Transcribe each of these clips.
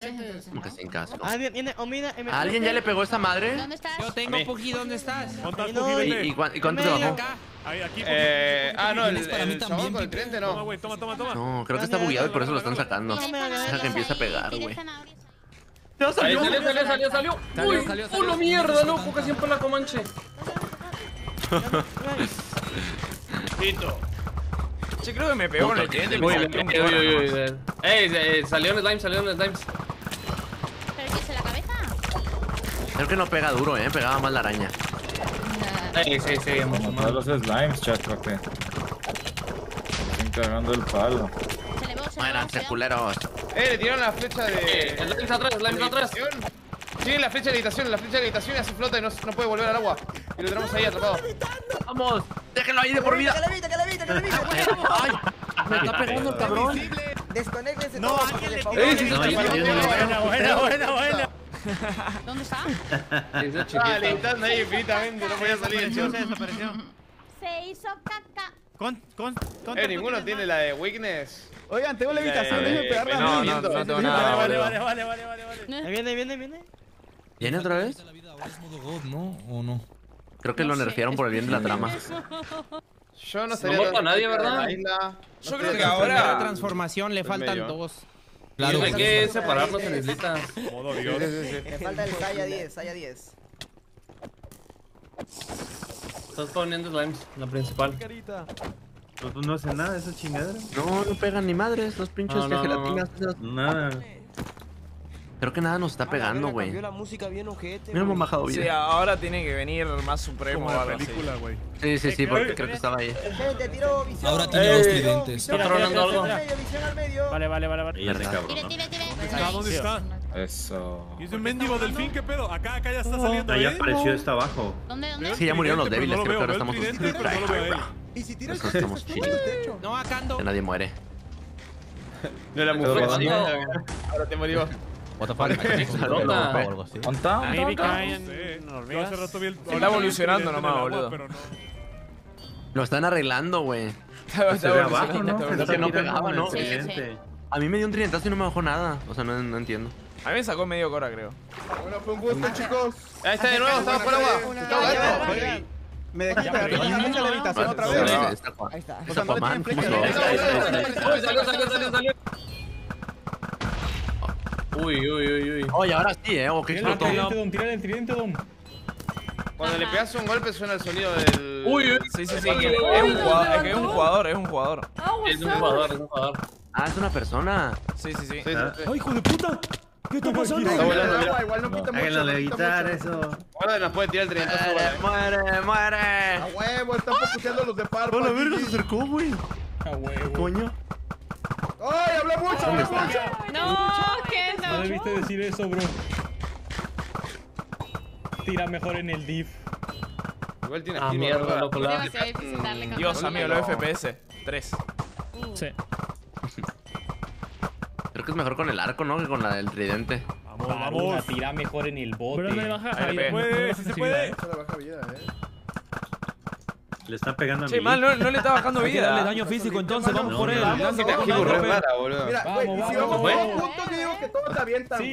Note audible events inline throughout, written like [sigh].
Como pues ah, oh, eh, que sin caso. ¿Alguien, viene, o mira, me... ¿Alguien ya le pegó esta madre? ¿Dónde estás? Yo tengo, Puji, ¿dónde estás? ¿Dónde estás, no, ¿Y, y, y cuánto te bajó? Eh, ah, no, el, el chabón con el tridente no. Toma, toma, toma, No, creo que está bugueado y por eso lo están sacando. Deja que empiece a pegar, güey. ¡Ya salió! ¡Salió, salió, salió! ¡Uy! ¡Una mierda, loco! Casi en la Comanche. Listo. Che, creo que me pegó en el tridente. Uy, uy, uy. Ey, eh, salió en slimes, salió en slimes. Creo que no pega duro, eh. Pegaba más la araña. Sí, sí, sí. Mucho los slimes, creo que. Están cagando el palo. Muéranse, culeros. Eh, le tiraron la flecha de. El eh, slime está atrás, el slime atrás. Tiene la flecha de habitación, la flecha de habitación y hace flota y no, puede volver al agua. Y lo tenemos ahí atrapado. ¡Vamos! ¡Déjenlo ahí de por vida! ¡Que ¡Me está pegando el cabrón! ¡Desconéctense! ¡No, no, buena, buena, buena! ¿Dónde está? Vale, están ahí infinitamente, no a salir. Se desapareció. Se hizo caca. Con, con, con eh, ninguno tiene la de weakness. Oigan, tengo la invitación déjenme pegarla. No, no, no, no, vale, vale, vale, vale, vale. Ahí viene, viene, viene. ¿Viene otra vez? no? ¿O no? Creo que lo nerfearon por el bien de la trama. Yo no sé. No voto a nadie, ¿verdad? Yo creo que ahora. La transformación le faltan dos. Claro. Hay que separarnos en islitas. Dios. Me falta el Saya 10, haya 10. Estás poniendo slimes, la principal. No, no hacen nada esa chingadera. No, no pegan ni madres, los pinches ah, que gelatinas. Nada. Eh. Creo que nada nos está ah, pegando, güey. Mira, hemos bajado bien. Sí, ahora tiene que venir más supremo a la película, güey. Sí, sí, sí, eh, porque eh, creo que eh, estaba ahí. Ahora tiene dos tridentes. Está tronando algo. Vale, vale, vale, vale. Tire, tire, ¿Dónde está? Eso. ¿Y es un mendigo delfín? ¿Qué pedo? Acá, acá ya está saliendo. Ya apareció, está abajo. ¿Dónde, Sí, ya murieron los débiles. Creo que ahora estamos. Y si tiras el techo, No, acando. Nadie muere. No era mujer. Ahora te morimos. What the fuck, hace rato vi el... Está evolucionando este nomás, boludo. Lo están arreglando, güey. ve abajo, ¿no? que no pegaba, ¿no? A mí me dio un trinetazo y no me bajó nada. O sea, no, entiendo. A mí me sacó medio cora, creo. Bueno, fue un gusto, chicos. Ahí está de nuevo, estamos por agua. Me dejé la levitación otra vez. Ahí está. Salió, salió, salió. Uy, uy, uy, uy. Oye, ahora sí, eh. Oh, que el tridente, Don. Tira el tridente, Don. Cuando le pegas un golpe suena el sonido del. Uy, uy. Sí, sí, sí. es, un jugador, es que es un jugador, es un jugador. es un jugador, es un jugador. Ah, es una persona. Sí, sí, sí. Ah. ¡Ay, hijo de puta! ¿Qué está pasando? Está volando, Igual no pita no, mucho. de evitar eso. Bueno, nos puede tirar el tridente. Muere, muere, muere. A huevo, están puteando los de Parpa. la verga, se acercó, güey. A huevo. Coño. ¡Ay, hablé mucho, ¡Habla mucho! No, qué No debiste decir eso, bro. Tira mejor en el div. Igual tiene Ah, mierda, loco. Mm, la- Dios, amigo, los FPS. 3. Sí. [laughs] Creo que es mejor con el arco, ¿no? Que con la del tridente. Vamos, Vamos. Tira mejor en el bote. Pero no le baja ¿Se puede? vida, eh. Le está pegando a mal, no, le está bajando vida. Dale daño físico, entonces vamos por él. Vamos, vamos, vamos, vamos. está vamos,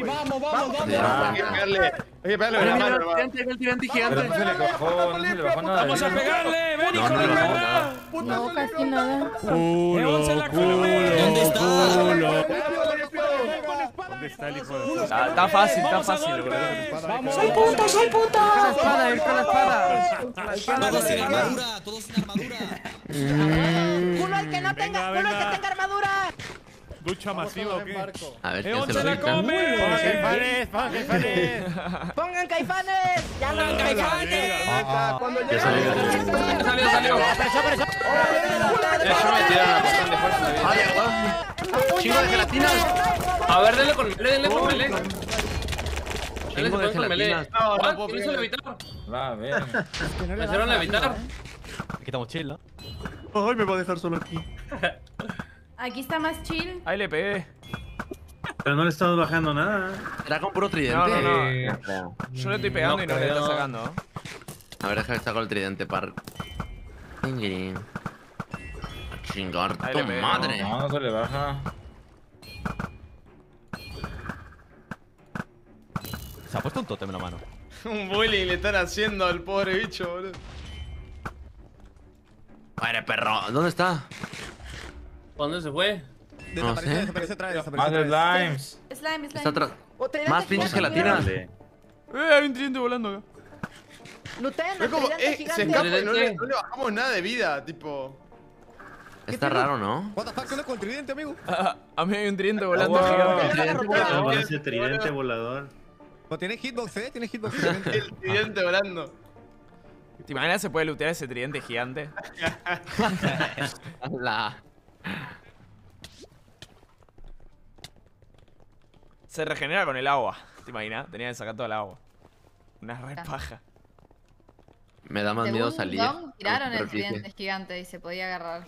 vamos, vamos. a pegarle. Vamos a pegarle, ven, No, nada. ¿Dónde está el hijo de puta? Está fácil, está fácil, Soy puta, soy puta. Con la espada, con la espada. Todos sin armadura, todos sin armadura. Culo el que no tenga, culo el que tenga armadura. ¿Lucha masiva, qué? A ver, eh, ¿qué se lo ¡Pongan caifanes! ¡Ya no caifanes! Cuando ya salió, salió, salió. me de gelatina! A ver, denle con melee, denle con de gelatina! No, ah, no puedo. Me hicieron levitar. Ay, me va a dejar solo aquí. [laughs] Aquí está más chill. Ahí le pegué. Pero no le estamos bajando nada. Era con puro tridente. No, no, no. Yo le estoy pegando y no le está sacando. A ver, es que con el tridente para. Chingar tu madre. No, no se le baja. Se ha puesto un tótem en la mano. [laughs] un bullying le están haciendo al pobre bicho, boludo. ver, perro. ¿Dónde está? ¿Dónde se fue? Desapareció, no ah, sé. desapareció otra Más slimes. Slime, slime. Más pinches gelatinas. Eh, hay un tridente volando acá. Eh, no le, no le, bajamos nada de vida, tipo. Está raro, ¿no? What the con el tridente, amigo? [laughs] a mí hay un tridente volando gigante. Tridente volador. Ese tridente volador. tiene hitbox, ¿eh? Tiene hitbox. [laughs] el tridente volando. ¿Te imaginas se puede lootear ese tridente gigante? [laughs] La... Se regenera con el agua. ¿Te imaginas? Tenía que sacar toda el agua. Una paja Me da más miedo salir. tiraron el tridente gigante y se podía agarrar.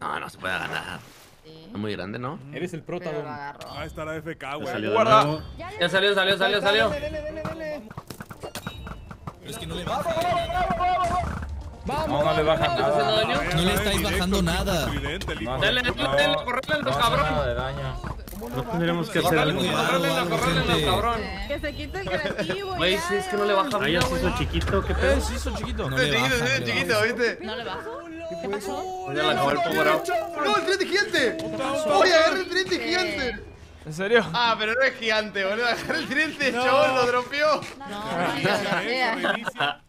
No, no se puede agarrar. Es muy grande, ¿no? Mm. Eres el prota, Ahí está la FK, güey. Guarda. Ya salió, salió, salió, salió. Pero es que no le va. Vamos, no, le bajan nada. No le estáis bajando nada. Dale, dale, correle al cabrón. No tendremos que hacer algo. Correle cabrón. Que se quite el creativo. Güey, si es que no le baja nada. ya se hizo chiquito, qué pedo. Se hizo chiquito. No le baja. Chiquito, chiquito, ¿viste? No le bajan. ¿Qué pasó? No, le el power up. No, el tridente gigante. a agarrar el tridente gigante. ¿En serio? Ah, pero no es gigante, boludo. Agarrar el tridente, chabón, lo dropeó. No, no, no.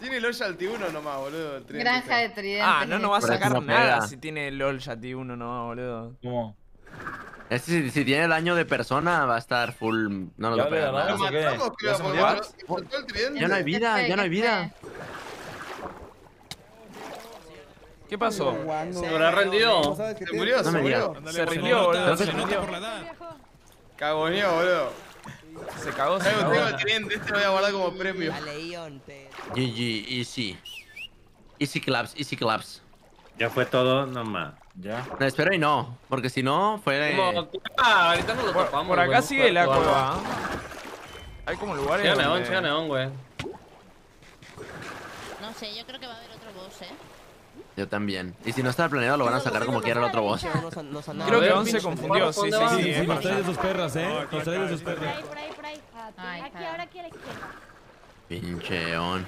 Tiene LOL t 1 nomás, boludo. El Granja de tridente. Ah, no nos va a sacar nada si tiene LOL t 1 nomás, boludo. ¿Cómo? si, si, tiene daño de persona, va a estar full. No ¿Lo matamos, creo, ya no hay vida, ya no hay vida. ¿Qué pasó? Se habrá rendido. Se murió, se murió. Se rindió, boludo. Se nada. Cagoneó, boludo. Se cagó, se cagó. Tengo cliente, este lo voy a guardar como premio. GG, easy. Easy claps, easy claps. Ya fue todo nomás. Ya. No, espero y no, porque si no, fue. Como, ah, ahorita no lo por, Por acá sigue la cueva. Hay como lugares. Llega neón, güey. No sé, yo creo que va a haber otro boss, eh. Yo también. Y si no está planeado, lo van a sacar como quiera el otro boss. Creo que se confundió. Sí, sí, sí. sí trae de sus perras, ¿eh? Los trae de sus perras. Aquí, ahora mm.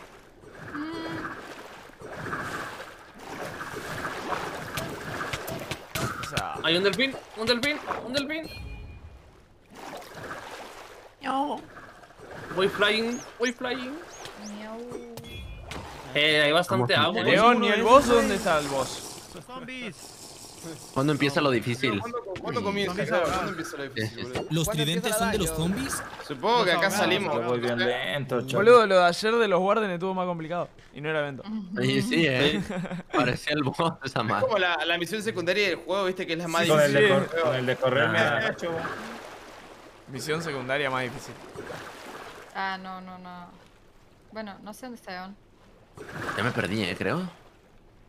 Hay un delfín, un delfín, un delfín. No. Voy flying, voy flying. Eh, hay bastante agua. León, ¿y el boss dónde está el boss? Zombies. ¿Cuándo empieza lo difícil? ¿Cuándo, comienza? ¿cuándo empieza lo difícil, este. boludo? ¿Los tridentes son de los zombies? Supongo que acá salimos. Voy bien Boludo, lo de ayer de los guardianes estuvo más complicado. Y no era evento. Sí, [laughs] eh. sí, eh. Parecía el boss esa Es como la, misión secundaria del juego, viste, que es la más difícil. Con el, de con el de correr me ha ah. hecho, Misión secundaria más difícil. Ah, no, no, no. Bueno, no sé dónde está León. Ya me perdí, eh, creo.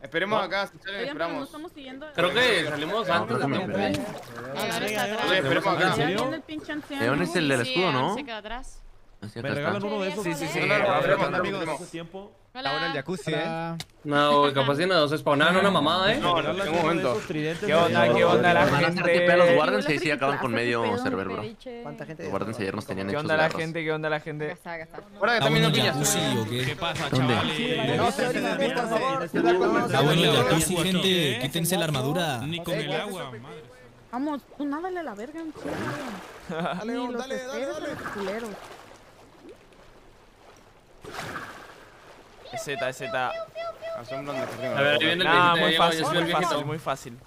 Esperemos acá, si esperamos. No estamos siguiendo... Creo que salimos antes. No, esperemos acá. ¿En serio? ¿León es el del escudo, no? Me regalan uno de esos. Sí, sí, sí. tiempo. Ahora el jacuzzi, ¿eh? No, capaz tiene dos spawnaron ah, una mamada, ¿eh? No, no, qué momento. ¿Qué onda, qué onda la gente? Pelos, guárdense y sí acaban con medio server, bro. ¿Cuánta gente? Guárdense, ayer nos tenían hechos ¿Qué onda la gente? ¿Qué onda la gente? Ahora que también no pillas. ¿Qué pasa, chavales? No favor. Está ¿eh? ah, bueno el jacuzzi, gente. Quítense la armadura. Ni con el agua, madre. Vamos, tú pues, nádale la verga, Dale, dale, dale, dale. Es Z, es Z. A ver, ahí viene el ah, muy fácil, muy fácil, muy fácil.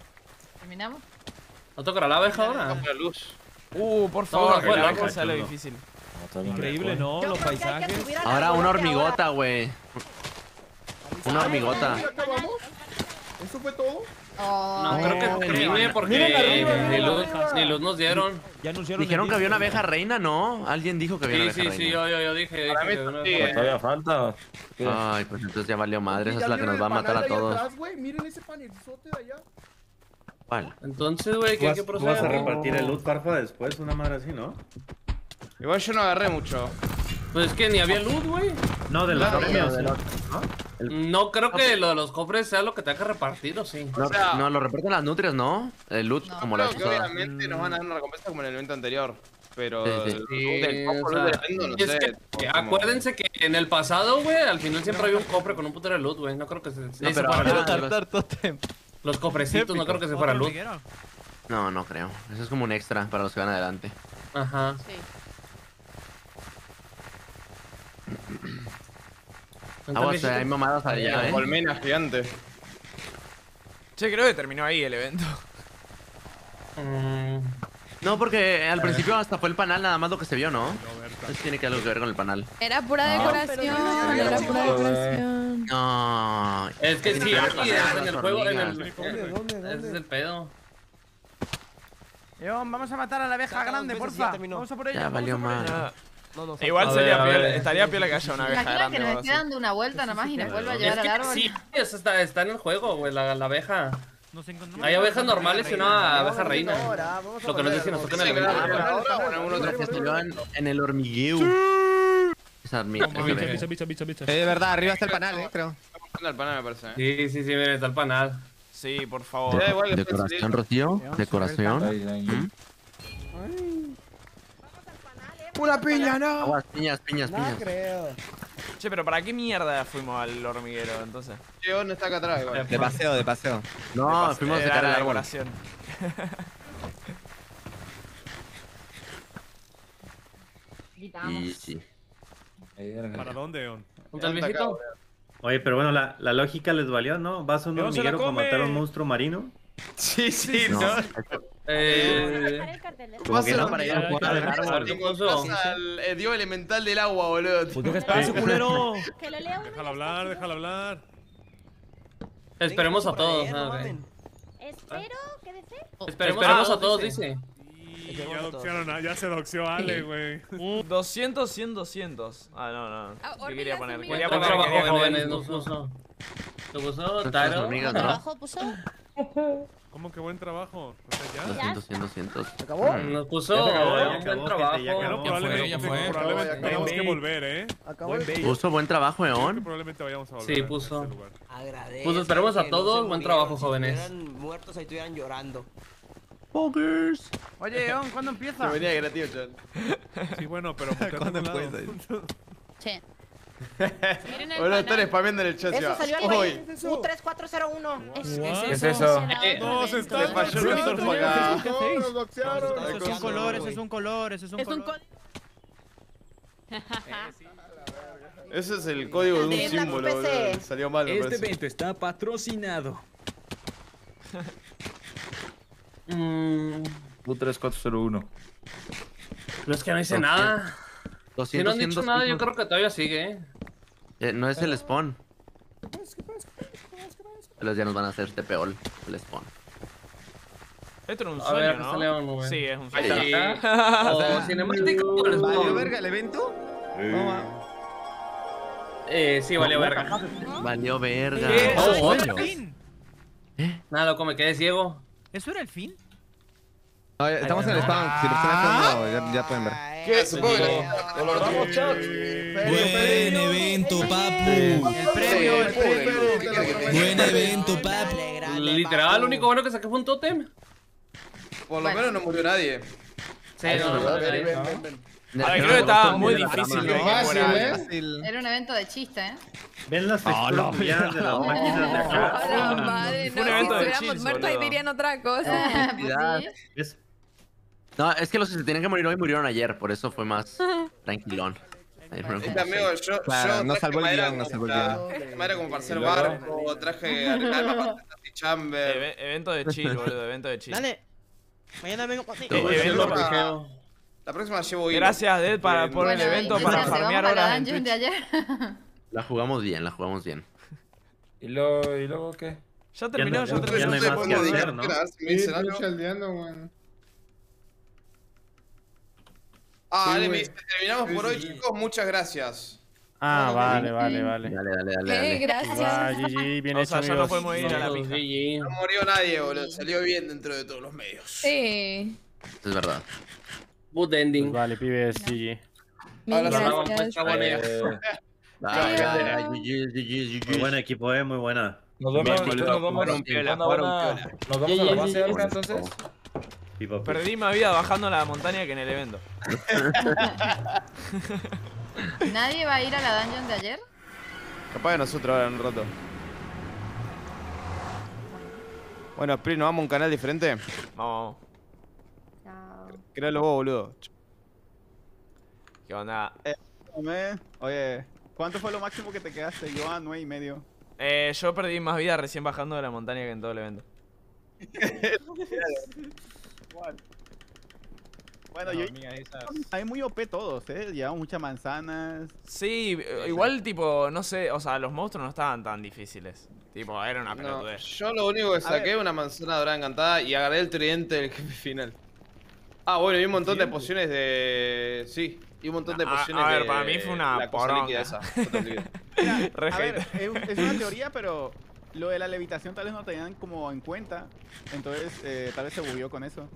¿Terminamos? ¿No toca la abeja ahora? luz. Uh, por favor, la abeja sale difícil. Increíble, ¿no? Los paisajes. Ahora una hormigota, güey. Una hormigota. ¿Eso fue todo? no, creo que no ¿eh? porque ni luz, ni luz, nos dieron. Dijeron que había una abeja reina, ¿no? Alguien dijo que había una abeja sí, reina. Sí, sí, yo, yo, yo dije. dije ¿eh? todavía falta. Ay, pues entonces ya valió madre. Esa es la que nos va a matar a todos. Miren ese panizote de allá. ¿Cuál? Entonces, güey, ¿qué, ¿qué proceder? vas a repartir el loot, parfa después, una madre así, ¿no? Igual yo no agarré mucho. Pues es que ni había luz, güey. No, de los No, ¿no? creo que lo de los cofres sea lo que tenga que repartir, o sí. No, o lo reparten las nutrias, ¿no? El loot, como las la que obviamente nos van a dar una recompensa como en el evento anterior. Pero acuérdense que en el pasado, güey, al final siempre había un cofre con un putero de loot, güey. No creo que se, se, pero para Los cofrecitos no creo que se fuera loot. No, no creo. Eso es como un extra para los que van adelante. Ajá. Sí. Ah, eh, se hay mamadas allá, ¿eh? Colmenas gigantes. Che, creo que terminó ahí el evento. Mm. No, porque al principio hasta fue el panal nada más lo que se vio, ¿no? Eso tiene que algo que ver con el panal. Era pura decoración, era pura eh. decoración. No. Es que sí, aquí en el juego, ¿Dónde, dónde, Ese es el pedo. León, vamos a matar a la abeja grande, porfa. Vamos a por ella. Ya valió mal. E igual sería piel, estaría piola que haya una abeja Imagina grande. que nos esté dando una vuelta nomás y nos vuelva a llevar al árbol. Sí, está, está, en el juego, güey, la, la abeja. Hay abejas normales y una abeja reina. Lo que nos si nosotros en el evento. En el hormigueo. Es verdad, arriba está el panal, eh, creo. Está el panal, me parece. Sí, sí, sí, mira está el panal. Sí, por favor. Decoración, Rocío. Decoración. ¿Mm? Una piña, no. Aguas, piñas, piñas, piñas. No creo. Che, pero ¿para qué mierda fuimos al hormiguero entonces? León está acá atrás, igual. De paseo, de paseo. No, fuimos de cara [laughs] a la decoración. y, sí. ¿Para dónde, León? ¿Junto al Oye, pero bueno, la, la, lógica les valió, ¿no? Vas a un hormiguero para matar a un monstruo marino. Si, si, no. Eh... que no para a jugar al eh, elemental del agua, boludo. qué estás, [laughs] culero? Que lo Déjalo hablar, déjalo hablar. Esperemos a todos. ¿eh? Ah, Espero, ¿qué dice? Esperemos a todos, dice. Ya, ya se doxió Ale, güey. 200, 100, 200. Ah, no, no. ¿Qué ah, quería poner. Quería poner puso. ¿Lo puso? ¿Taro? ¿Trabajo puso? ¿Cómo que buen trabajo? O sea, ya. 200, 200. ¿Se acabó? Mm. Nos puso ya acabó, un buen trabajo. ya acabó, no, probablemente, ya fue, probablemente tenemos que volver, ¿eh? Acabó Puso buen trabajo, Eon. Probablemente vayamos a volver. Sí, este puso. Pues esperemos a todos. buen trabajo, jóvenes. Si estuvieran muertos, ahí estuvieran llorando. Pokers. Oye, Eon, ¿cuándo empieza? Yo venía gratis, John. Sí, bueno, pero. [laughs] ¿Cuándo empieza? [laughs] Che. [laughs] Miren Bueno, están spameando en el chat. Eso ya. salió U3401. Es- ¿Qué es eso? Eh, eso es un color, eso es un color, es un Es [laughs] eh, Ese es el código de un símbolo, eh, Salió mal, Este evento está patrocinado. U3401. No es que no hice nada si no han dicho nada, yo creo que todavía sigue, ¿eh? eh no es el spawn. Los ya nos van a hacer este peor, el spawn. Esto es un sueño, ¿no? sí, es un sueño. Sí. [laughs] o sea, cinemático o el spawn. ¿Valió verga el evento? Sí. va. Eh, sí, valió verga. Valió verga. ¿Qué? Oh, ¿Eso era el fin? ¿Eh? Nada, loco, me quedé ciego. ¿Eso era el fin? estamos en el ah. spawn. Si lo están ya, ya pueden ver. ¿Qué? Supongo Buen evento, papu. El premio, el premio. Buen evento, papu. Literal, lo único bueno que saqué fue un totem. Por lo menos no murió nadie. Sí, no, no, no, A ver, creo que estaba muy difícil. ¿no? ¿eh? Era un evento de chiste, ¿eh? Ven las explosiones de las [laughs] máquina de acá. No, madre, no, si estuviéramos muertos ahí dirían otra cosa. [laughs] Pues no, es que los que se tenían que morir hoy murieron ayer, por eso fue más tranquilón. Sí, amigo, yo, claro, no salvo el guión, no salvo el guión. era como para hacer barco, traje arma para [laughs] chamber. evento de chill, [laughs] boludo, evento de chill. Dale. Mañana vengo para ti. evento La próxima llevo hilo. Gracias, Dead, para, por el evento para farmear horas. De ayer. la jugamos bien, la jugamos bien. ¿Y luego, y luego qué? Ya terminó, ya, terminó. Ya no hay más que hacer, ¿no? Ah, dale, terminamos por hoy, chicos. Muchas gracias. Ah, vale, vale, vale. Dale, dale, dale. Eh, dale. gracias. Va, GG, bien hecho, amigos. no podemos ir a la No murió nadie, boludo. Salió bien dentro de todos los medios. Sí. Es verdad. Good ending. Pues vale, pibes, gracias. GG. Ahora GG, pues, eh, Muy buen equipo, eh, muy buena. Nos vemos, nos vemos. Nos vemos en la base entonces. Perdí más vida bajando la montaña que en el evento. ¿Nadie va a ir a la dungeon de ayer? Capaz nosotros ahora en un rato. Bueno, Spring, ¿nos vamos a un canal diferente? Vamos. Chao. Créalo vos, boludo. ¿Qué onda? Eh, eh, oye, ¿cuánto fue lo máximo que te quedaste? Yo a nueve y medio. Eh, yo perdí más vida recién bajando de la montaña que en todo el evento. [laughs] Bueno, yo. Hay muy OP todos, ¿eh? Llevamos muchas manzanas. Sí, eh, igual, tipo, no sé, o sea, los monstruos no estaban tan difíciles. Tipo, era una pelotudez. yo lo único que saqué una manzana dorada encantada y agarré el tridente del [laughs] jefe final. Ah, bueno, y un montón de pociones de. Sí, y un montón de pociones de... a ver, para mí fue una la líquida esa. [laughs] a ver, es una [laughs] teoría, pero lo de la levitación tal vez no tenían como en cuenta. Entonces, eh, tal vez se bugueó con eso.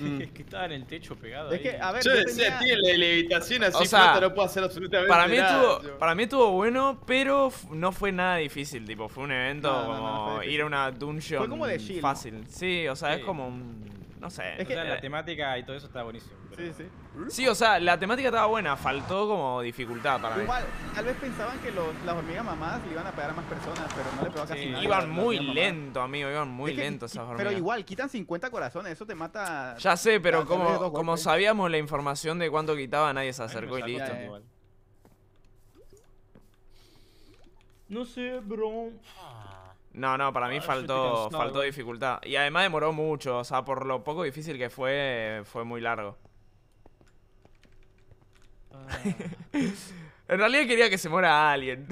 Mm. Es que estaba en el techo pegado. Es que, a ver, yo, decía, la levitación así o sea, no puedo hacer absolutamente para mí nada. Estuvo, para mí estuvo bueno, pero no fue nada difícil. Tipo, fue un evento como ir a una dungeon fue como de fácil. Sí, o sea, es como un no sé. Es que la temática y todo eso está buenísimo. Sí, sí. Sí, o sea, la temática estaba buena, faltó como dificultad para Igual, tal vez pensaban que los, las hormigas mamadas le iban a pegar a más personas, pero no le pegó casi sí, nada. Iban muy lento, amigo, iban muy lento esas hormigas. Pero igual, quitan 50 corazones, eso te mata. Ya sé, pero como, sabíamos la información de cuánto quitaba, nadie se acercó y listo. No sé, bro. Ah. No, no, para mí ah, faltó, faltó dificultad. Y además demoró mucho, o sea, por lo poco difícil que fue, fue muy largo. Ah. [laughs] en realidad quería que se muera alguien.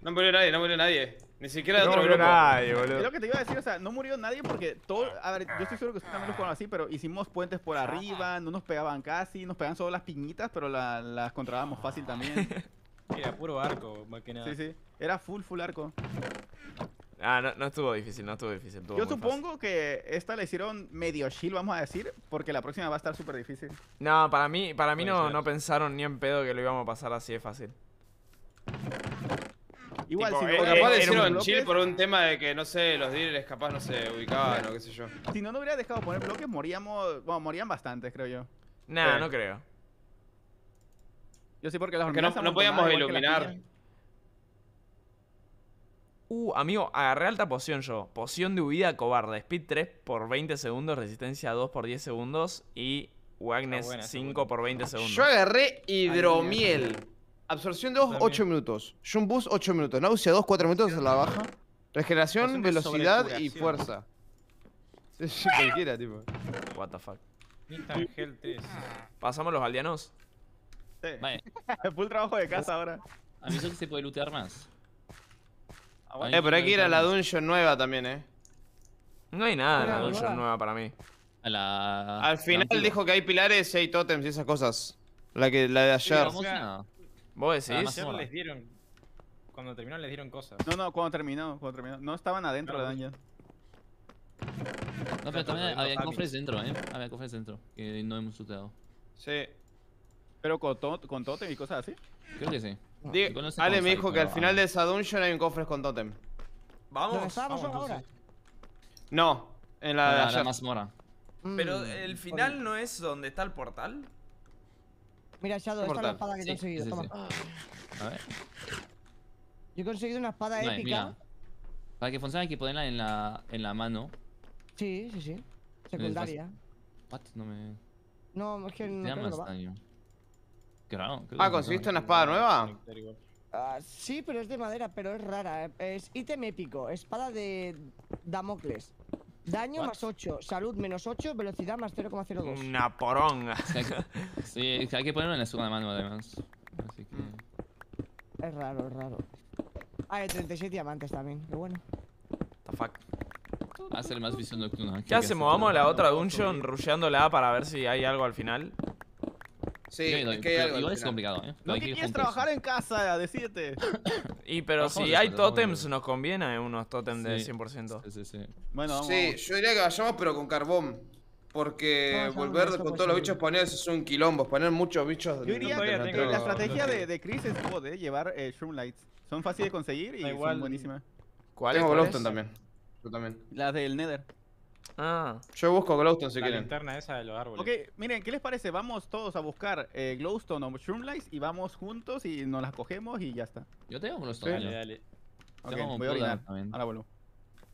no murió nadie, no murió nadie. Ni siquiera de no murió nadie, boludo. Es lo que te iba a decir, o sea, no murió nadie porque todo... A ver, yo estoy seguro que ustedes también lo jugaron así, pero hicimos puentes por arriba, no nos pegaban casi, nos pegaban solo las piñitas, pero las controlábamos fácil también. [laughs] Era puro arco, más que nada. Sí, sí. Era full, full arco. Ah, no, no estuvo difícil, no estuvo difícil. Yo supongo que esta la hicieron medio chill, vamos a decir, porque la próxima va a estar súper difícil. No, para mí, para mí no, no, pensaron ni en pedo que lo íbamos a pasar así de fácil. Igual, si eh, no, eh, capaz hicieron chill por un tema de que, no sé, los dealers capaz no se ubicaban o qué sé yo. Si no, no hubiera dejado poner bloques, moríamos. Bueno, morían bastantes, creo yo. Nah, no creo. Yo sí, porque las hormigas. Que no podíamos iluminar. Uh, amigo, agarré alta poción yo. Poción de huida cobarde. Speed 3 por 20 segundos, resistencia 2 por 10 segundos y Wagnes 5 por 20 segundos. Yo agarré hidromiel. Absorción 2, 8 minutos. Jump Boost, 8 minutos. Náusea 2, 4 minutos en la baja. Regeneración, velocidad y fuerza. [laughs] Cualquiera, tipo. What the fuck. ¿Pasamos los aldeanos? Sí. Vale. [laughs] Full trabajo de casa ahora. A mí solo se puede lootear más. Eh, pero hay que ir a la dungeon nueva también, eh. No hay nada en la dungeon nueva, para mí. Al final dijo que hay pilares y hay totems y esas cosas. La, que, la de ayer. ¿Vos decís? Cuando terminó les dieron cosas. No, no, cuando terminó, cuando terminó. No estaban adentro de la dungeon. No, pero también había cofres dentro, ¿eh? Había cofres dentro, que no hemos suteado. Sí. Pero con, con totem y cosas así. Creo que sí. Ale me dijo que al final de esa dungeon hay un cofre con totem. Vamos. ¿Vamos ahora? No, en la, La mazmorra. Pero el final no es donde está el portal. Mira, Shadow, esta es la espada que he conseguido. Toma. A ver. Yo he conseguido una espada épica. Para que funcione hay que ponerla en la, en la mano. Sí, sí, sí. Secundaria. What? No me. No, es que no. me ah, ¿conseguiste una espada nueva? Ah, ah, sí, pero es de madera, pero es rara. Eh. Es ítem épico, espada de Damocles. Daño más 8, salud menos 8, velocidad más 0,02. Una poronga. sí, hay que ponerlo en la segunda mano además. Así que... Mm. Es raro, es raro. Ah, hay 36 diamantes también, qué bueno. The fuck. Hacer más visión nocturna. Ya hacemos? a la otra dungeon A para ver si hay algo al final? Sí, es complicado, ¿eh? Lo, que quieres trabajar en casa de [laughs] y pero si hay totems nos conviene unos totems de 100%. Sí, sí, sí. Bueno, sí, yo diría que vayamos, pero con carbón. Porque ah, volver con todos los bichos poner es un quilombo. Poner muchos bichos. Yo diría que la estrategia de, de, Chris es de llevar eh, shroom lights Son fáciles de conseguir y igual. son buenísimas. ¿Cuál Tengo también. Yo también. La del Nether. Ah. Yo busco Glowstone si quieren. La linterna esa de los árboles. Ok, miren, ¿qué les parece? Vamos todos a buscar eh, Glowstone o Shroomlights y vamos juntos y nos las cogemos y ya está. Yo tengo Glowstone. Dale, dale. Ok, voy a También. Ahora vuelvo.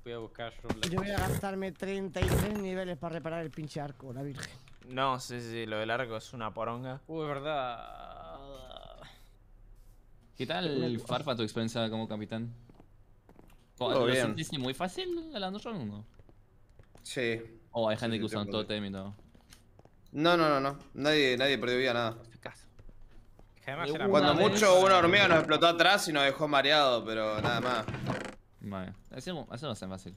Voy a buscar Shroomlights. Yo voy a gastarme 33 niveles para reparar el pinche arco, la virgen. No, sí, sí, lo del arco es una poronga. Uy, es verdad. ¿Qué tal Farfa tu experiencia como capitán? ¿Lo muy fácil la Sí. O oh, hay gente que usa un totem y todo. No, no, no, no. Nadie, nadie perdió vida, nada. Cuando mucho una hormiga nos explotó atrás y nos dejó mareado, pero nada más. Vale, eso, eso no es fácil.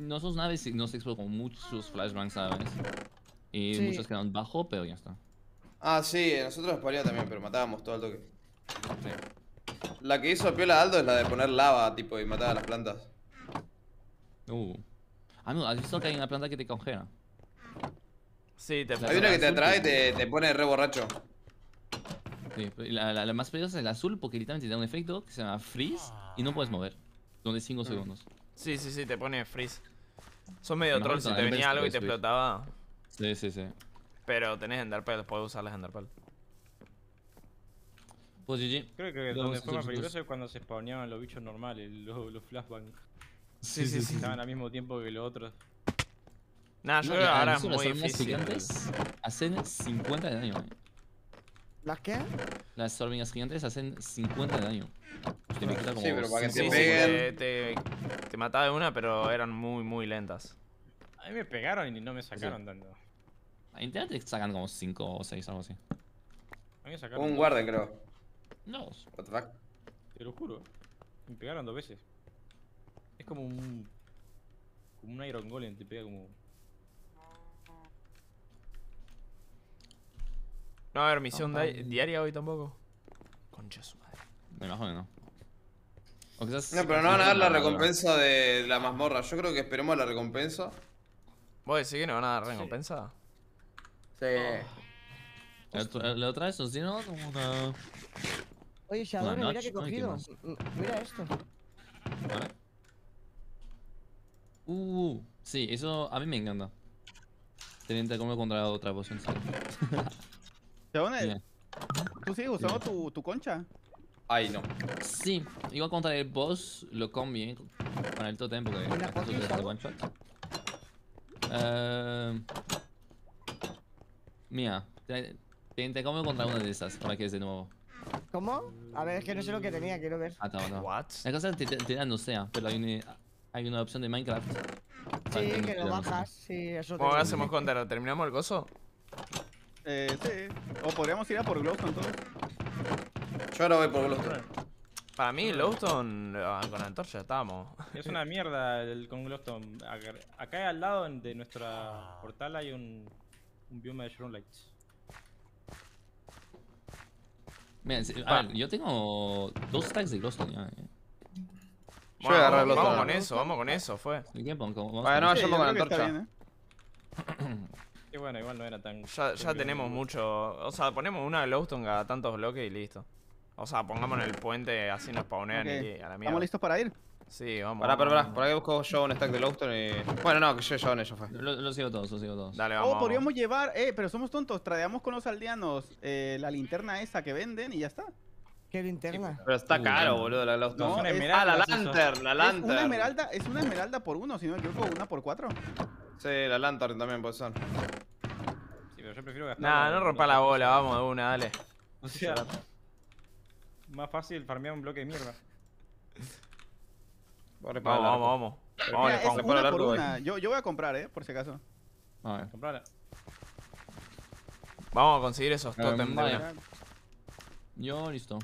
Nosotros naves nos explotó con muchos flashbangs a Y muchos quedaron bajo, pero ya está. Ah, sí, nosotros disparía también, pero matábamos todo el toque. La que hizo Piola Aldo es la de poner lava, tipo, y matar a las plantas. Uh. Amigo, ¿has visto que hay una planta que te congela? Sí, te Hay una que te atrae y te, te pone re borracho. Sí, la, más peligrosa es el azul porque literalmente te da un efecto que se llama freeze y no puedes mover durante 5 mm. segundos. Sí, sí, sí, te pone freeze. Son medio trolls, si te venía algo y te explotaba. Sí, sí, sí. Pero tenés enderpearl, puedes usar las enderpearl. Pues GG. Creo que donde más peligroso es cuando se spawneaban los bichos normales, los, los flashbangs. Sí, sí, sí. Estaban al mismo tiempo que los otros. Nah, yo creo que ahora es muy difícil. Gigantes hacen 50 de daño. Eh. ¿Las qué? Las hormigas gigantes hacen 50 de daño. Te sí, pero para que te peguen. Te, mataba de una, pero eran muy, muy lentas. A mí me pegaron y no me sacaron tanto. Ah, A internet te sacan como 5 o 6, algo así. A mí sacaron. Un guardia, creo. No. What Te lo juro. Me pegaron dos veces. Es como un. Como un Iron Golem, te pega como. No va a haber misión diaria hoy tampoco. Concha su madre. Me imagino no. O no, pero no van a dar la recompensa de la mazmorra. Yo creo que esperemos la recompensa. ¿Vos decís que no van a dar recompensa? Sí. sí. otra vez o si no? Oye, Shadow, mira que he cogido. Mira esto. Uh, sí, eso a mí me encanta. Teniente como contra otra voz poción. [laughs] Chavales, eh, ¿tú sigues usando tu, tu, concha? Ay, no. Sí, iba contra el boss lo ¿eh? con el totem porque el one shot. Eh, mira, teniente como contra una de esas, para que es de nuevo. ¿Cómo? A ver, es que no sé lo que tenía, quiero ver. Ah, está, What? La cosa es que te, te, no sea, ah, pero hay una... Eh, hay una opción de Minecraft. Sí, que, lo bajas. Sí, eso ¿Cómo hacemos con ¿Terminamos el gozo? Eh, sí. O podríamos ir a por Glowstone todo. Yo ahora voy por Glowstone. Para mí, Glowstone con la antorcha estamos. Es una mierda el, con Glowstone. Acá al lado de nuestra portal hay un, un bioma de Shroom Lights. yo tengo dos stacks de Glowstone ya. ¿eh? Yo voy a Vamos con eso, vamos con eso, fue. Bueno, yo pongo la antorcha. Y bueno, igual no era tan... Ya, ya tenemos mucho... O sea, ponemos una lowstone a tantos bloques y listo. O sea, pongamos en el puente, así nos spawnean y a la mierda. ¿Estamos listos para ir? Sí, vamos. Pará, pará, pará. Por ahí busco yo un stack de lowstone y... Bueno, no, que yo, yo en ello fue. Lo, sigo todos, lo sigo todos. Dale, oh, vamos. O podríamos llevar... Eh, pero somos tontos. Tradeamos con los aldeanos eh, la linterna esa que venden y ya está. ¿Qué linterna? pero está caro, boludo. La, la, ah, la lantern, la Es una, esmeralda, es una esmeralda por uno, si no me equivoco, una por cuatro. Sí, la lantern también puede ser. Sí, pero yo prefiero gastar. Nah, no rompa la bola, vamos de una, dale. [laughs] más fácil farmear un bloque de mierda. vamos, vamos, vamos, vamos. una por una. Yo, yo voy a comprar, eh, por si acaso. A ver. Comprala. Vamos a conseguir esos totems Yo listo.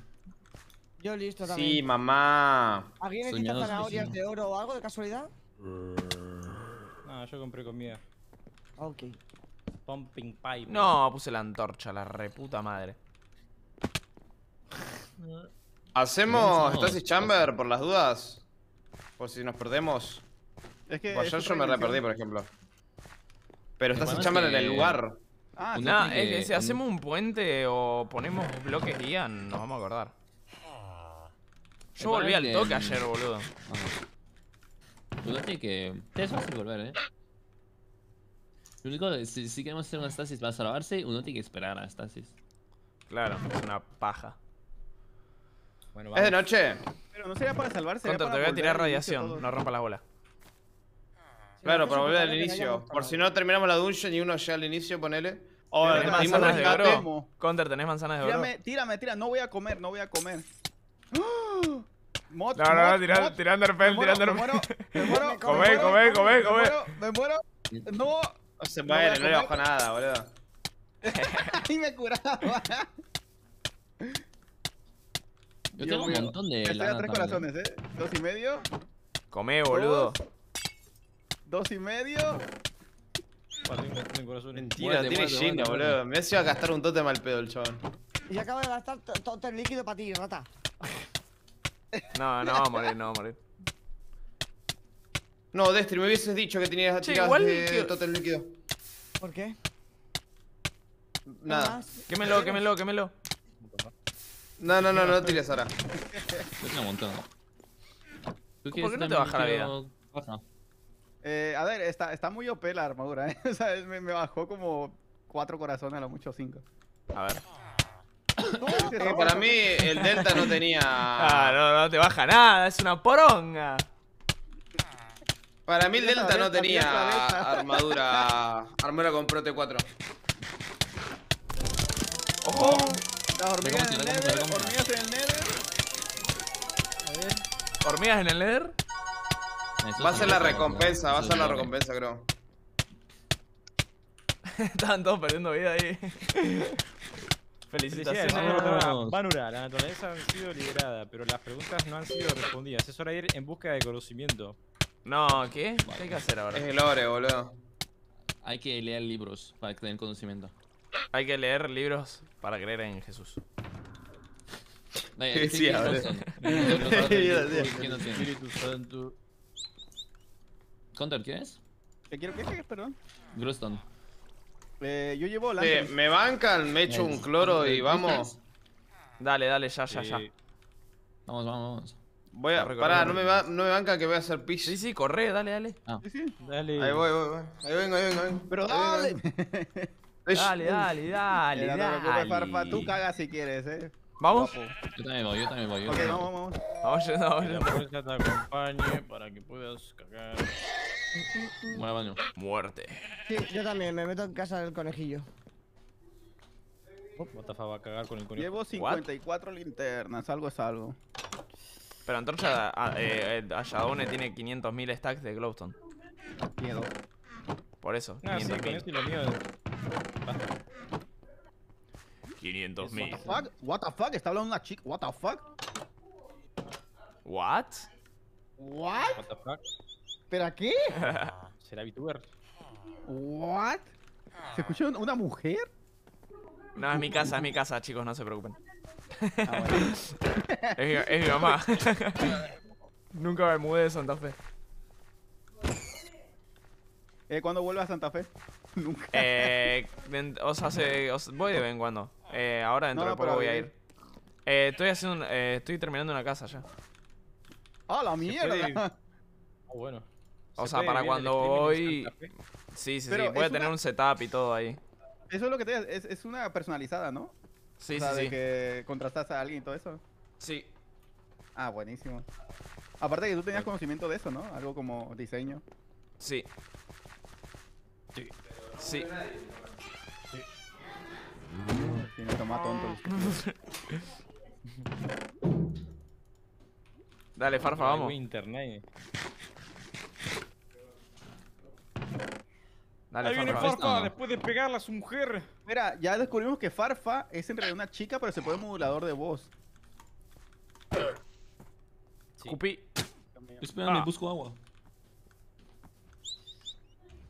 Yo listo también. Sí, mamá. ¿Alguien necesita zanahorias de oro o algo de casualidad? No, yo compré comida. Ok. Pumping pipe. No, puse la antorcha, la reputa madre. ¿Hacemos Stasis Chamber por las dudas? Por si nos perdemos. Es que. Ayer yo, me la perdí, por ejemplo. Pero Stasis Chamber en el lugar. Ah, no, es, que... hacemos un puente o ponemos bloques guía, nos vamos a acordar. Yo volví al toque ayer, boludo. tiene que. Te es fácil volver, eh. Lo único, si, si queremos hacer una stasis para salvarse, uno tiene que esperar a la stasis. Claro, es una paja. ¿Es de noche? Pero no sería para salvarse. Contra, te voy a tirar radiación, no rompa la bola. Claro, para volver al inicio. Por si no terminamos la dungeon y uno llega al inicio, ponele. O tenés manzanas de oro. Conter, tenés manzanas de oro. Tírame, tírame, tira, No voy a comer, no voy a comer. ¡Ah! no, no, tirando el pel, tirando Nerfel. Me [laughs] muero, come, come, come, come. Me muero, no. se muere, no le bajo nada, boludo. y [laughs] [laughs] me curaba. Yo tengo un montón de. Estoy a tres corazones, eh. Dos y medio. Come, boludo. Dos y medio. Mentira, tiene chino boludo. Me ha a gastar un totem al pedo el chabón. Y acabo de gastar tótem líquido para ti, rata. [laughs] No, no vamos a morir, no vamos a morir. No, Destri, me hubieses dicho que tenías che, de totem líquido. ¿Por qué? Nada. Ah, quémelo, quémelo, quémelo. No, no, no, no tires ahora. un montón. ¿Por qué no te baja la vida? Eh, a ver, está, está muy OP la armadura, ¿eh? [laughs] O sea, me, me bajó como cuatro corazones a lo mucho cinco. A ver. [laughs] para mí el Delta no tenía. Ah, no, no te baja nada, es una poronga. Para mí el Delta no tenía armadura. Armadura con Pro T4. ¡Ojo! hormigas en el Nether, ¿Hormigas en el Nether? Va a ser la recompensa, va a ser la recompensa, creo. [laughs] Estaban todos perdiendo vida ahí. [laughs] la naturaleza ha sido liberada, pero las preguntas no han sido respondidas. Es hora de ir en busca de conocimiento. No, ¿qué? ¿Qué hay que hacer ahora? Es el boludo. Hay que leer libros para tener conocimiento. Hay que leer libros para creer en Jesús. [laughs] ¿Qué ¿Quién no quién es? ¿Qué Perdón. Eh, yo llevo la. Sí, me bancan, me echo un cloro y vamos. Dale, dale, ya, ya, ya. Vamos, vamos, vamos. Voy a. recorrer. pará, no, Me va, bancan que voy a hacer pis. Sí, sí, corre, dale, dale. Ah. Ahí voy, voy, voy. Ahí vengo, ahí vengo, Pero [laughs] dale. dale, dale, dale. dale, tú cagas si quieres, eh. ¿Vamos? Yo también voy, yo también voy. Yo ok, vamos, vamos. Vamos vamos te acompañe para que puedas cagar. baño. Muerte. Sí, yo también, me meto en casa del conejillo. Oh, a cagar con el Llevo 54 linternas, algo es algo. Pero entonces ah, eh, eh, a, eh, tiene 500.000 stacks de glowstone. Miedo. Por eso. No, ah, sí, con este lo mío. 500 mil. What the fuck? What the fuck? Está hablando una chica. What the fuck? What? What? What the fuck? ¿Pero qué? Ah, ¿Será VTuber? What? ¿Se escucha una mujer? No, es mi casa, es mi casa, chicos, no se preocupen. Ah, [laughs] es, mi, mamá. [laughs] Nunca me mudé de Santa Fe. Eh, ¿Cuándo vuelve a Santa Fe? [laughs] Nunca. Eh, o sea, voy de vez en cuando. Eh, ahora dentro de poco voy a ir. Eh, estoy haciendo, eh, estoy terminando una casa ya. ¡Ah, la mierda! [laughs] Ah, bueno. O sea, para cuando voy... Sí, sí, sí. Voy a tener un setup y todo ahí. Eso es lo que te... Es, una personalizada, ¿no? Sí, o sí, sí. que contrastas a alguien y todo eso. Sí. Ah, buenísimo. Aparte que tú tenías conocimiento de eso, ¿no? Algo como diseño. Sí. Sí. Sí. Tiene tomar tonto. Dale, Farfa, vamos. Internet. Dale, Ahí Farfa. viene Farfa después de pegarla a su mujer. Mira, ya descubrimos que Farfa es en realidad una chica, pero se pone modulador de voz. Sí. Cupi. Espérame, ah. busco agua.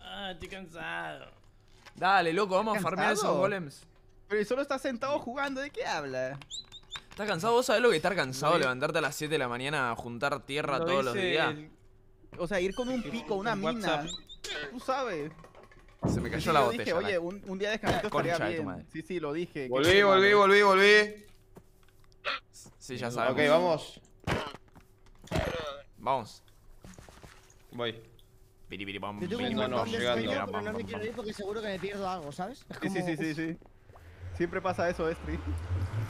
Ah, estoy cansado. Dale, loco, vamos a farmear esos golems. Pero solo estás sentado jugando, ¿de qué habla? ¿Estás cansado? ¿Vos sabés lo que estar cansado? levantarte a las 7 de la mañana a juntar tierra todos los días. O sea, ir con un pico, una mina. Tú sabes. Se me cayó la botella. Oye, un, día de descanso estaría bien. Sí, sí, lo dije. Volví, volví, volví, volví. Sí, ya sabes. Ok, vamos. Vamos. Voy. Piripiripom, Yo tengo no, no me quiero ir porque seguro que me pierdo algo, ¿sabes? Sí, sí, sí, sí. Siempre pasa eso, Estri.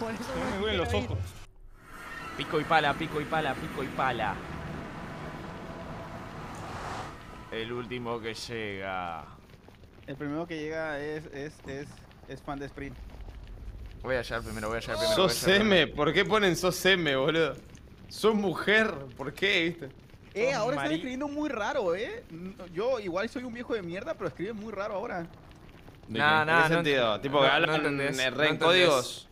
Por eso me duelen los ojos. Pico y pala, pico y pala, pico y pala. El último que llega. El primero que llega es, es, es, es fan de sprint. Voy a llegar primero, voy a llegar primero. Sos M, ¿por qué ponen sos M, boludo? Sos mujer, ¿por qué, viste? Eh, ahora están escribiendo muy raro, eh. Yo igual soy un viejo de mierda, pero escribe muy raro ahora. Nah, no, no sentido? tipo, que no re en códigos.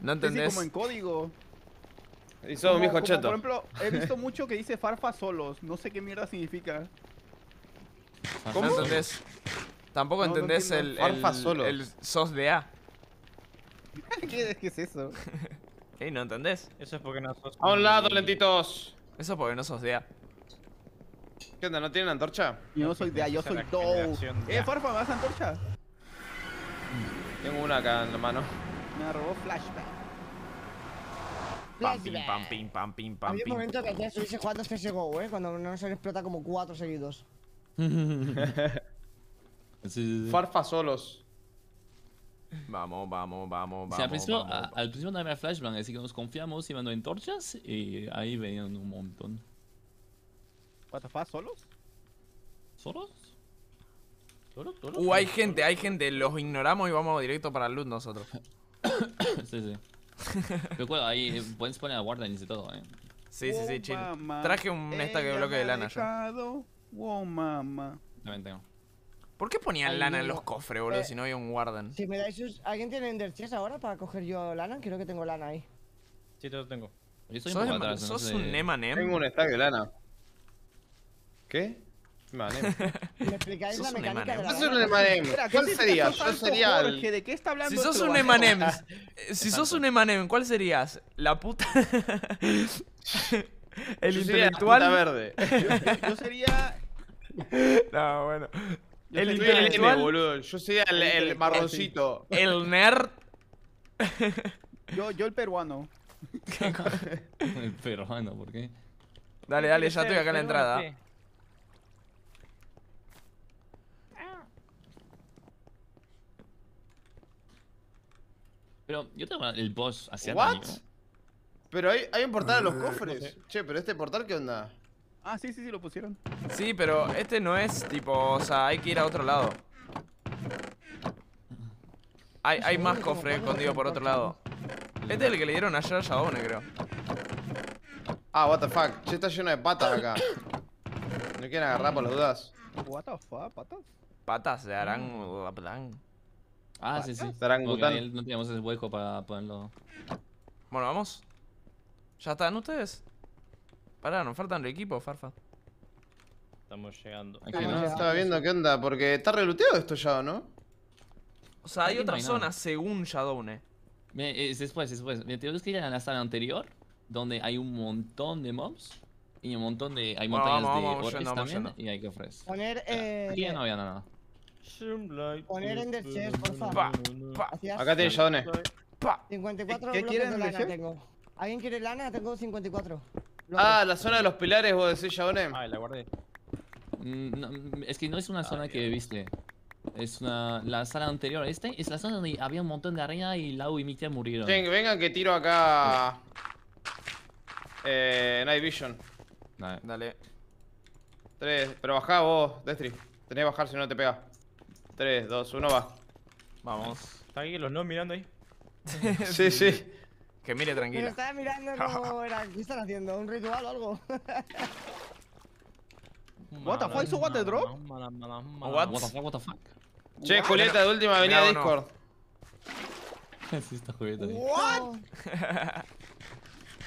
No entendés. Sí, como en código. Y sos un viejo cheto. Por ejemplo, he visto [laughs] mucho que dice farfa solos. No sé qué mierda significa. ¿Cómo? No entendés. Tampoco entendés el, farfa el sos de A. [laughs] ¿Qué, ¿Qué, es eso? Ey, no entendés. Eso es porque no sos. A un lado, lentitos. Eso es porque no sos de A. ¿Qué onda? ¿No tienen antorcha? Yo soy de yo soy Eh, Farfa, ¿me das antorcha? Tengo una acá en la mano. Me robó flashback. Pam, pim, pam, pim, pam, pim, pam, Había un momento que ya estuviese jugando CSGO, eh, cuando no se explota como cuatro seguidos. [laughs] Farfa solos. Vamos, vamos, vamos, vamos. al, principio, a, no había flashback así que nos confiamos, y mandó antorchas y ahí venían un montón. What ¿Solos? ¿Solos? ¿Solos? ¿Solos? Uh, hay gente, hay gente. Los ignoramos y vamos directo para el loot nosotros. [coughs] sí, sí. ahí eh, pueden poner a Warden y todo, eh. Sí, sí, sí, chill. Traje un stack de bloque de lana yo. Wow, mamá. También tengo. ¿Por qué ponían lana en los cofres, boludo, eh, si no había un Warden? Si me dais sus... ¿Alguien tiene Ender Chest ahora para coger yo lana? Creo que tengo lana ahí. Sí, lo tengo. ¿Sos, un, atrás, Tengo un stack de lana. ¿Qué? [laughs] Emanem ¿Me explicáis la mecánica de un Emanem. ¿Cuál sería? ¿de qué está hablando? Si sos un Emanem. Ah. si sos un Emanem, ¿cuál serías? La puta. [laughs] El intelectual. puta verde. [laughs] Yo, sería. No, bueno. el intelectual. boludo. Yo sería el, marroncito. El nerd. Yo, yo el peruano. el peruano, ¿por qué? Dale, dale, ya estoy acá en la entrada. Pero yo tengo el boss hacia ¿What? Pero hay, hay un portal a los cofres. Eh, che, pero este portal, ¿qué onda? Ah, sí, sí, sí, lo pusieron. Sí, pero este no es tipo, o sea, hay que ir a otro lado. Hay, más cofres escondidos por otro lado. Este es el que le dieron ayer a Sabone, creo. Ah, what the fuck. Che, está lleno de patas acá. ¿No quieren agarrar por las dudas? What the fuck, patas. Patas de harán... Ah, sí, sí. Estarán no tenemos ese hueco para ponerlo. Bueno, vamos. ¿Ya están ustedes? Pará, nos faltan el equipo, Farfa. Estamos llegando. Ah, no, estaba viendo qué onda, porque está reluteado esto ya, ¿no? O sea, hay otra zona según Shadowne. Es después, después. tengo que ir a la sala anterior, donde hay un montón de mobs. Y un montón de. Hay montañas de también. Y hay que ofrecer. Poner. Eh, no había nada. Poner en el chest, por favor. Acá tienes Shadone 54 ¿Qué, de lana tengo. ¿Alguien quiere lana? Tengo 54. Ah, la zona de los pilares, vos decís Shadone Ah, la guardé. Mm, es que no es una ah, zona que viste. Es una, la sala anterior. Esta es la zona donde había un montón de arena y Lau y Mitya murieron. vengan que tiro acá. Eh, Night Vision. Dale. Dale. Tres, pero bajá vos, Destri. Tenés que bajar si no te pega. 3, 2, 1, va. Vamos. ¿Están aquí los no mirando ahí? [laughs] sí, sí. Que mire tranquilo. estaba mirando como [laughs] ¿Qué están haciendo? ¿Un ritual o algo? [laughs] what the fuck? ¿Eso what the drop? What? what the fuck, what the fuck? Che, Julieta, de última venía a Discord. sí, está Julieta What?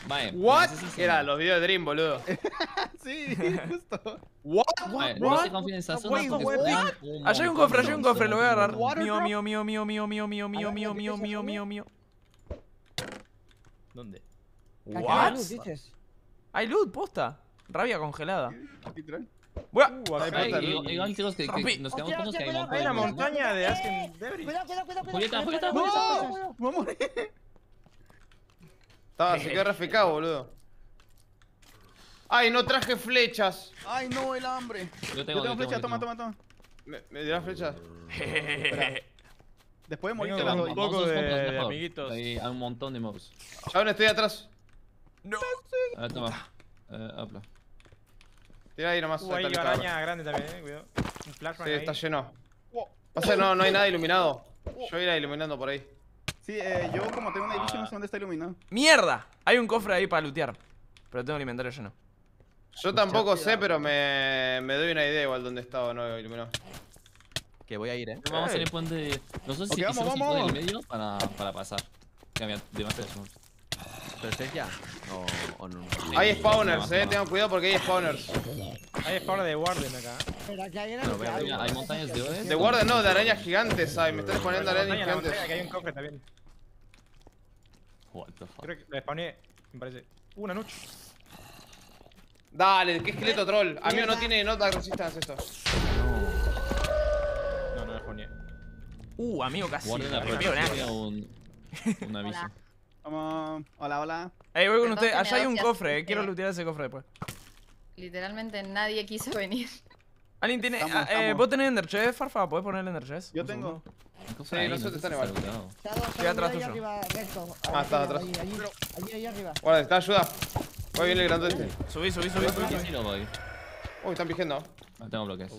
Mae, ¿What? Era los videos de Dream, boludo. [laughs] sí, justo. ¿What? Mae, what? Allá hay un cofre, allá hay un cofre, lo voy a agarrar. Mío, mío, mío, mío, mío, mío, mío, mío, mío, mío, ¿eh? mío, mío, mío. ¿Dónde? ¿What? Hay loot, posta. Rabia congelada. Voy a... Uh, chicos que, nos quedamos con los que hay montaña de Asken Debris. Cuidado, cuidado, cuidado. Julieta, Julieta, Julieta. Vamos se quedó [laughs] reficado, boludo. Ay, no traje flechas. Ay, no, el hambre. Yo tengo, flechas, toma, toma, toma. ¿Me, me flechas? Después de morir te Un poco de, amiguitos. Hay, un montón de mobs. Chabón, estoy atrás. No. A ver, toma. Eh, apla. Tira ahí nomás. Uh, hay una araña grande también, eh, cuidado. Un flash. Sí, ahí. está lleno. Oh. no, no hay nada iluminado. Oh. Yo iré iluminando por ahí. Sí, eh, yo como tengo una edición no sé dónde está iluminado. ¡Mierda! Hay un cofre ahí para lootear. Pero tengo el inventario lleno. Yo tampoco sé, pero me, me doy una idea igual dónde estaba no iluminado. Que voy a ir, eh. Vamos a ir el puente. no sé si vamos, vamos. el medio para, para pasar. Cambia, ya? O, no, Hay spawners, eh. Tengan cuidado porque hay spawners. Hay spawners de Warden acá. Pero hay, hay, montañas de guardia. De Warden no, de arañas gigantes hay. Me están poniendo arañas gigantes. hay un cofre también. What Creo que la spawné, me parece. Una noche. Dale, qué esqueleto troll. ¿Eh? Amigo, no tiene nota resistance esto. No, no la spawné. Uh, amigo, casi. un, aviso. Hola, hola. hola. Ey, voy con usted. Allá hay un cofre. Quiero lootear ese cofre después. Literalmente nadie quiso venir. Alguien tiene. Ah, eh, Vos tenés Ender Chest, Farfa. puedes poner el Ender Chest? Yo tengo. Sí, no nosotros te están igual. Está atrás tuyo. ah, está atrás. Allí, allí, allí, arriba. Guarda, está ayuda. Voy bien el grande este. Subí, subí, subí. Uy, están vigiendo. No ah, tengo bloques.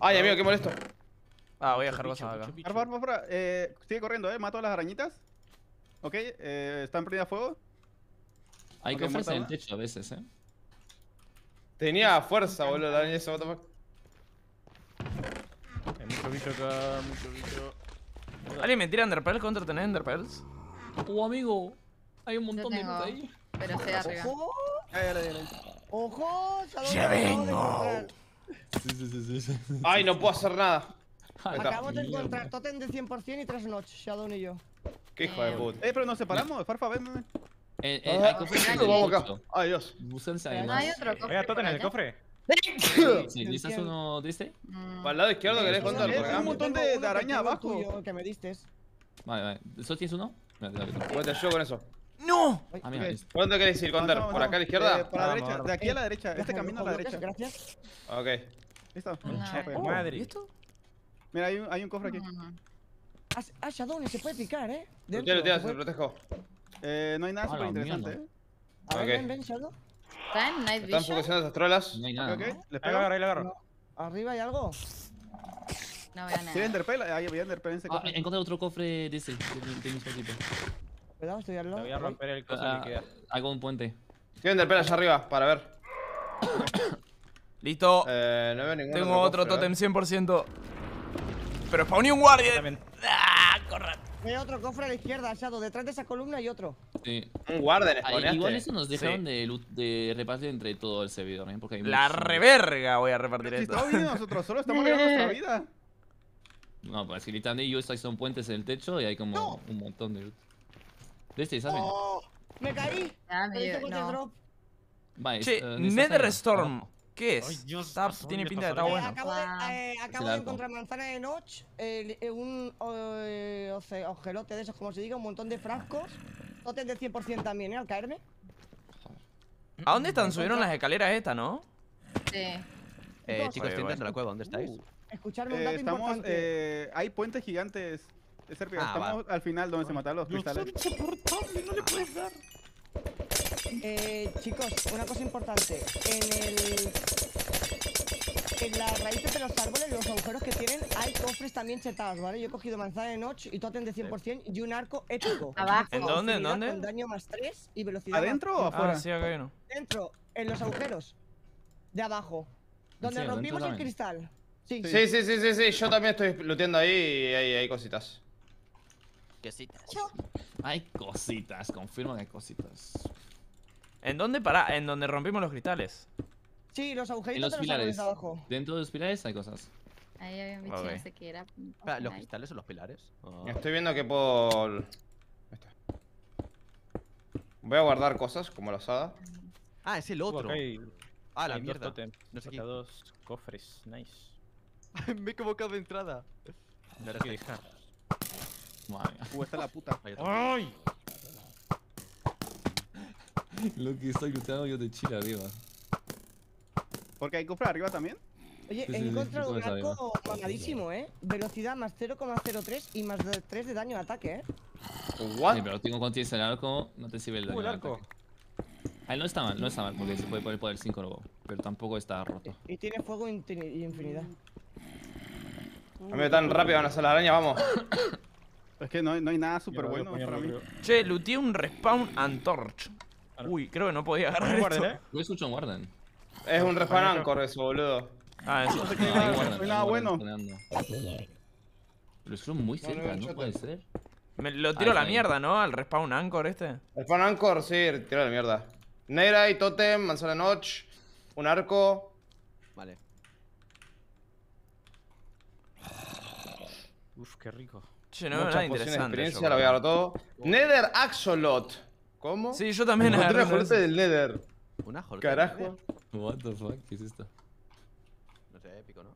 Ay, amigo, qué molesto. Ah, voy a dejar cosas acá. Arfa, arfa, Eh, sigue corriendo, eh. Mato a las arañitas. Ok, eh, están prendidas a fuego. Hay que fuerza en el techo a veces, eh. Tenía fuerza, boludo, la araña esa, what the fuck. Hay mucho bicho acá, mucho bicho. ¿Alguien me tira Enderpearls contra tener Enderpearls? Oh, amigo, hay un montón de loot ahí. Pero se arriba. ¡Ojo! ¡Ojo! ¡Ya vengo! Sí, sí, sí, sí Ay, no puedo hacer nada. Acabo de encontrar totem de 100% y tres noches, Shadow y yo. Qué hijo de puta. Eh, pero nos separamos, Farfa, ven, ven. Eh, eh, hay cofre. Ay, Dios. No hay otro cofre. Venga, totem en el cofre. Sí, uno triste? Mm. Para el lado izquierdo querés contra el programa. un montón de, araña abajo. Que me diste. Vale, vale. ¿Eso tienes uno? Voy yo con eso. ¡No! Ah, mira, ¿Por dónde querés ir, Condor? ¿Por acá a la eh, izquierda? Ah, de aquí a la eh, derecha. Este camino a la derecha. Gracias. Ok. ¿Listo? Pues, madre. esto? Mira, hay un, cofre aquí. Mm. Ah, ah, Shadow, se puede picar, eh. Lo se lo protejo. Eh, no hay nada super interesante, eh. A ver, ven, ven, Shadow night vision. Están focusadas las trolas. No hay nada. Okay, okay. Les pego, agarro, y le agarro. ¿Arriba hay algo? No veo nada. Sí, Enderpel, ahí había Enderpel en ese ah, cofre. Ah, encontré otro cofre de ese, de, mi equipo. Cuidado, estoy al lado. voy a romper el cofre que queda. Hago un puente. Estoy Enderpel allá arriba, para ver. [coughs] Listo. Eh, no veo ningún Tengo otro, totem 100%. ¿eh? Pero spawné un guardia. Ah, corran. Hay otro cofre a la izquierda, Shadow. Detrás de esa columna hay otro. Sí. Un guarder, Ay, ah, Igual eso nos dejaron de, de, repartir entre todo el servidor, ¿eh? Porque La reverga voy a repartir esto. Si bien nosotros solo estamos ganando [laughs] nuestra vida. No, pues si y yo estáis son puentes en el techo y hay como un montón de loot. De este, ¿saben? Oh, ¡Me caí! Ah, no. Vale, che, uh, Nether Storm. ¿Qué es? tiene pinta de estar bueno. acabo de, eh, acabo de encontrar manzana de noche eh, un eh, ojelote de esos, como se diga, un montón de frascos. Totes de 100% también, ¿eh? Al caerme. ¿A dónde están? Subieron las escaleras estas, ¿no? Sí. Eh, chicos, estoy a la cueva, ¿dónde estáis? Uh, escucharme un eh, dato estamos, importante. hay puentes gigantes. Es ah, estamos al final donde se mataron los cristales. no le puedes dar. Eh, chicos, una cosa importante. En el... En las raíces de los árboles, los agujeros que tienen, hay cofres también chetados, ¿vale? Yo he cogido manzana de noche y totem de 100% y un arco épico. [clears throat] Abajo. ¿En dónde? ¿En dónde? daño más 3 y velocidad ¿Adentro o afuera? Ah, sí, acá hay Dentro, en los agujeros. De abajo. Donde rompimos el cristal. Sí. Sí, sí, sí, sí, Yo también estoy looteando ahí y hay, hay cositas. Cositas. Hay cositas, Confirmo que cositas. ¿En dónde para? En donde rompimos los cristales. Sí, los agujeritos en los, pilares. Abajo. Dentro de los pilares hay cosas. Ahí había un bicho, no era. ¿Los cristales o los pilares? Ah. Estoy viendo que por... Voy a guardar cosas, como la asada. Ah, es el uh, otro. Ah, la mierda. Dos no sé dos cofres, nice. Me he convocado de entrada. No, la dejar. Uh, está la puta. ¡Ay! [laughs] Lo que estoy usando yo de Chile arriba. ¿Porque hay comprar arriba también? Oye, he encontrado un arco mamadísimo, eh. Velocidad más 0,03 y más 3 de daño de ataque, eh. ¿What? Sí, pero tengo cuando tienes el arco, no te sirve el daño. Uh, el arco. Ah, no está mal, no está mal, porque se puede poner poder 5 luego. Pero tampoco está roto. Y, tiene fuego infinidad. mí tan rápido van a hacer la araña, vamos. es que no, hay nada súper bueno Che, looté un respawn antorch. Uy, creo que no podía agarrar el Warden, eh? un Es un respawn anchor eso, boludo. Ah, eso. Ah, no sé qué no, nada bueno. eso es muy cerca, ¿no puede ser? Me lo tiro ah, a la mierda, ¿no? Al respawn anchor este. Respawn anchor, sí, tiro a la mierda. Neira y Totem, manzana noche. un arco. Vale. Uf, qué rico. Che, no, interesante. experiencia, voy a dar todo. Nether Axolot. ¿Cómo? Sí, yo también Un una del Nether. ¿Una Carajo. What the fuck, ¿qué es esto? No sé, épico, ¿no?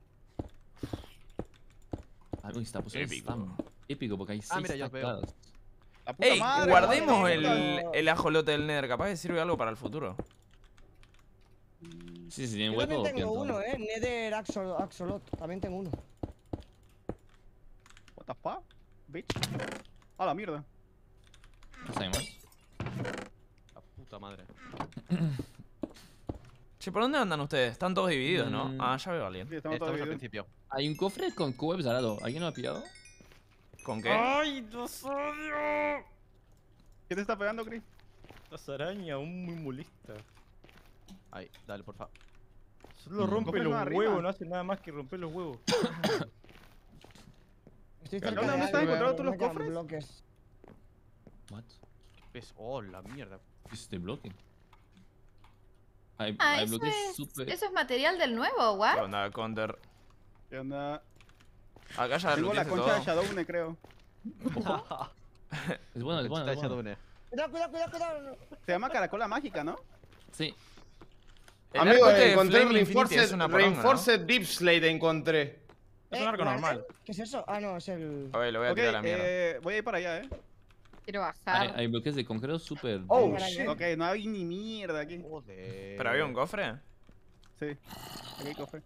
Algo ah, está pues épico. Épico, porque hay ah, seis mira, Ey, guardemos el, el, ajolote del Nether, capaz que sirve algo para el futuro. Sí, sí, tiene Yo También tengo uno, eh. Nether Axolot. También tengo uno. What the fuck, bitch. A la mierda. No más? La puta madre. [clears throat] Che, ¿por dónde andan ustedes? Están todos divididos, ¿no? Mm. Ah, ya veo a alguien. estamos, al principio. Hay un cofre con cubes al ¿Alguien lo ha pillado? ¿Con qué? ¡Ay, Dios odio! ¿Qué te está pegando, Chris? Las arañas, un muy molesta Ahí, dale, porfa. Solo mm. rompe los huevos, no hace nada más que romper los huevos. [coughs] ¿Dónde estás encontrado tú los cofres? ¿Qué? Oh, la mierda. ¿Qué es este bloque? Hay, ah, eso, es, super... eso es material del nuevo, ¿what? ¿Qué onda, Conder? ¿Qué onda? Acá ya Tengo la concha de Shadowne, creo. [laughs] es bueno, es bueno. Cuidado, cuidado, cuidado, cuidado. Se llama caracola mágica, ¿no? Sí. Amigo, encontré Reinforced, poronga, Deep Slate, encontré. Eh, es un arco normal. ¿Qué es eso? Ah, no, es el. A ver, lo voy a tirar a la mierda. Eh, voy a ir para allá, eh. Quiero bajar. Hay, bloques de concreto súper. Oh, shit. Ok, no hay ni mierda aquí. Joder. ¿Pero había un cofre? Sí. Aquí hay cofre.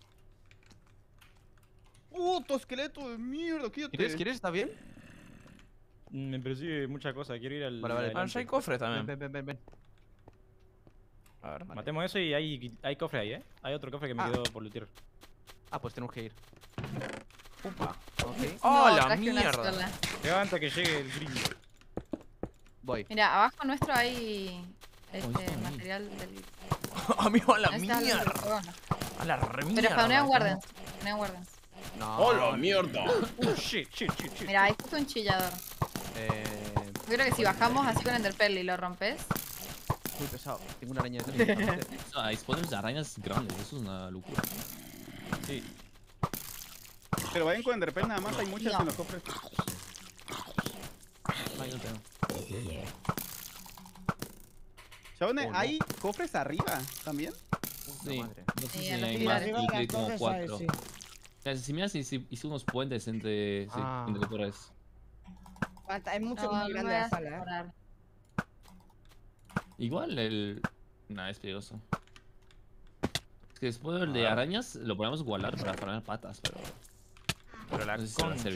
¡Puto ¡Uh, esqueleto de mierda! ¿Quieres? ¿Quieres? ¿Está bien? Mm, me persigue mucha cosa. Quiero ir al. Vale, vale. Ah, hay cofre también. Ven, ven, ven. ven. A ver, Matemos eso y hay, hay cofre ahí, ¿eh? Hay otro cofre que me ah. quedo quedó por lootear. Ah, pues tenemos que ir. Upa. Okay. ¡Oh, la mierda! Levanta que llegue el gringo. Mira, abajo nuestro hay este material del. [laughs] Amigo, a la mía, mierda. A la remierda. Pero No. No. ¡Hola, mierda! Uh, [laughs] shit, shit, shit, Mira, esto es un chillador. Eh. Yo creo que si bajamos eh. así con Enderpearl y lo rompes. Muy pesado, tengo una araña de [laughs] ah, Hay spotters de arañas grandes, eso es una locura. Sí. Pero vayan con Enderpearl nada más, hay muchas en los cofres. Ahí tengo yeah. ¿hay cofres arriba también? Sí, no sé si sí, hay más, hay como cuatro. Hay, sí. si miras, hice, unos puentes entre, sí, ah. entre torres. Es mucho no, grande la sala, ¿eh? Igual el... Nah, es peligroso. Es que después el de ah. arañas lo podemos guardar para poner patas, pero... Pero la no sé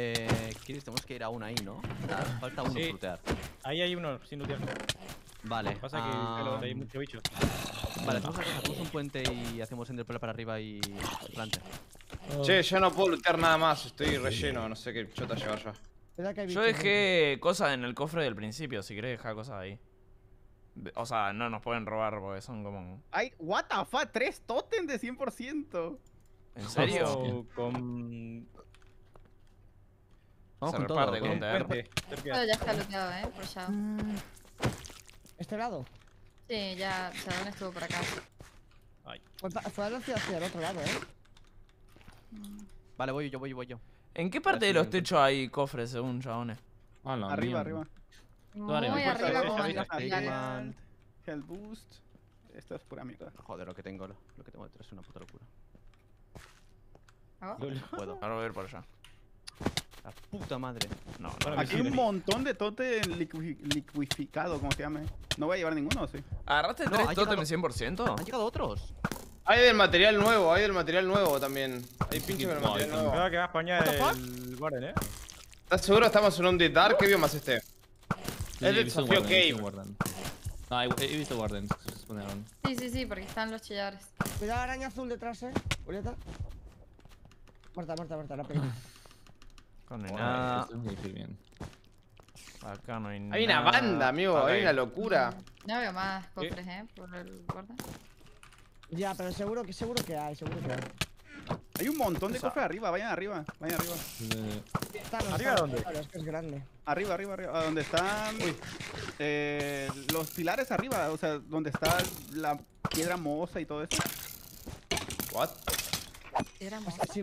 eh, Chris, tenemos que ir a una ahí, ¿no? Ah, falta uno sí. Ahí hay uno sin lootear. Vale. Lo que pasa que hay muchos bichos Vale, vamos a un puente y hacemos enderpearl para arriba y plante. Oh. Che, ya no puedo lootear nada más, estoy relleno, no sé qué chota llevar ya. Yo dejé cosas en el cofre del principio, si querés dejar cosas ahí. O sea, no nos pueden robar porque son como... Ay, what the fuck, tres totem de 100%. ¿En serio? Con... Vamos con todo. con pues, ya está looteado, eh, Por allá mm. ¿Este lado? Sí, ya, Shao estuvo por acá. Pues Fue, fue hacia, el otro lado, eh. Vale, voy yo, voy yo, voy yo. ¿En qué parte de los techos hay cofres, según Shaone? Ah, arriba, arriba. Muy arriba, arriba como el, el, boost. Esto es pura mierda. Joder, lo que tengo, lo, que tengo detrás es una puta locura. ¿Ah? puedo. Ahora voy a ir por allá puta madre. No, no. Aquí hay un montón de tote liquificado, como se llame. No voy a llevar ninguno, sí. ¿Agarraste no, tres totem 100%? Han llegado otros. Hay del material nuevo, hay del material nuevo también. Hay pinche del material nuevo. que vas a España el eh. ¿Estás seguro? Estamos en un de Dark. ¿Qué más este? Es el desafío Cave. No, he visto Warden, se si, Sí, sí, sí, porque están los chillares. Cuidado, araña azul detrás, eh. Julieta. Muerta, muerta, muerta, la pega. [laughs] Condenada. Acá no hay, nada. Hay una banda, amigo, hay una locura. No veo más cofres, ¿Eh? por el borde. Ya, pero seguro que seguro que hay, seguro que hay. Hay un montón de cofres arriba, vayan arriba, vayan arriba. ¿Arriba dónde? Es que es grande. Arriba, arriba, arriba. Ah, ¿Dónde están eh, los pilares arriba, o sea, donde está la piedra moza y todo eso. What?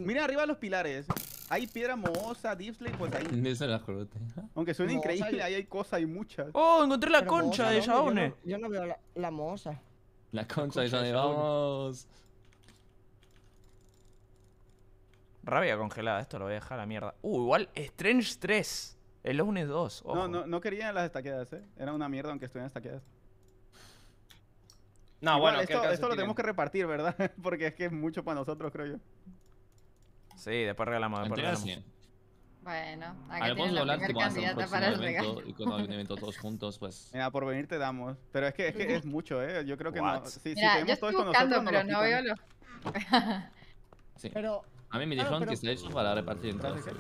Mira arriba los pilares. Hay piedra mohosa, Dipsley, pues ahí. la Aunque suena increíble, ahí hay cosas, hay muchas. ¡Oh! Encontré la concha de Shaone. yo, no, veo la, la mohosa. La concha, de Shaone, vamos. Rabia congelada, esto lo voy a dejar a la mierda. Uh, igual Strange 3. El lunes 2. Ojo. No, no, no querían las estaqueadas, eh. Era una mierda aunque estuvieran estaqueadas. No, bueno, esto lo tenemos que repartir, ¿verdad? [laughs] Porque es que es mucho para nosotros, creo yo. Sí, después regalamos. Después regalamos. Bueno, aquí tenemos tienen la primer candidata para el regalo. Y cuando hay un evento todos juntos, pues... [laughs] Mira, por venir te damos. Pero es que es, mucho, ¿eh? Yo creo que no... Sí, Mira, si yo estoy todos buscando, con nosotros, pero no veo lo... [laughs] sí. Pero... A mí me dijeron que está hecho para repartir entonces.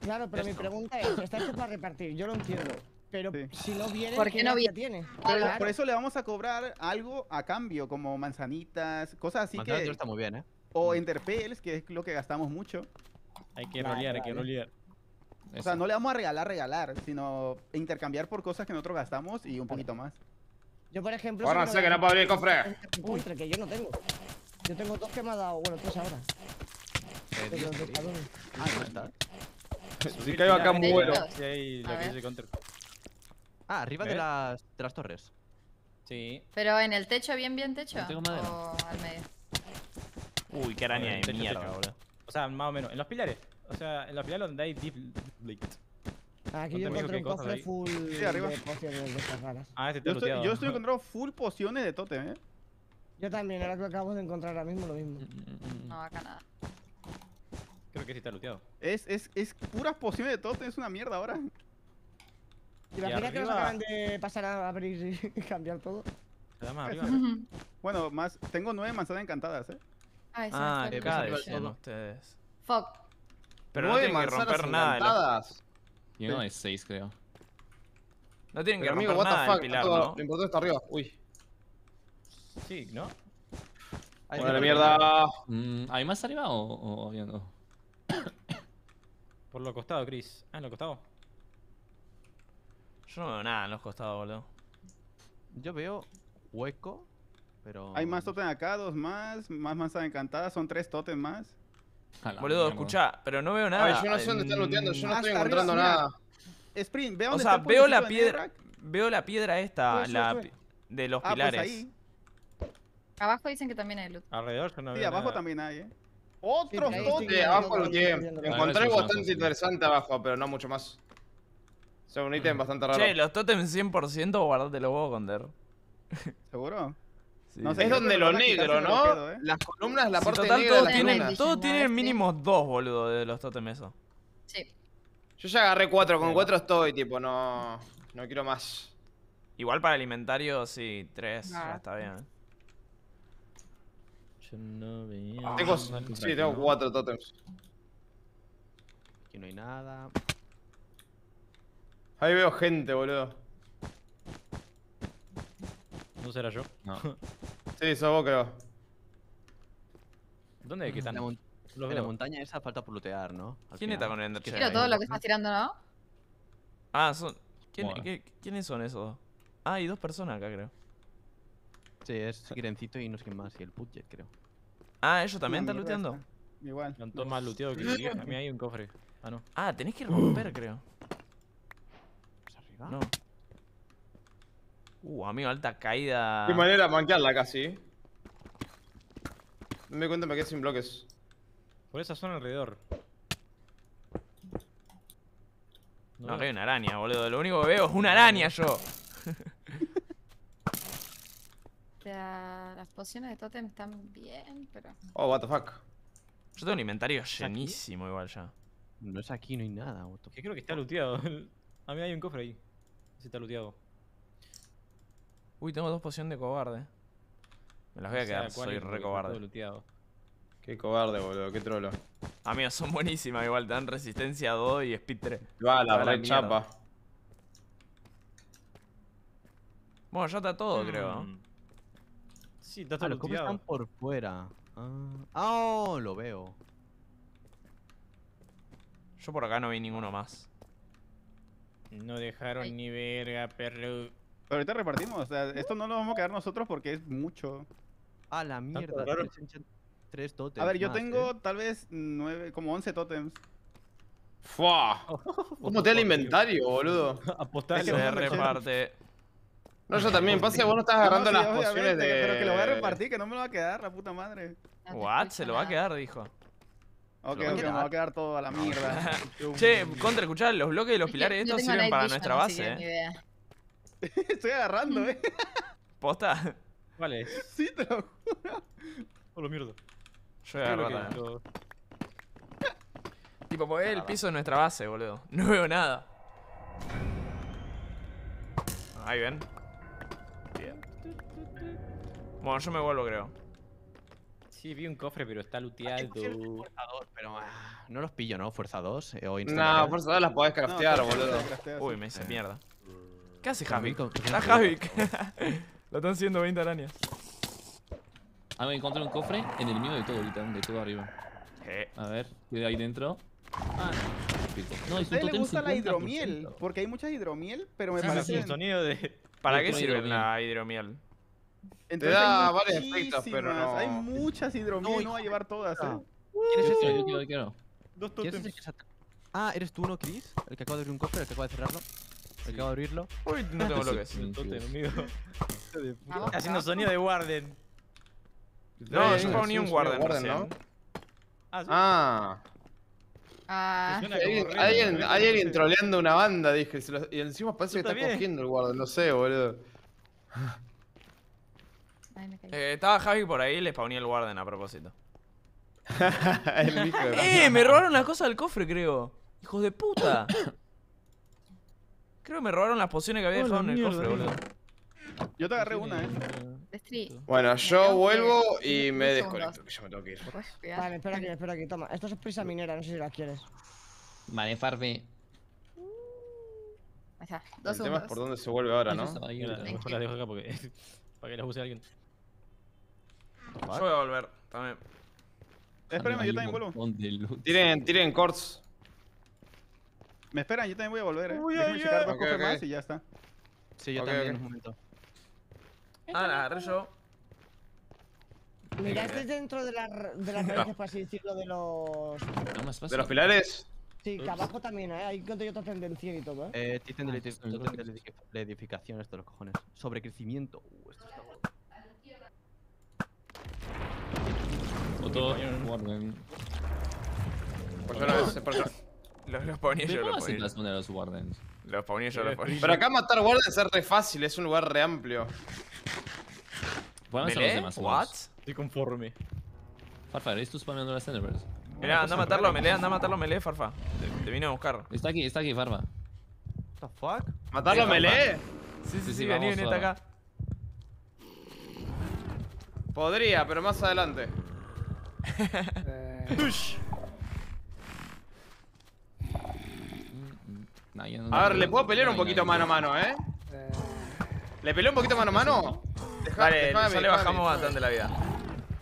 Claro, pero mi pregunta es, está hecho para repartir, yo lo entiendo. Pero si no viene, ¿por qué, no viene? tiene? por eso le vamos a cobrar algo a cambio, como manzanitas, cosas así manzanitas que... está muy bien, ¿eh? O interpeles mm. que es lo que gastamos mucho. Hay que rolear, hay que rolear. ¿eh? O sea, no le vamos a regalar, regalar, sino intercambiar por cosas que nosotros gastamos y un poquito más. Yo, por ejemplo. Ahora sé que no puedo abrir el cofre. Este que yo no tengo. Yo tengo dos que me ha dado. Bueno, tres ahora. Ah, no está. Si caigo acá, muy Ah, arriba ¿Eh? de las, torres. Sí. Pero en el techo, bien, bien techo. tengo madera. Uy, qué araña de mierda, boludo. O sea, más o menos. En los pilares. O sea, en los pilares donde hay deep ah, Aquí yo encontré un cofre full de pociones de estas raras. Ah, yo, estoy, yo estoy encontrando full pociones de totem, eh. Yo también, ahora que acabo de encontrar ahora mismo lo mismo. Mm, mm, mm, no, acá nada. Creo que sí está looteado. Es, es, es puras pociones de totem, es una mierda ahora. Imagina que nos acaban de pasar a abrir y [laughs] cambiar todo. bueno, más tengo nueve manzanas encantadas, eh. Ah, ah que ah que son ustedes. Fuck. Pero no, tienen que romper nada. Los... Y no, de seis, creo. No tienen que romper nada el pilar, ¿no? está arriba. Uy. Sí, ¿no? Ahí la mierda. Mm, ¿Hay más arriba o, o viendo? Por los costados, Chris. Ah, en los costados? Yo no veo nada en los costados, boludo. Yo veo hueco hay más totem acá, dos más, más más encantadas, son tres totem más. Boludo, escucha, pero no veo nada. yo no sé dónde están looteando, yo no estoy encontrando nada. Sprint, ve dónde o sea, veo la piedra, veo la piedra esta, la de los ah, pues pilares. ahí. Abajo dicen que también hay loot. Alrededor Sí, abajo también hay, eh. Otros totem. abajo lo Encontré algo bastante interesante abajo, pero no mucho más. O sea, un ítem bastante raro. Che, los totems 100% guardate los vos, Conder. ¿Seguro? No sé, es donde lo negro, ¿no? ¿eh? Las columnas, la parte total, negra Todo de tienen, Todos tienen mínimos dos, boludo, de los totems Sí. Yo ya agarré cuatro, con cuatro estoy, tipo, no... No quiero más. Igual para el inventario, sí, tres, ya ah. está bien. Yo no veía... Ah, tengo, sí, tengo cuatro totems. Aquí no hay nada. Ahí veo gente, boludo. ¿No será yo? No. [laughs] sí, sos vos, creo. ¿Dónde quitan que En la, montaña esa falta por lootear, ¿no? ¿Quién está con el Enderche? Tiro todo lo que estás tirando, ¿no? Ah, son... ¿Quiénes son esos? Ah, hay dos personas acá, creo. Sí, es Kirencito y no sé quién más, y el Pudget, creo. Ah, ¿ellos también están looteando? Igual. Están más looteados que yo. A mí hay un cofre. Ah, no. Ah, tenés que romper, creo. ¿Es ¿Arriba? No. Uh, amigo, alta caída. Qué manera manquearla casi. Eh. No me cuenta, me quedé sin bloques. Por esa zona alrededor. No, hay una araña, boludo. Lo único que veo es una araña yo. [laughs] Las pociones de totem están bien, pero... Oh, what the fuck. Yo tengo un inventario llenísimo igual ya. No es aquí, no hay nada, boludo. creo que está looteado. A [laughs] mí hay un cofre ahí. Si está looteado. Uy, tengo dos pociones de cobarde. Me las voy a quedar, soy re cobarde. Qué cobarde, boludo, qué trolo. Amigos, ah, son buenísimas igual, te dan resistencia 2 y speed 3. Va, la, la chapa. Bueno, ya está todo, mm. creo. Sí, está todo ah, están por fuera. Ah, oh, lo veo. Yo por acá no vi ninguno más. No dejaron ni verga, perro. Pero ahorita repartimos, o sea, esto no lo vamos a quedar nosotros porque es mucho. A la mierda, tres, totems. A ver, yo tengo ¿eh? tal vez nueve, como 11 totems. ¡Fua! [laughs] ¿Cómo te el inventario, boludo? Apostar se reparte. No, yo también. Pasa que vos no estás agarrando las pociones de. Pero que lo voy a repartir, que no me lo va a quedar, la puta madre. What? Se lo va a quedar, dijo. Ok, ok, me va a quedar todo a la mierda. [laughs] che, contra, escuchá, los bloques y los pilares estos sirven para nuestra base. eh. [laughs] Estoy agarrando, mm. eh. ¿Posta? Vale. [laughs] Sí, te lo juro. Oh, lo mierda. Yo voy a agarrar Tipo, es el piso de nuestra base, boludo. [laughs] No veo nada. Ahí ven. Bueno, yo me vuelvo, creo. Sí, vi un cofre, pero está looteado. pero ah, no los pillo, ¿no? Fuerza 2. Eh, no, fuerza 2 las podés craftear, boludo. Uy, me hice mierda. ¿Qué hace Javik? Está Javik. Lo están haciendo 20 arañas. Ah, me encontré un cofre en el mío de todo ahorita, de todo arriba. A ver, ¿qué hay ahí dentro? Ah, no. es un totem le gusta la hidromiel? Porque hay mucha hidromiel, pero me parece... El sonido de... [laughs] ¿Para qué sirve la hidromiel? Te da varios efectos, pero no... Hay muchas hidromiel, no, voy a llevar todas, ¿eh? Yo quiero, yo quiero. Dos totems. Ah, ¿eres tú, no, Chris? El que acaba de abrir un cofre, el que acaba de cerrarlo. Acabo de abrirlo. Uy, no este tengo Estoy Haciendo sonido de Warden. No, yo no, ni un Warden. Warden ¿no? Ah, ah. Ah, hay alguien, troleando una banda, dije. y encima parece que está cogiendo el warden no sé, boludo. Eh, estaba Javi por ahí y le spawné el warden a propósito. [laughs] ¡Eh! Me robaron las cosas del cofre, creo. ¡Hijos de puta! [coughs] Creo que me robaron las pociones que había oh, dejado en el cofre, boludo. Yo te agarré una, eh. Bueno, yo vuelvo y me desconecto, que yo me tengo que ir. Vale, espera aquí, espera aquí, toma. Esto es prisa minera, no sé si la quieres. Vale, farme Ahí está, dos El tema es por dónde se vuelve ahora, ¿no? Mejor las dejo acá porque. [laughs] para que las use alguien. Yo voy a volver, también. Espérenme, yo también vuelvo. Tiren, tiren cortes. Me esperan, yo también voy a volver, eh. Uy, Déjenme checar más y ya está. Sí, yo también, un momento. Ah, la Mira, este es dentro de, la, de las [laughs] raíces, por así decirlo, de los... ¿De los pilares? Sí, que abajo también, ¿eh? Ahí encontré otra tendencia y todo, ¿eh? Eh, ah, dicen de la edificación, esto, los cojones. Sobrecrecimiento. Uh, esto está bueno. Otro Por eso, por eso. Los, los yo, los los wardens? Los los Pero acá matar wardens es re fácil, es un lugar re amplio. Podemos los demás. ¿What? Estoy conforme. Farfa, ¿eres tú spameando las Thunderbirds? Mirá, anda a matarlo a melee, anda a matarlo a melee, Farfa. Te, vine a buscar. Está aquí, está aquí, Farfa. ¿What the fuck? ¿Matarlo a melee? Sí, sí, sí, vení, vení, acá. Podría, pero más adelante. [laughs] eh... a ver, ¿le puedo pelear un poquito mano a mano, eh? eh? ¿Le peleo un poquito mano a mano? vale, le bajamos eh. bastante la vida.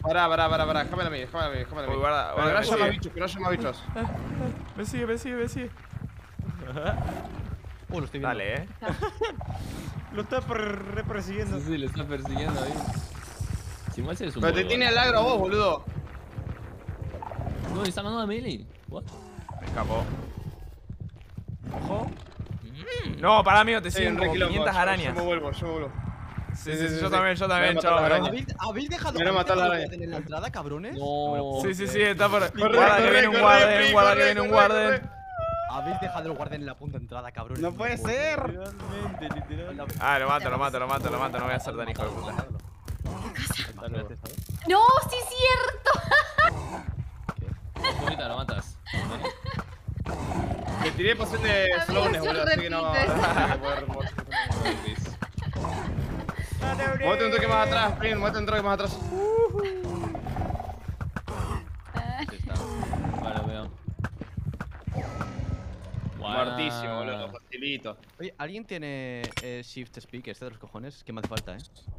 Pará, pará, pará, pará, déjame a mí, déjame a mí, déjame a mí. guarda, no bichos, no bichos. Me [laughs] sigue, me sigue, me sigue. Uh, lo estoy viendo. Dale, eh. [laughs] lo está re persiguiendo. Sí, sí, lo está persiguiendo ahí. ¿eh? Si un Pero te tiene al agro vos, boludo. No, está mandando a melee. What? Me escapó. Ojo. Mm. No, para amigo, te siguen como 500 arañas. Yo me vuelvo, yo me vuelvo. Sí, sí, sí, yo también, yo también, ¿Habéis dejado que matar la araña en la entrada, cabrones? No. Sí, sí, sí, está por. Guarda que viene un guarden, guarda que viene un guarden. Habéis dejado el guarden en la punta de entrada, cabrones. No puede ser. Realmente, literalmente. Ah, lo mato, lo mato, lo mato, lo mato, no voy a ser tan hijo de puta. No, sí es cierto. Ahorita [laughs] lo matas. Me tiré poción de flones, boludo, así que no. Muévete [laughs] un toque más atrás, Prim, muévete un toque más atrás. Vale, veo. Muertísimo, boludo, facilito. Oye, ¿alguien tiene eh, Shift Speak este de los cojones? ¿Qué me hace falta, eh?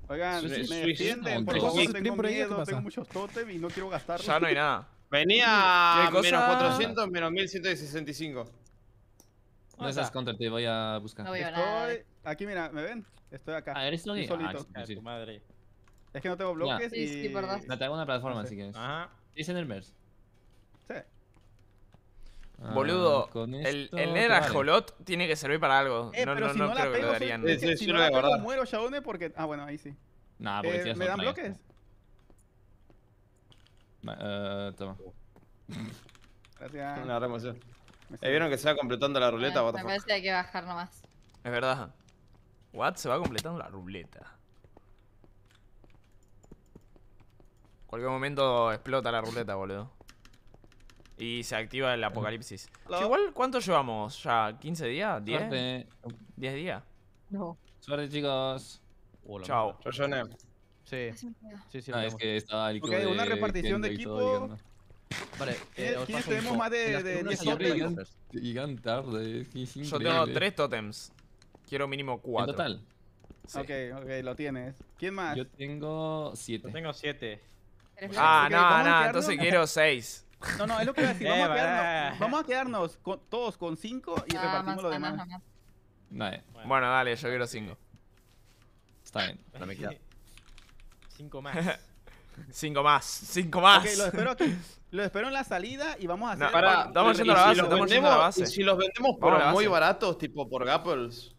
Oigan, me defienden, por favor, tengo miedo, tengo muchos totems y no quiero gastarlos. Ya no hay nada. Venía menos 400, menos 1165. No estás contra, te voy a buscar. No Estoy... Aquí, mira, ¿me ven? Estoy acá. Ah, ¿eres solito? solito. Ah, tu madre. Es que no tengo bloques y... Sí, sí, No, te hago una plataforma, si quieres así que... Ajá. ¿Es en el MERS? Sí. Ah, Boludo, el, el era Ajolot tiene que servir para algo. Eh, no, pero no, si no, no creo pego, que lo darían. si no la pego, muero muero Shaone porque... Ah, bueno, ahí sí. Nah, porque eh, ¿Me dan bloques? Eh, toma. Gracias. Una remoción. Me eh, ¿Vieron que se va completando la ruleta? Bueno, me parece que hay que bajar nomás. Es verdad. What? Se va completando la ruleta. Cualquier momento explota la ruleta, boludo. Y se activa el apocalipsis. igual, ¿cuánto llevamos? ¿Ya? ¿15 días? ¿10? ¿10 días? No. Suerte, chicos. Hola, uh, Chao. Yo, yo, Sí. Sí, sí, ah, es que estaba el okay, una repartición de equipo. Vale, eh, tenemos más de, de 10 tótems. tarde, Yo tengo 3 totems Quiero mínimo 4. total? Ok, ok, lo tienes. ¿Quién más? Yo tengo 7. tengo 7. Ah, no, no, entonces quiero 6. [laughs] No, no, es lo que iba a decir. Vamos a [laughs] eh, quedarnos, todos con 5 y ah, repartimos más, lo ah, demás. Ah, eh. bueno. dale, yo quiero 5. Está bien. No me queda. 5 [laughs] más. Cinco más, cinco más. lo espero en la salida y vamos a hacer. estamos haciendo la base. Si los, vendemos, por muy baratos, tipo por Gapples.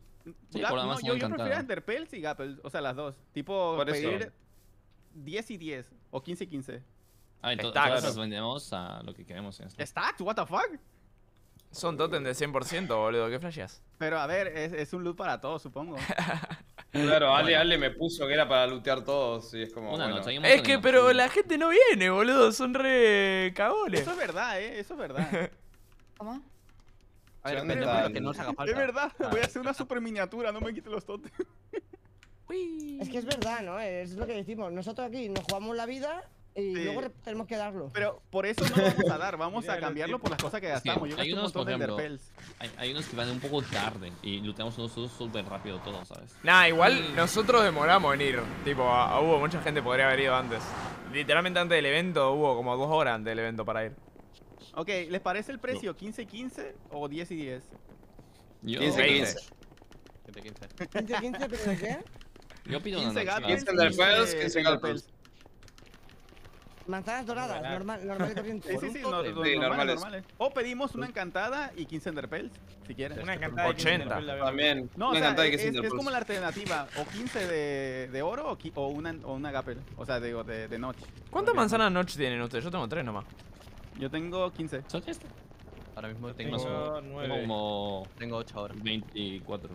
yo, prefiero y Gapples, o sea, las dos. Tipo, pedir 10 y 10 o 15 y 15. Ah, entonces los vendemos a lo que queremos. En Stacks, what the fuck. Son totem de 100%, boludo, ¿qué flasheas? Pero a ver, es, es un loot para todos, supongo. [laughs] Claro, Ale, Ale me puso que era para lootear todos y es como. bueno. es que, pero la gente no viene, boludo. Son re cagones. Eso es verdad, eh. Eso es verdad. [laughs] ¿Cómo? A ver, depende verdad, que no haga falta. Es verdad, ah. voy a hacer una super miniatura, no me quiten los totes. es que es verdad, ¿no? Es lo que decimos. Nosotros aquí nos jugamos la vida y luego tenemos que darlo. Pero por eso no lo vamos a dar, vamos a cambiarlo por las cosas que gastamos. Yo hay unos, un montón de hay, hay, unos que van un poco tarde y lo tenemos nosotros súper rápido todos, ¿sabes? Nah, igual mm. nosotros demoramos en ir. Tipo, hubo mucha gente podría haber ido antes. Literalmente antes del evento hubo como dos horas antes del evento para ir. Ok, ¿les parece el precio? ¿15 y 15 o 10 y 10? Yo... 15 15. 15 15. ¿15 15 pero qué? Yo pido 15 gatos, 15 gatos, 15 gatos. Manzanas doradas, normal, normal y corriente. [laughs] Sí, sí, no, normales, O pedimos una encantada y 15 enderpels, si quieres. Una encantada 80. Y También. No, una o sea, es, es, es, como la alternativa. O 15 de, de oro o, una, o una gapel. O sea, digo, de, de noche. ¿Cuántas manzanas noche tienen ustedes? Yo tengo 3 nomás. Yo tengo 15. ¿Son este? Ahora mismo tengo, tengo 9. Tengo como. Tengo 8 ahora. 24.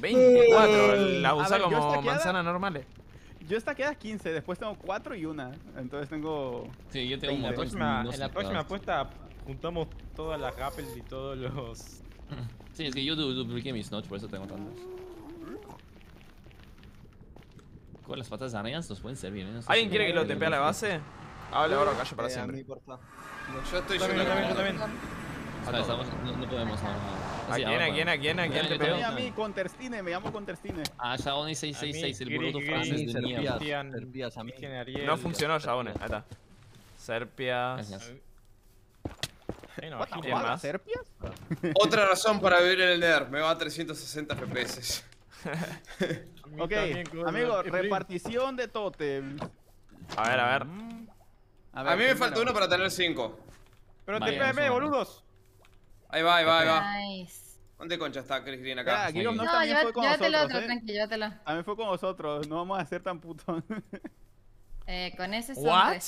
24, [laughs] la usa como manzanas normales. Eh yo esta queda 15, después tengo 4 y 1. Entonces tengo. Sí, yo tengo En la próxima, en la próxima apuesta juntamos todas las gapples y todos los. Sí, es que yo dupliqué mis notes, por eso tengo tantas. Con las patas de pueden servir, bien ¿eh? ¿Alguien quiere que lo tepee a la base? Hable ahora o callo para eh, siempre. yo estoy yo también, yo también. Yo ah, no, podemos, no. ¿A quién, a quién, a quién, a quién? Te a mí, Contestine, me llamo Contestine. Ah, Saone 666, el bruto francés de Serpias, a mí. No funcionó Saone, ahí está. Serpias. ¿Serpias? ¿Serpias? [laughs] Otra razón para vivir en el Nether, me va a 360 FPS. [laughs] ok, amigo, repartición de totem. A ver, a ver. Mm. A, mí me falta uno para tener 5. Pero TPM, boludos. Ahí va, ahí va, ahí va. ¿Dónde concha está Chris Green acá? Ah, no, ¿eh? también fue con vosotros, fue con vosotros, no vamos a ser tan putos. [laughs] eh, con ese [laughs] What?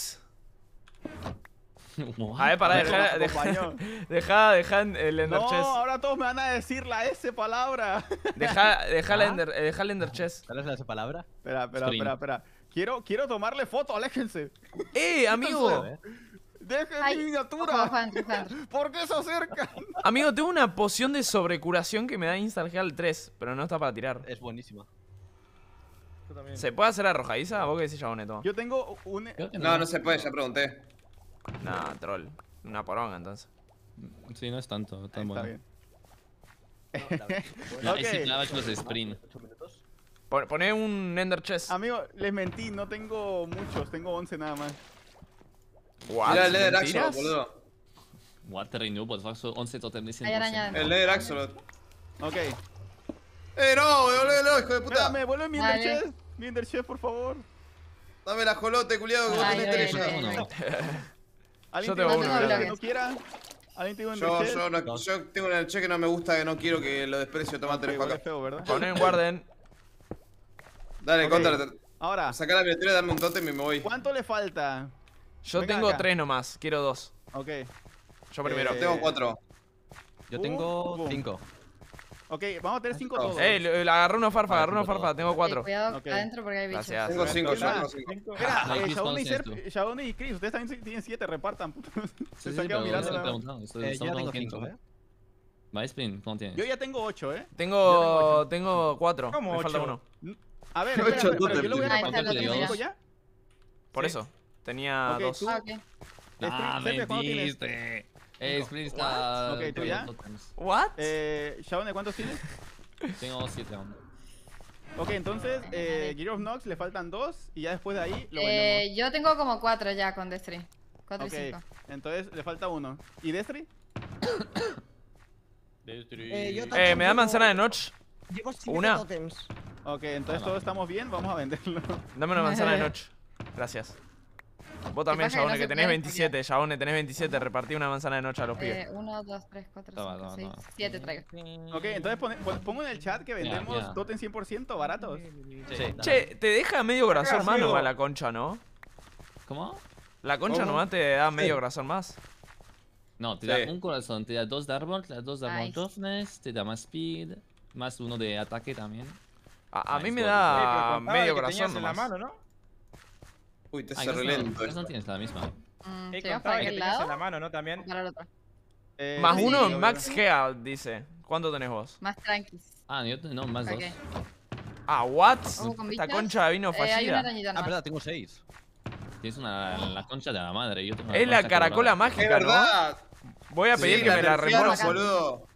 A ver, para, dejar, español. deja, deja el Ender Chess. No, ahora todos me van a decir la S palabra. Deja, [laughs] deja, ¿Ah? ender, eh, deja el Ender Chess. ¿Cuál la S palabra? Espera, espera, espera, espera. Quiero, quiero tomarle foto, aléjense. ¡Eh, amigo! ¡Deje mi miniatura! [laughs] ¿Por qué se acercan? Amigo, tengo una poción de sobrecuración que me da Instant Heal 3, pero no está para tirar. Es buenísima. ¿Se puede hacer arrojadiza? ¿Vos qué decís, Jaboneto? Yo tengo un... No, no se puede, ya pregunté. Nah, troll. Una poronga, entonces. Sí, no es tanto, tan bueno. Bien. no, [laughs] okay. si los sprint. Poné un Ender Chest. Amigo, les mentí, no tengo muchos, tengo 11 nada más. Mira el Nether Axolot, boludo. What, the por Faxo 11 totem El Nether Axolot. Ok. ¡Eh, no! loco, hijo de puta! ¡Me vuelve mi Ender ¡Mi por favor! Dame la jolote, culiado, que vos tenés interés. [laughs] ¿Alguien te la que no quiera? ¿Alguien tiene yo, yo, no, yo tengo el Ender que no me gusta, que no quiero que lo desprecio. tomate tenés para acá. Ponen guarden. Dale, contra. Ahora. Saca la miniatura, dame un totem y me voy. ¿Cuánto le falta? Yo tengo tres nomás, quiero dos. Ok. Yo primero. tengo cuatro. Yo tengo 5 uh, cinco. Ok, vamos a tener cinco todos. Eh, eh agarré una farfa, agarré una farfa, tengo cuatro. cuidado adentro porque hay bichos. Tengo cinco, ya tengo cinco. Espera, ah, dónde y Chris, ustedes también tienen siete, repartan, Se mirando. yo ya tengo 8, ¿eh? Tengo, tengo 4. me falta uno. A ver, yo Por eso. Tenía dos. Ah, okay. nah, mentiste. Eh, ok, ¿tú ya? ¿What? Eh, de ¿cuántos tienes? Tengo siete aún. Ok, entonces, eh, Gear of Nox le faltan dos y ya después de ahí lo eh, Yo tengo como cuatro ya con Destry. Cuatro okay. y cinco. Entonces le falta uno. ¿Y Destry? [coughs] Destry. Eh, eh me da manzana de Notch. Llevo una. Totems. Ok, entonces todos estamos bien, vamos a venderlo. Dame una [laughs] manzana de Notch. Gracias. Vos también, Shaone que, tenés 27, Shaone tenés 27, repartí una manzana de noche a los eh, pibes. 1, 2, 3, 4, 5, 6, 7 traigo. Ok, entonces pongo en el chat que vendemos yeah, en 100% baratos. Che, te deja medio corazón más nomás la concha, ¿no? ¿Cómo? La concha nomás te da medio sí. más. No, te da un corazón, te da dos de árbol, te da dos de toughness, te da más speed, más uno de ataque también. A, mí me da medio corazón Uy, te ah, cerré lento. No tienes la misma. Mm, eh, ¿Te que tenías en la mano, ¿no? También. Para Eh, más uno en Max Heal, dice. ¿Cuánto tenés vos? Más tranquis. Ah, yo no, más dos. Ah, what? Esta concha vino eh, fallida. Eh, ah, verdad, tengo seis. Tienes una la concha de la madre. es la caracola mágica, ¿no? verdad. Voy a pedir que me la remuevas. boludo.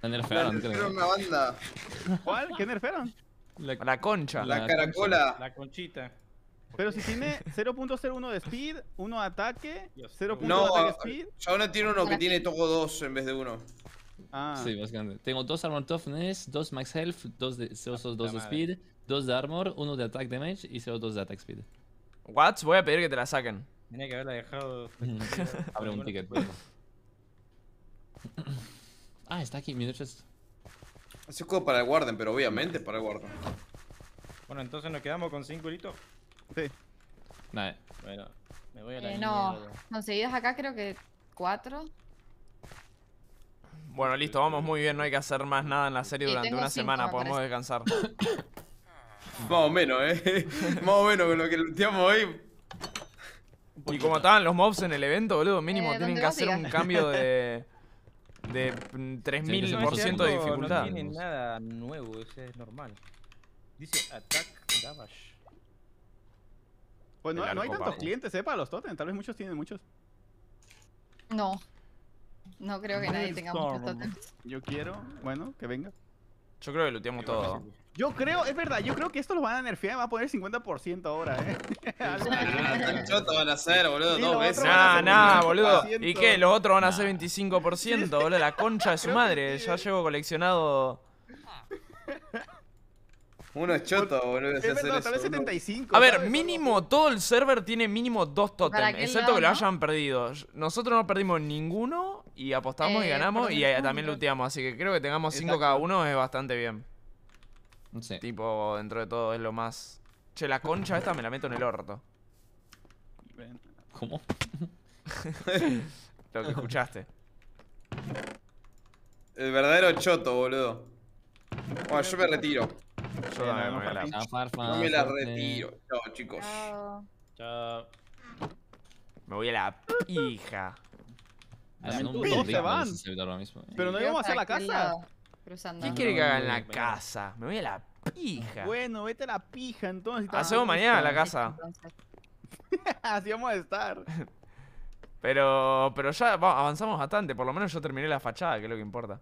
La nerfearon, la una banda. ¿Cuál? ¿Qué nerfearon? la concha. La, caracola. La conchita. Pero si tiene 0.01 de speed, 1 de ataque, 0.1 no, de speed. speed. Shauna tiene uno que tiene todo 2 en vez de 1. Ah. Sí, básicamente. Tengo 2 armor toughness, 2 max health, 2 de, ah, speed, 2 de armor, 1 de attack damage y 0.2 de attack speed. What? voy a pedir que te la saquen. Tiene que haberla dejado. [laughs] Abre un ticket, pues. ah, está aquí, mi chest. Ese es para el Warden, pero obviamente para el Warden. Bueno, entonces nos quedamos con 5 hilitos. Sí. bueno, eh, No, conseguidos acá creo que cuatro. Bueno, listo, vamos muy bien, no hay que hacer más nada en la serie durante una semana, podemos descansar. [coughs] Más o menos, eh. [laughs] Más o menos con lo que luteamos hoy. Y como estaban los mobs en el evento, boludo, mínimo eh, tienen que hacer un cambio de. [laughs] de 3000% de dificultad. No tienen nada nuevo, eso es normal. Dice attack damage. Pues no, hay tantos clientes, clientes, eh, para los Totem. Tal vez muchos tienen muchos. No. No creo que nadie tenga muchos totems. Yo quiero, bueno, que venga. Yo creo que looteamos todo. Yo creo, es verdad, yo creo que esto los van a nerfear y van a poner 50% ahora, eh. choto [laughs] van a hacer, boludo, dos boludo. ¿Y qué? Los otros van a hacer 25%, boludo. La concha de su [laughs] madre. Ya llevo coleccionado. Uno es choto, boludo. tal 75. A ver, mínimo, todo el server tiene mínimo dos totems, excepto que lo hayan perdido. Nosotros no perdimos ninguno y apostamos y eh, ganamos y también looteamos, así que creo que tengamos cinco cada uno es bastante bien. Tipo, dentro de todo es lo más... Che, la concha esta me la meto en el orto. ¿Cómo? [laughs] lo que escuchaste. El verdadero choto, boludo. Bueno, yo me retiro. Yo también me la... No me la retiro. Chao, chicos. Chao. Me voy a la pija. se van. Pero no íbamos a hacer la casa. ¿Qué quiere que haga en la casa? Me voy a la pija. Bueno, vete a la pija entonces. Hacemos mañana la casa. [laughs] Así vamos a estar. [laughs] Pero, pero ya avanzamos bastante. Por lo menos yo terminé la fachada, que es lo que importa.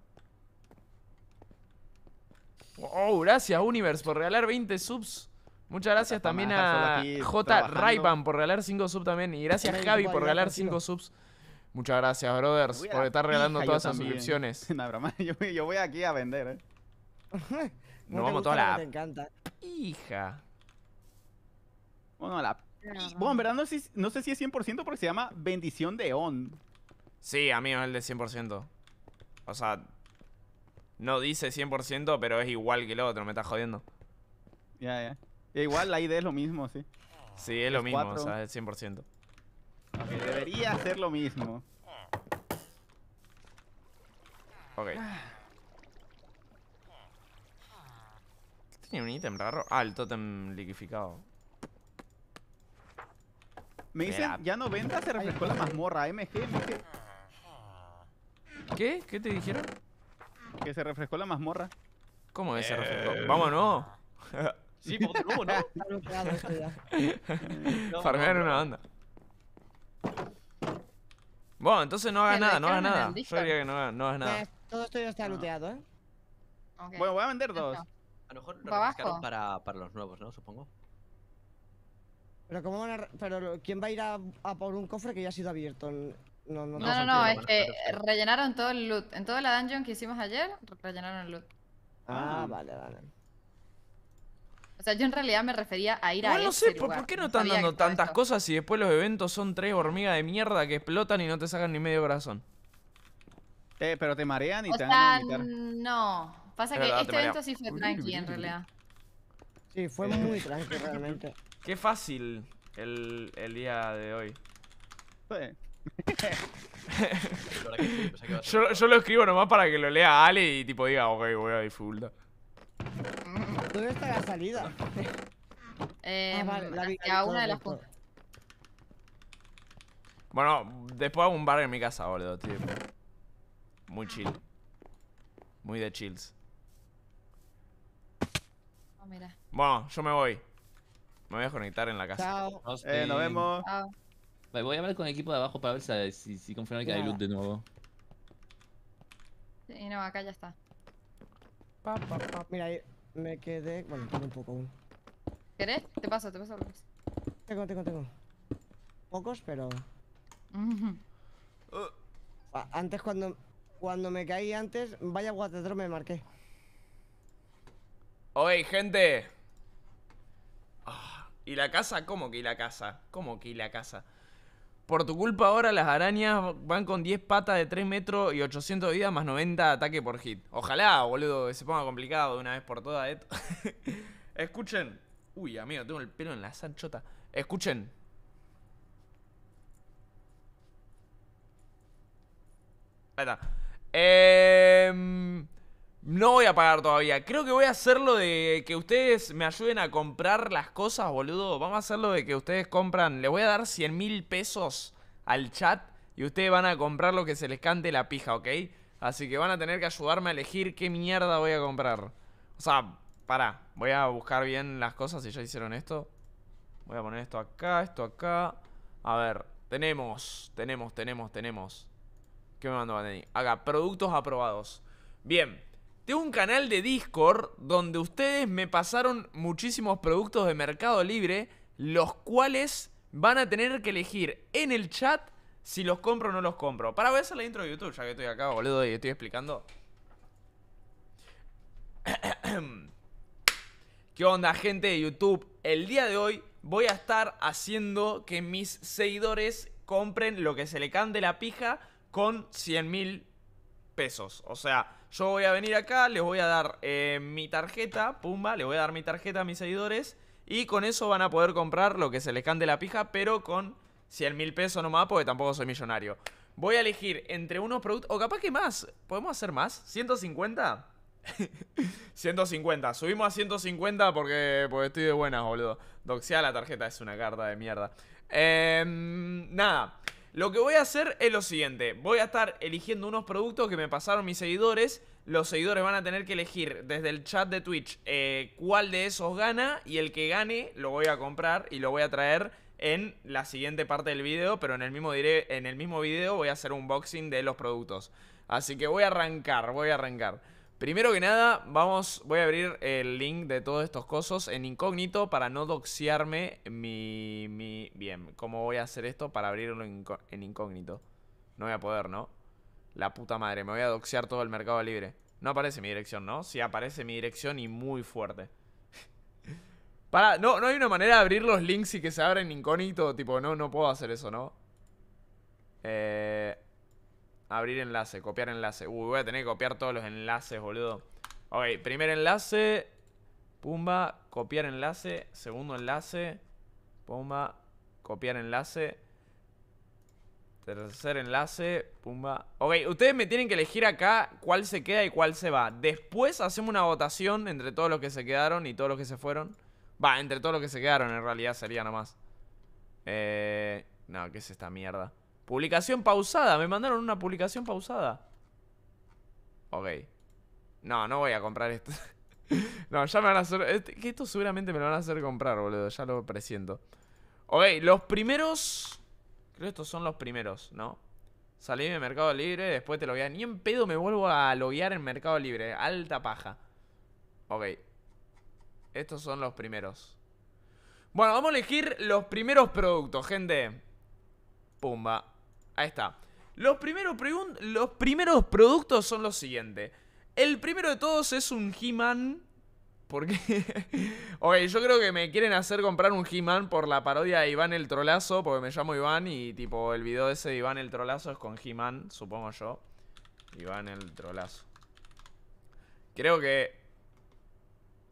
Oh, gracias Universe por regalar 20 subs. Muchas gracias también a J. Raipan por regalar 5 subs también. Y gracias Javi por regalar 5 subs. Muchas gracias, brothers, por estar regalando todas esas suscripciones. [laughs] yo, voy aquí a vender, eh. Nos vamos toda la. Hija. Bueno, la. Bueno, en verdad no sé, no sé si es 100% porque se llama bendición de On. Sí, a amigo, el de 100%. O sea, no dice 100%, pero es igual que el otro, me estás jodiendo. Ya, ya. Igual la idea es lo mismo, sí. Sí, es, lo mismo, o sea, es 100%. debería ser lo mismo. Ok. Tiene un ítem raro. Ah, el tótem liquificado. Me dicen, ya no 90 se refrescó la mazmorra. MG, MG. ¿Qué? ¿Qué te dijeron? Que se refrescó la mazmorra. ¿Cómo que se eh. refrescó? Vámonos. [laughs] Sí, por pues, ¿no? nuevo, [laughs] ¿no? esto Farmear una banda. Bueno, entonces no hagas nada, no hagas nada. no pues, no todo esto ya está looteado, ¿eh? Bueno, voy a vender dos. A lo mejor lo refrescaron para, para los nuevos, ¿no? Supongo. Pero, Pero ¿quién va a ir a, por un cofre que ya ha sido abierto? No, no, no, es que rellenaron todo el loot. En toda la dungeon que hicimos ayer, rellenaron el loot. Ah, ah. vale, vale. O sea, yo en realidad me refería a ir a Ah, no sé, ¿por qué no están dando tantas cosas si después los eventos son tres hormigas de mierda que explotan y no te sacan ni medio corazón? Eh, pero te marean y o te sea, No, pasa que este evento sí fue tranqui en realidad. Sí, fue eh. muy tranqui realmente. Qué fácil el, día de hoy solo, lo escribo nomás para que lo lea Ale y tipo diga, ok, voy a ir ¿Dónde está la salida? eh, ah, vale, la una de las Bueno, después hago un bar en mi casa, boludo, tío. Muy chill. Muy de chills. Ah, bueno, yo me voy. Me voy a conectar en la casa. Chao. Eh, nos vemos. Vale, voy a hablar con el equipo de abajo para ver si, si que hay luz de nuevo. Sí, no, acá ya está. Pa, pa, pa. Mira, ahí me quedé. Bueno, tengo un poco aún. ¿Querés? Te paso, te paso. Tengo, tengo, tengo. Pocos, pero. Antes, cuando, cuando me caí antes, vaya guatedro me marqué. ¡Oye, gente! Ah, ¿Y la casa? ¿Cómo que y la casa? ¿Cómo que y la casa? Por tu culpa ahora las arañas van con 10 patas de 3 metros y 800 de vida más 90 de ataque por hit. Ojalá, boludo, que se ponga complicado de una vez por todas esto. [laughs] Escuchen. Uy, amigo, tengo el pelo en la sanchota. Escuchen. Ahí está. Eh... No voy a pagar todavía. Creo que voy a hacerlo de que ustedes me ayuden a comprar las cosas, boludo. Vamos a hacerlo de que ustedes compran. Le voy a dar 100 mil pesos al chat y ustedes van a comprar lo que se les cante la pija, ¿ok? Así que van a tener que ayudarme a elegir qué mierda voy a comprar. O sea, para. Voy a buscar bien las cosas si ya hicieron esto. Voy a poner esto acá, esto acá. A ver, tenemos, tenemos, tenemos, tenemos. ¿Qué me mandó Dani? Acá, productos aprobados. Bien. Tengo un canal de Discord donde ustedes me pasaron muchísimos productos de Mercado Libre, los cuales van a tener que elegir en el chat si los compro o no los compro. Para voy a hacer la intro de YouTube, ya que estoy acá, boludo, y estoy explicando. [coughs] ¿Qué onda, gente de YouTube? El día de hoy voy a estar haciendo que mis seguidores compren lo que se le cande la pija con 100 mil pesos. O sea, yo voy a venir acá, les voy a dar eh, mi tarjeta, pumba, le voy a dar mi tarjeta a mis seguidores. Y con eso van a poder comprar lo que se les cande la pija, pero con 100 mil pesos nomás, porque tampoco soy millonario. Voy a elegir entre unos productos, o capaz que más, ¿podemos hacer más? ¿150? 150, [laughs] subimos a 150 porque, estoy de buenas, boludo. Doxia la tarjeta, es una carta de mierda. Eh, nada. Lo que voy a hacer es lo siguiente, voy a estar eligiendo unos productos que me pasaron mis seguidores, los seguidores van a tener que elegir desde el chat de Twitch eh, cuál de esos gana y el que gane lo voy a comprar y lo voy a traer en la siguiente parte del video, pero en el mismo, en el mismo video voy a hacer un unboxing de los productos. Así que voy a arrancar, voy a arrancar. Primero que nada, vamos, voy a abrir el link de todos estos cosos en incógnito para no doxearme mi, mi... Bien, ¿cómo voy a hacer esto para abrirlo en incógnito? No voy a poder, ¿no? La puta madre, me voy a doxear todo el mercado libre. No aparece mi dirección, ¿no? Sí aparece mi dirección y muy fuerte. [laughs] para, no, no hay una manera de abrir los links y que se abran en incógnito, tipo, no, no puedo hacer eso, ¿no? Eh... Abrir enlace, copiar enlace. Uy, voy a tener que copiar todos los enlaces, boludo. Ok, primer enlace. Pumba, copiar enlace. Segundo enlace. Pumba, copiar enlace. Tercer enlace, pumba. Ok, ustedes me tienen que elegir acá cuál se queda y cuál se va. Después hacemos una votación entre todos los que se quedaron y todos los que se fueron. Va, entre todos los que se quedaron en realidad sería nomás. Eh, no, ¿qué es esta mierda? Publicación pausada, me mandaron una publicación pausada. Ok. No, no voy a comprar esto. [laughs] no, ya me van a hacer... Este, que esto seguramente me lo van a hacer comprar, boludo. Ya lo presiento. Ok, los primeros... Creo que estos son los primeros, ¿no? Salí de Mercado Libre, después te loguean. Ni en pedo me vuelvo a loguear en Mercado Libre. Alta paja. Ok. Estos son los primeros. Bueno, vamos a elegir los primeros productos, gente. Pumba. Ahí está. Los, primeros productos son los siguientes. El primero de todos es un He-Man. Porque. [laughs] ok, yo creo que me quieren hacer comprar un He-Man por la parodia de Iván el Trolazo. Porque me llamo Iván y, tipo, el video de ese de Iván el Trolazo es con He-Man, supongo yo. Iván el Trolazo. Creo que.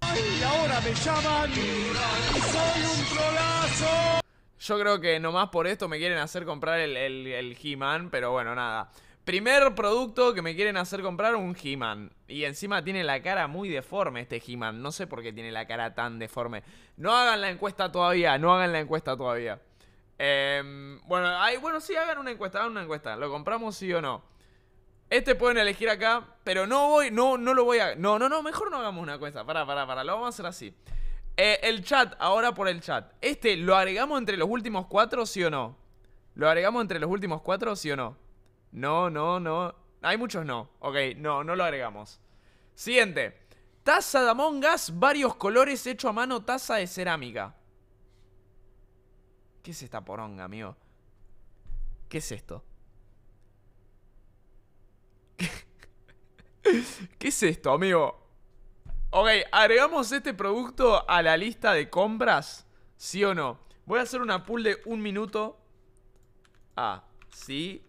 Y ahora me llaman. ¡Soy un trolazo! Yo creo que nomás por esto me quieren hacer comprar el, el, He-Man, pero bueno, nada. Primer producto que me quieren hacer comprar un He-Man. Y encima tiene la cara muy deforme este He-Man. No sé por qué tiene la cara tan deforme. No hagan la encuesta todavía, no hagan la encuesta todavía. Em, bueno, hay, bueno, sí, hagan una encuesta, hagan una encuesta. ¿Lo compramos sí o no? Este pueden elegir acá, pero no voy, no, no lo voy a... No, no, no, mejor no hagamos una encuesta. Pará, pará, pará, lo vamos a hacer así. Eh, el chat, ahora por el chat. ¿Este lo agregamos entre los últimos cuatro, sí o no? ¿Lo agregamos entre los últimos cuatro, sí o no? No, no, no. Hay muchos no. Ok, no, no lo agregamos. Siguiente. Taza de mongas varios colores hecho a mano, taza de cerámica. ¿Qué es esta poronga, amigo? ¿Qué es esto? ¿Qué, [laughs] ¿Qué es esto, amigo? Ok, agregamos este producto a la lista de compras. ¿Sí o no? Voy a hacer una pool de un minuto. Ah, sí,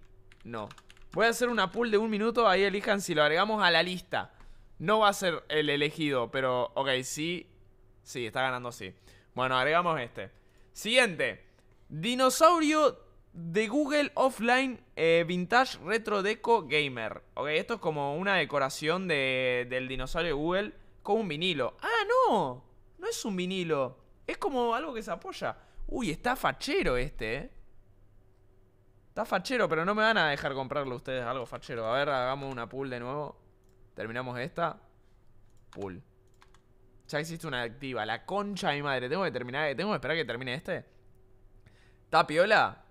no. Voy a hacer una pool de un minuto. Ahí elijan si lo agregamos a la lista. No va a ser el elegido, pero ok, sí. Sí, está ganando sí. Bueno, agregamos este. Siguiente. Dinosaurio de Google Offline eh, Vintage Retro Deco Gamer. Ok, esto es como una decoración del dinosaurio de Google. Como un vinilo. Ah, no. No es un vinilo. Es como algo que se apoya. Uy, está fachero este, eh. Está fachero, pero no me van a dejar comprarlo ustedes algo fachero. A ver, hagamos una pool de nuevo. Terminamos esta. Pool. Ya existe una activa. La concha de mi madre. Tengo que terminar. Eh, tengo que esperar que termine este. ¿Tapiola?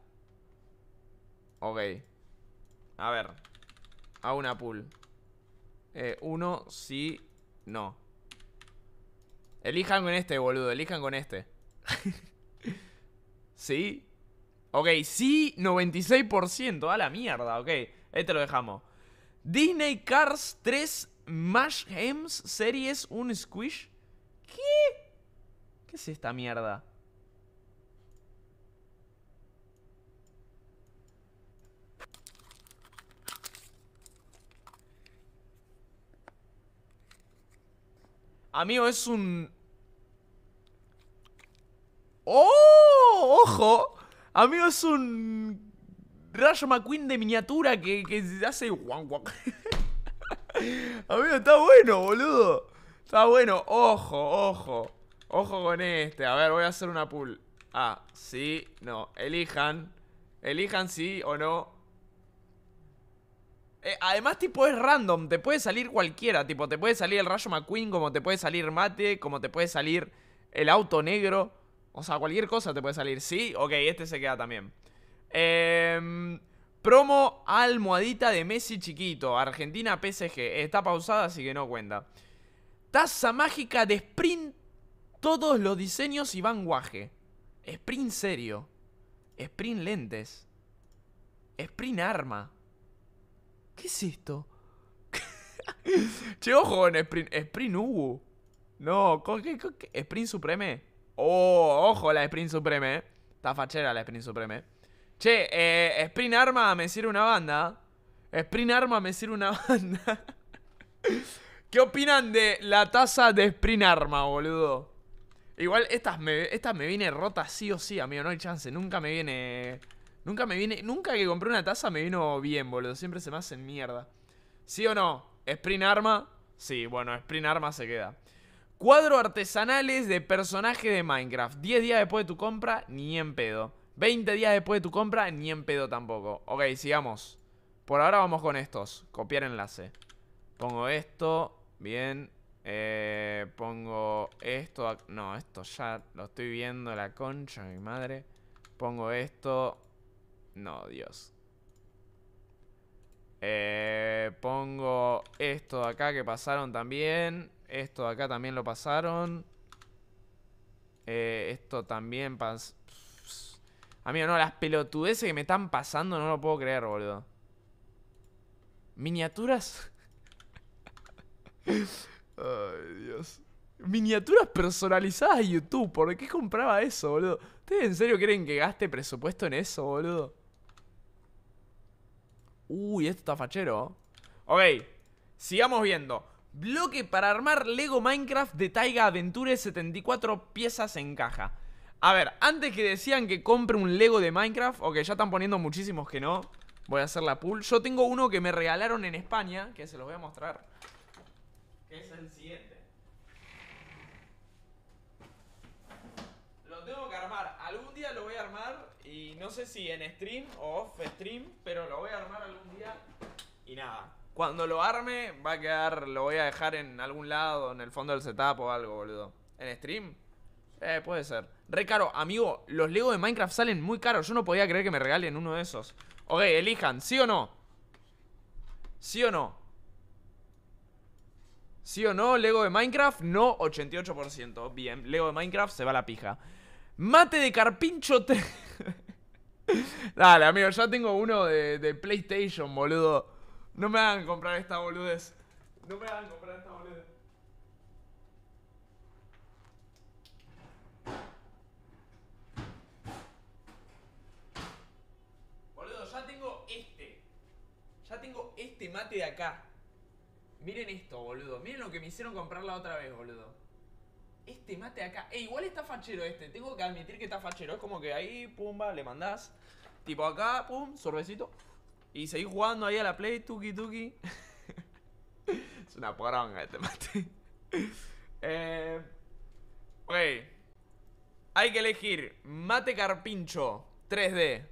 Ok. A ver. Hago una pool. Eh, uno, sí, no. Elijan con este, boludo. Elijan con este. [laughs] ¿Sí? Ok, sí, 96%. A la mierda, ok. Este lo dejamos. Disney Cars 3 Mash Hems Series un Squish. ¿Qué? ¿Qué es esta mierda? Amigo, es un... ¡Oh! ¡Ojo! Amigo, es un... Rayo McQueen de miniatura que, que hace... [laughs] Amigo, está bueno, boludo. Está bueno. Ojo, ojo. Ojo con este. A ver, voy a hacer una pull. Ah, sí, no. Elijan. Elijan sí o no. Eh, además, tipo, es random. Te puede salir cualquiera. Tipo, te puede salir el Rayo McQueen, como te puede salir Mate, como te puede salir el auto negro. O sea, cualquier cosa te puede salir. Sí, ok, este se queda también. Em, promo almohadita de Messi chiquito. Argentina PSG. Está pausada, así que no cuenta. Taza mágica de sprint. Todos los diseños y vanguaje. Sprint serio. Sprint lentes. Sprint arma. ¿Qué es esto? [laughs] che, ojo con Sprint. Sprint No, ¿qué, sprint Supreme? Oh, ojo la Sprint Supreme. Eh. Está fachera la Sprint Supreme. Che, eh, Sprint Arma me sirve una banda. Sprint Arma me sirve una [laughs] banda. ¿Qué opinan de la taza de Sprint Arma, boludo? Igual estas me, estas me viene rota sí o sí, amigo. No hay chance. Nunca me viene... Nunca me viene. Nunca que compré una taza me vino bien, boludo. Siempre se me hacen mierda. ¿Sí o no? ¿Sprint arma? Sí, bueno, sprint arma se queda. Cuadro artesanales de personaje de Minecraft. 10 días después de tu compra, ni en pedo. 20 días después de tu compra, ni en pedo tampoco. Ok, sigamos. Por ahora vamos con estos. Copiar enlace. Pongo esto. Bien. Eh, pongo esto. No, esto ya lo estoy viendo la concha mi madre. Pongo esto. No, Dios. Eh, pongo esto de acá que pasaron también. Esto de acá también lo pasaron. Eh, esto también Amigo, no, las pelotudeces que me están pasando no lo puedo creer, boludo. ¿Miniaturas? [laughs] Ay, Dios. Miniaturas personalizadas de YouTube. ¿Por qué compraba eso, boludo? ¿Ustedes en serio creen que gaste presupuesto en eso, boludo? Uy, esto está fachero. Ok, sigamos viendo. Bloque para armar Lego Minecraft de Taiga Aventure 74 piezas en caja. A ver, antes que decían que compre un Lego de Minecraft, ok, ya están poniendo muchísimos que no. Voy a hacer la pool. Yo tengo uno que me regalaron en España, que se los voy a mostrar. Que es el siguiente. Lo tengo que armar. Algún día lo voy a armar no sé si en stream o off stream, pero lo voy a armar algún día. Y nada, cuando lo arme va a quedar, lo voy a dejar en algún lado, en el fondo del setup o algo, boludo. ¿En stream? Eh, puede ser. Re caro, amigo, los Lego de Minecraft salen muy caros. Yo no podía creer que me regalen uno de esos. Ok, elijan, ¿sí o no? ¿Sí o no? ¿Sí o no? Lego de Minecraft, no, 88%. Bien, Lego de Minecraft se va a la pija. Mate de carpincho 3. [laughs] Dale, amigo, ya tengo uno de, PlayStation, boludo. No me hagan comprar esta boludez. No me hagan comprar esta boludez. Boludo, ya tengo este. Ya tengo este mate de acá. Miren esto, boludo. Miren lo que me hicieron comprar la otra vez, boludo este mate acá. E igual está fachero este, tengo que admitir que está fachero. Es como que ahí, pumba, le mandás. Tipo acá, pum, sorbecito. Y seguís jugando ahí a la play, tuki tuki. [laughs] es una poronga este mate. [laughs] eh. Hay que elegir mate carpincho 3D.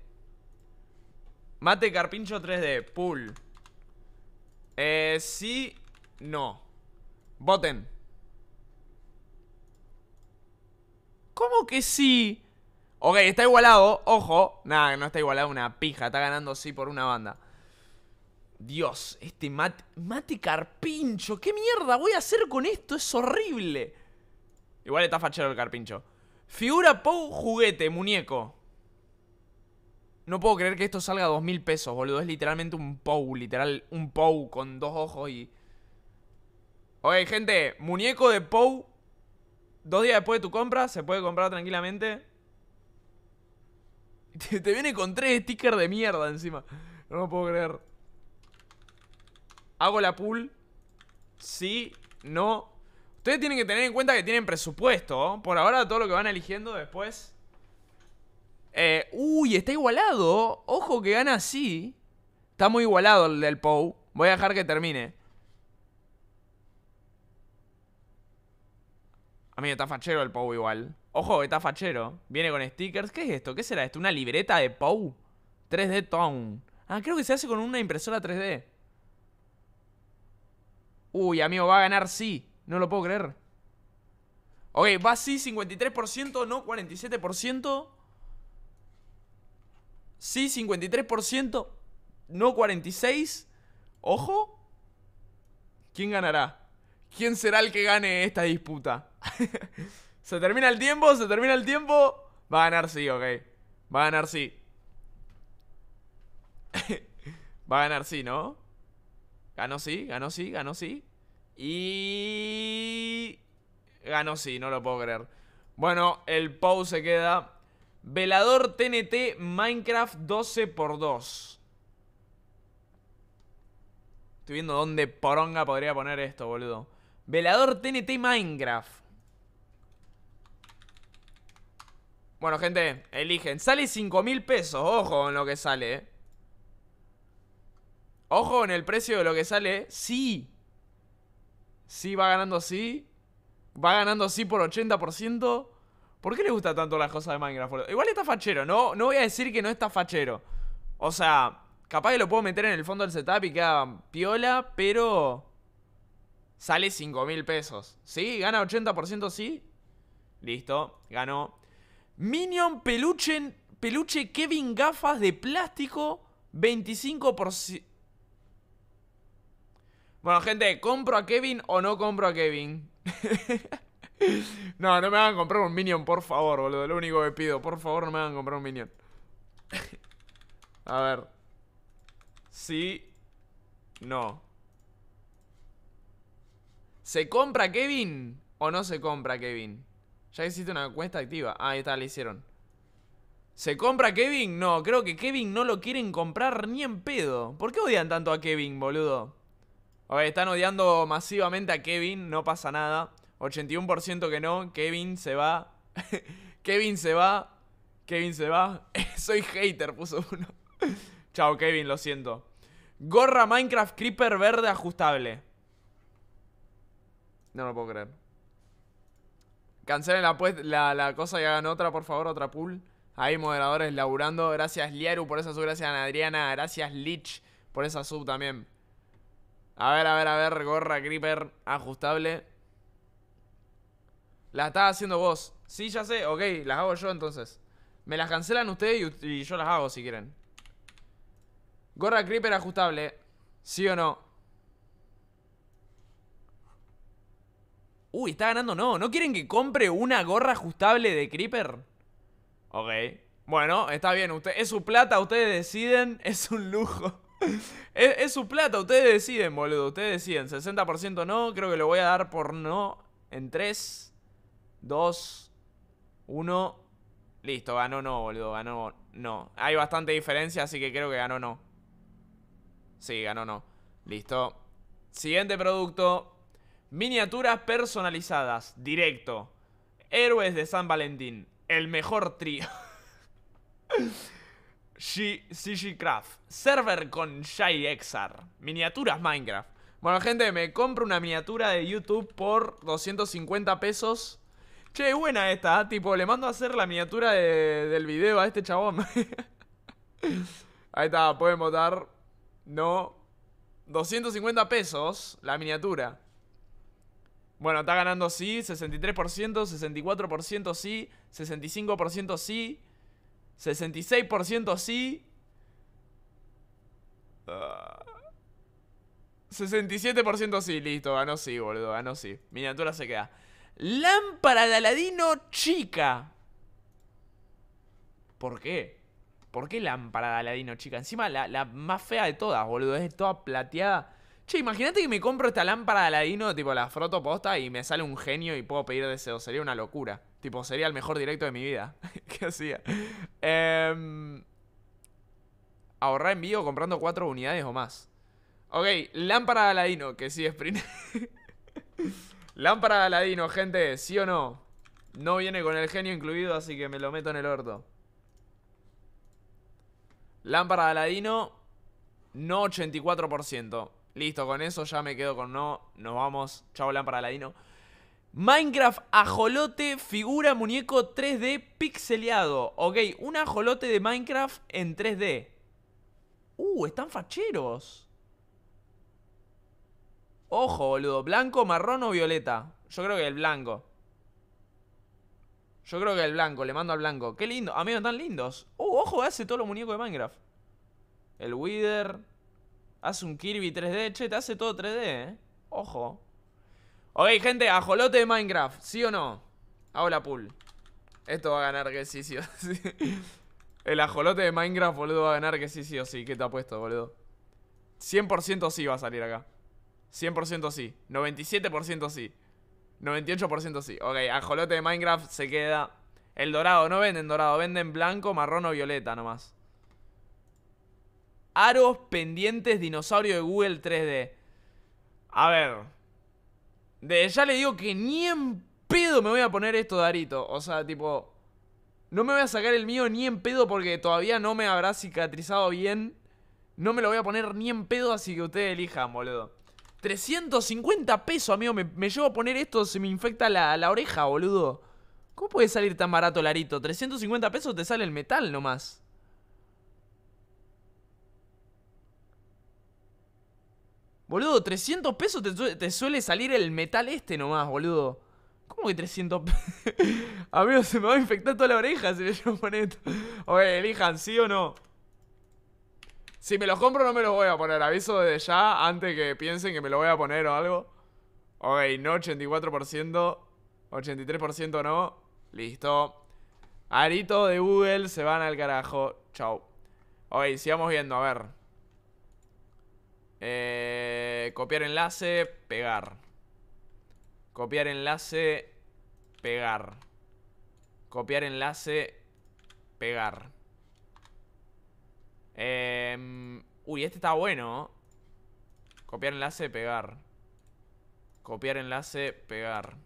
Mate carpincho 3D, Pull. Eh, sí, no. Voten. ¿Cómo que sí? Ok, está igualado, ojo. Nada, no está igualado una pija, está ganando sí por una banda. Dios, este mat, mate carpincho, ¿qué mierda voy a hacer con esto? Es horrible. Igual está fachero el carpincho. Figura Pou juguete, muñeco. No puedo creer que esto salga a dos mil pesos, boludo. Es literalmente un Pou, literal, un Pou con dos ojos y... Ok, gente, muñeco de Pou Dos días después de tu compra, se puede comprar tranquilamente. [laughs] Te, viene con tres stickers de mierda encima. No lo puedo creer. Hago la pool. Sí, no. Ustedes tienen que tener en cuenta que tienen presupuesto. Por ahora todo lo que van eligiendo después. Eh, uy, está igualado. Ojo que gana así. Está muy igualado el del PoW. Voy a dejar que termine. Amigo, está fachero el Pou igual. Ojo, está fachero. Viene con stickers. ¿Qué es esto? ¿Qué será esto? ¿Una libreta de Pou? 3D Town. Ah, creo que se hace con una impresora 3D. Uy, amigo, va a ganar sí. No lo puedo creer. Ok, va sí 53%, no 47%. Sí 53%, no 46%. Ojo. ¿Quién ganará? ¿Quién será el que gane esta disputa? [laughs] se termina el tiempo, se termina el tiempo. Va a ganar sí, ok. Va a ganar sí. [laughs] Va a ganar sí, ¿no? Ganó sí, ganó sí, ganó sí. Y... Ganó sí, no lo puedo creer. Bueno, el POW se queda. Velador TNT Minecraft 12x2. Estoy viendo dónde poronga podría poner esto, boludo. Velador TNT Minecraft. Bueno, gente, eligen. Sale 5 mil pesos, ojo en lo que sale, eh. Ojo en el precio de lo que sale. Sí. Sí, va ganando sí. Va ganando sí por 80%. ¿Por qué le gusta tanto las cosas de Minecraft? Igual está fachero, no, no voy a decir que no está fachero. O sea, capaz que lo puedo meter en el fondo del setup y queda piola, pero... Sale 5 mil pesos. ¿Sí? ¿Gana 80% sí? Listo, ganó. Minion peluche, peluche Kevin gafas de plástico 25%. Bueno, gente, ¿compro a Kevin o no compro a Kevin? [laughs] no, no me hagan comprar un Minion, por favor, boludo. Lo único que pido, por favor, no me hagan comprar un Minion. [laughs] a ver. Sí. No. ¿Se compra Kevin o no se compra Kevin? Ya existe una cuenta activa. Ah, ahí está, le hicieron. ¿Se compra Kevin? No, creo que Kevin no lo quieren comprar ni en pedo. ¿Por qué odian tanto a Kevin, boludo? A están odiando masivamente a Kevin, no pasa nada. 81% que no, [laughs] Kevin se va. Kevin se va. Kevin se va. Soy hater, puso uno. [laughs] Chao, Kevin, lo siento. Gorra Minecraft Creeper verde ajustable. No lo puedo creer. Cancelen la, la, la, cosa y hagan otra, por favor, otra pool. Ahí, moderadores laburando. Gracias, Liaru, por esa sub. Gracias, Adriana. Gracias, Lich, por esa sub también. A ver, a ver, a ver. Gorra, Creeper, ajustable. La estás haciendo vos. Sí, ya sé. Ok, las hago yo entonces. Me las cancelan ustedes y yo las hago si quieren. Gorra Creeper ajustable. ¿Sí o no? Uy, está ganando no. ¿No quieren que compre una gorra ajustable de Creeper? Ok. Bueno, está bien. es su plata, ustedes deciden. [laughs] Es un lujo. [laughs] es, es, su plata, ustedes deciden, boludo. Ustedes deciden. 60% no. Creo que lo voy a dar por no. En 3, 2, 1. Listo, ganó no, boludo. Ganó no. Hay bastante diferencia, así que creo que ganó no. Sí, ganó no. Listo. Siguiente producto. Miniaturas personalizadas, directo. Héroes de San Valentín, el mejor trío. [laughs] CGCraft Craft, server con Shai Exar, miniaturas Minecraft. Bueno, gente, me compro una miniatura de YouTube por 250 pesos. Che, buena esta, ¿eh? tipo, le mando a hacer la miniatura del video a este chabón. [laughs] Ahí está, pueden votar. No. 250 pesos la miniatura. Bueno, está ganando sí, 63%, 64% sí, 65% sí, 66% sí. 67% ah, sí, listo, ganó sí, boludo, ganó sí. Miniatura se queda. Lámpara de Aladino chica. ¿Por qué? ¿Por qué lámpara de Aladino chica? Encima la, la más fea de todas, boludo, es toda plateada. Che, imagínate que me compro esta lámpara de Aladino, tipo la froto posta y me sale un genio y puedo pedir deseos. Sería una locura. Tipo, sería el mejor directo de mi vida. [laughs] ¿Qué hacía? Eh, ahorrar envío comprando cuatro unidades o más. Ok, lámpara de Aladino, que sí es [laughs] lámpara de Aladino, gente, ¿sí o no? No viene con el genio incluido, así que me lo meto en el orto. Lámpara de Aladino, no 84%. Listo, con eso ya me quedo con no. Nos vamos. Chao, para para Ladino. Minecraft ajolote, figura muñeco 3D pixeleado. Ok, un ajolote de Minecraft en 3D. Uh, están facheros. Ojo, boludo. ¿Blanco, marrón o violeta? Yo creo que el blanco. Yo creo que el blanco. Le mando al blanco. Qué lindo. Amigos, ah, tan lindos. Uh, ojo, hace todos los muñecos de Minecraft. El Wither. Hace un Kirby 3D, che, te hace todo 3D, eh. Ojo. Ok, gente, ajolote de Minecraft, ¿sí o no? hola pool. Esto va a ganar que sí, sí o sí. [laughs] El ajolote de Minecraft, boludo, va a ganar que sí, sí o sí. ¿Qué te ha puesto, boludo? 100% sí va a salir acá. 100% sí. 97% sí. 98% sí. Ok, ajolote de Minecraft se queda. El dorado, no venden dorado, venden blanco, marrón o violeta nomás. Aros, pendientes, dinosaurio de Google 3D. A ver. De ya le digo que ni en pedo me voy a poner esto, Darito. O sea, tipo. No me voy a sacar el mío ni en pedo porque todavía no me habrá cicatrizado bien. No me lo voy a poner ni en pedo, así que ustedes elijan, boludo. 350 pesos, amigo. Me, llevo a poner esto, se me infecta la, oreja, boludo. ¿Cómo puede salir tan barato, Larito? 350 pesos te sale el metal nomás. Boludo, 300 pesos te, suele salir el metal este nomás, boludo. ¿Cómo que 300 pesos? [laughs] Amigo, se me va a infectar toda la oreja si me llevo con esto. Oye, elijan, ¿sí o no? Si me los compro no me los voy a poner. Aviso desde ya, antes que piensen que me lo voy a poner o algo. Ok, no 84%. 83% no. Listo. Arito de Google se van al carajo. Chau. Ok, sigamos viendo, a ver. Eh, copiar enlace, pegar. Copiar enlace, pegar. Copiar enlace, pegar. Em, uy, este está bueno. Copiar enlace, pegar. Copiar enlace, pegar.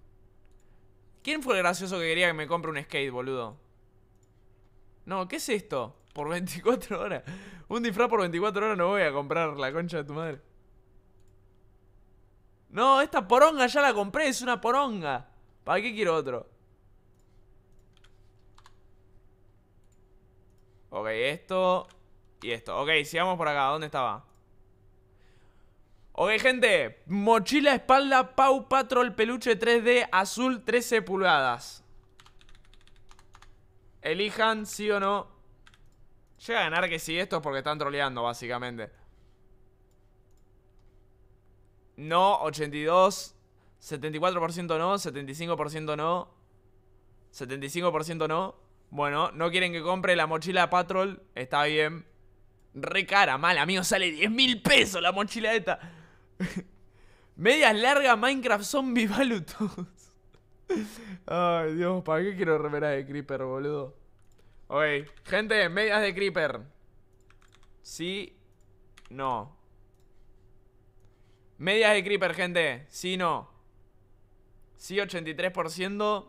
¿Quién fue el gracioso que quería que me compre un skate, boludo? No, ¿qué es esto? Por 24 horas. Un disfraz por 24 horas no voy a comprar la concha de tu madre. No, esta poronga ya la compré, es una poronga. ¿Para qué quiero otro? Ok, esto y esto. Ok, sigamos por acá. ¿Dónde estaba? Ok, gente. Mochila, espalda, Pau Patrol, peluche 3D, azul, 13 pulgadas. Elijan sí o no. Llega a ganar que sí esto es porque están troleando, básicamente. No, 82. 74% no, 75% no. 75% no. Bueno, no quieren que compre la mochila Patrol. Está bien. Re cara, mal, amigo. Sale 10 mil pesos la mochila esta. [laughs] Medias largas, Minecraft Zombie Valutos. [laughs] Ay, Dios, ¿para qué quiero remera de Creeper, boludo? Ok, gente, medias de creeper Sí No Medias de creeper, gente Sí, no Sí, 83%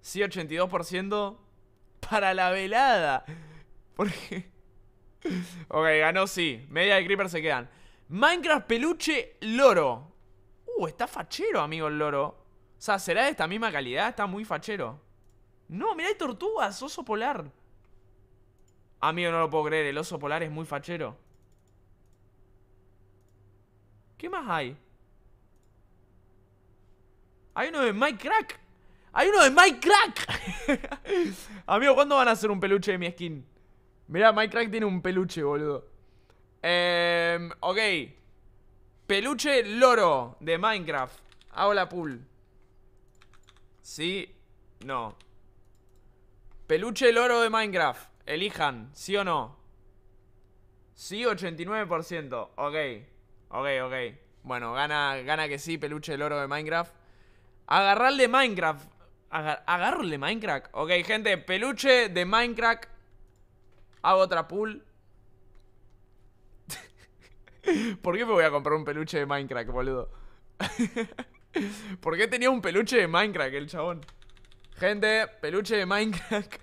Sí, 82% Para la velada Porque Ok, ganó sí Medias de creeper se quedan Minecraft peluche loro Uh, está fachero, amigo, el loro O sea, ¿será de esta misma calidad? Está muy fachero no, mirá, hay tortugas, oso polar. Amigo, no lo puedo creer, el oso polar es muy fachero. ¿Qué más hay? Hay uno de Mike Crack. Hay uno de Mike Crack. [laughs] Amigo, ¿cuándo van a hacer un peluche de mi skin? Mira, Mike Crack tiene un peluche, boludo. Eh, ok. Peluche loro de Minecraft. Hago la pool. Sí. No. Peluche el oro de Minecraft. Elijan, ¿sí o no? Sí, 89%. Ok, ok, ok. Bueno, gana, gana que sí, peluche el oro de Minecraft. Agarral de Minecraft. Agarral de Minecraft. Ok, gente, peluche de Minecraft. Hago otra pull [laughs] ¿Por qué me voy a comprar un peluche de Minecraft, boludo? [laughs] ¿Por qué tenía un peluche de Minecraft el chabón? Gente, peluche de Minecraft.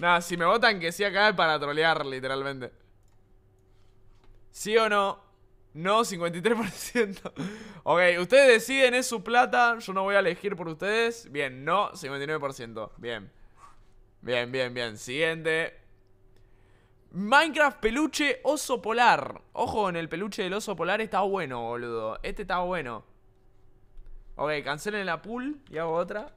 Nada, si me votan que sí acá es para trolear, literalmente. ¿Sí o no? No, 53%. [laughs] ok, ustedes deciden, es su plata. Yo no voy a elegir por ustedes. Bien, no, 59%. Bien. Bien, bien, bien. Siguiente. Minecraft peluche oso polar. Ojo en el peluche del oso polar. Está bueno, boludo. Este está bueno. Ok, cancelen la pool y hago otra.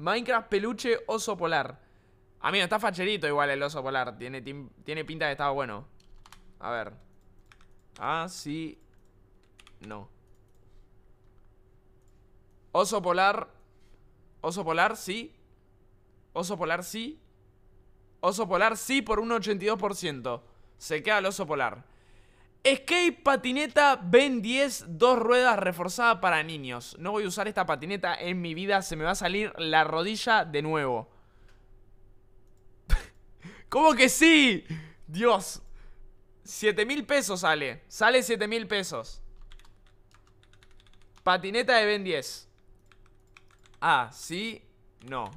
Minecraft peluche oso polar. A Amigo, está facherito igual el oso polar. Tiene, tiene pinta de estado bueno. A ver. Ah, sí. No. Oso polar. Oso polar, sí. Oso polar, sí. Oso polar, sí, por un 82%. Se queda el oso polar. Skate patineta Ben 10, dos ruedas reforzada para niños. No voy a usar esta patineta en mi vida, se me va a salir la rodilla de nuevo. [laughs] ¿Cómo que sí? Dios. 7000 mil pesos sale. Sale 7000 mil pesos. Patineta de Ben 10. Ah, sí, no.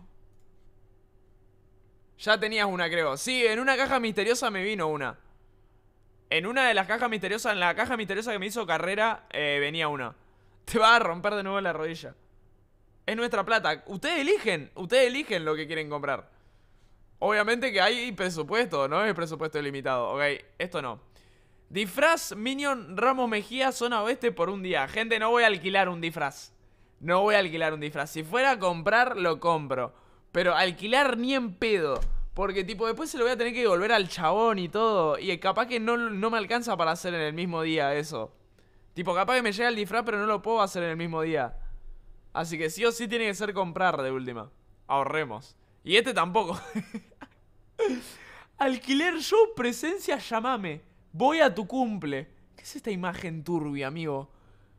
Ya tenías una, creo. Sí, en una caja misteriosa me vino una. En una de las cajas misteriosas, en la caja misteriosa que me hizo carrera, eh, venía una. Te va a romper de nuevo la rodilla. Es nuestra plata. Ustedes eligen, ustedes eligen lo que quieren comprar. Obviamente que hay presupuesto, ¿no? Es presupuesto ilimitado. Ok, esto no. Disfraz Minion Ramos Mejía, zona oeste por un día. Gente, no voy a alquilar un disfraz. No voy a alquilar un disfraz. Si fuera a comprar, lo compro. Pero alquilar ni en pedo. Porque, tipo, después se lo voy a tener que devolver al chabón y todo. Y capaz que no, no me alcanza para hacer en el mismo día eso. Tipo, capaz que me llega el disfraz, pero no lo puedo hacer en el mismo día. Así que sí o sí tiene que ser comprar de última. Ahorremos. Y este tampoco. [laughs] Alquiler yo presencia, llamame. Voy a tu cumple. ¿Qué es esta imagen turbia, amigo?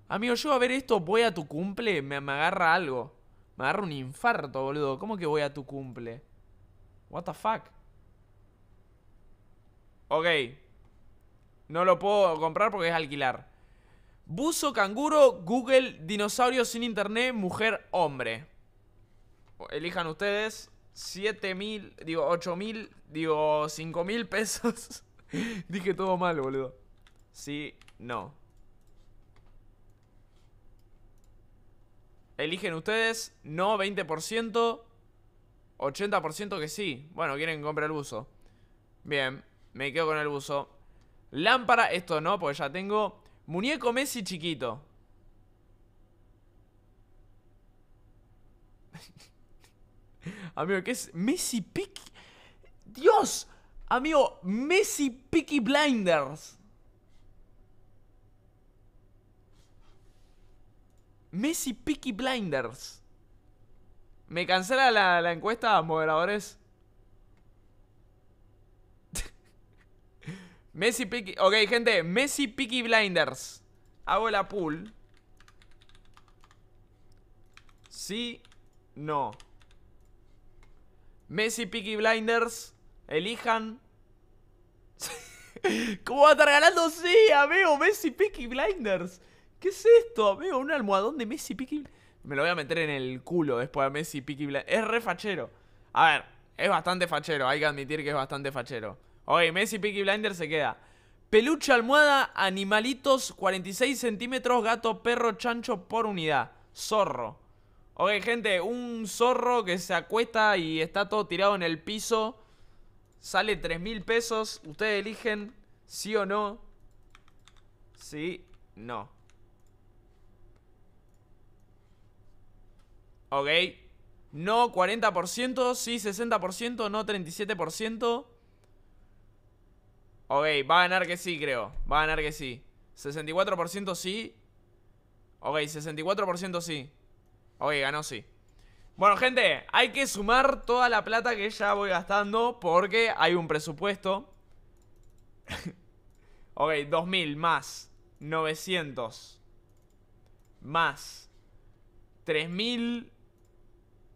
Amigo, yo a ver esto, voy a tu cumple, me, me agarra algo. Me agarra un infarto, boludo. ¿Cómo que voy a tu cumple? What the fuck Ok No lo puedo comprar porque es alquilar Buzo, canguro, Google, dinosaurio sin internet, mujer, hombre Elijan ustedes 7 mil, digo 8 mil, digo 5 mil pesos [laughs] Dije todo mal, boludo Sí, no Eligen ustedes, no 20% 80% que sí. Bueno, quieren que el buzo. Bien, me quedo con el buzo. Lámpara, esto no, porque ya tengo. Muñeco Messi chiquito. [laughs] Amigo, ¿qué es? Messi Picky. Dios, amigo, Messi Picky Blinders. Messi Picky Blinders. ¿Me cancela la, encuesta, moderadores? [laughs] Messi Piki... Ok, gente, Messi Piki, Blinders. Hago la pool. Sí, no. Messi Piki, Blinders. Elijan. [laughs] ¿Cómo va a estar ganando? Sí, amigo. Messi Piki, Blinders. ¿Qué es esto, amigo? Un almohadón de Messi Piki... Me lo voy a meter en el culo después a Messi Piqui Blinder. Es re fachero. A ver, es bastante fachero. Hay que admitir que es bastante fachero. Oye, Messi Piqui Blinder se queda. Peluche, almohada, animalitos, 46 centímetros, gato, perro, chancho por unidad. Zorro. Ok, gente, un zorro que se acuesta y está todo tirado en el piso. Sale 3 mil pesos. Ustedes eligen sí o no. Sí, no. ¿ok? No 40%, sí 60%, no 37%. Ok, va a ganar que sí, creo. Va a ganar que sí. 64% sí. Ok, 64% sí. Ok, ganó sí. Bueno, gente, hay que sumar toda la plata que ya voy gastando porque hay un presupuesto. [laughs] ok, 2000 más 900 más 3000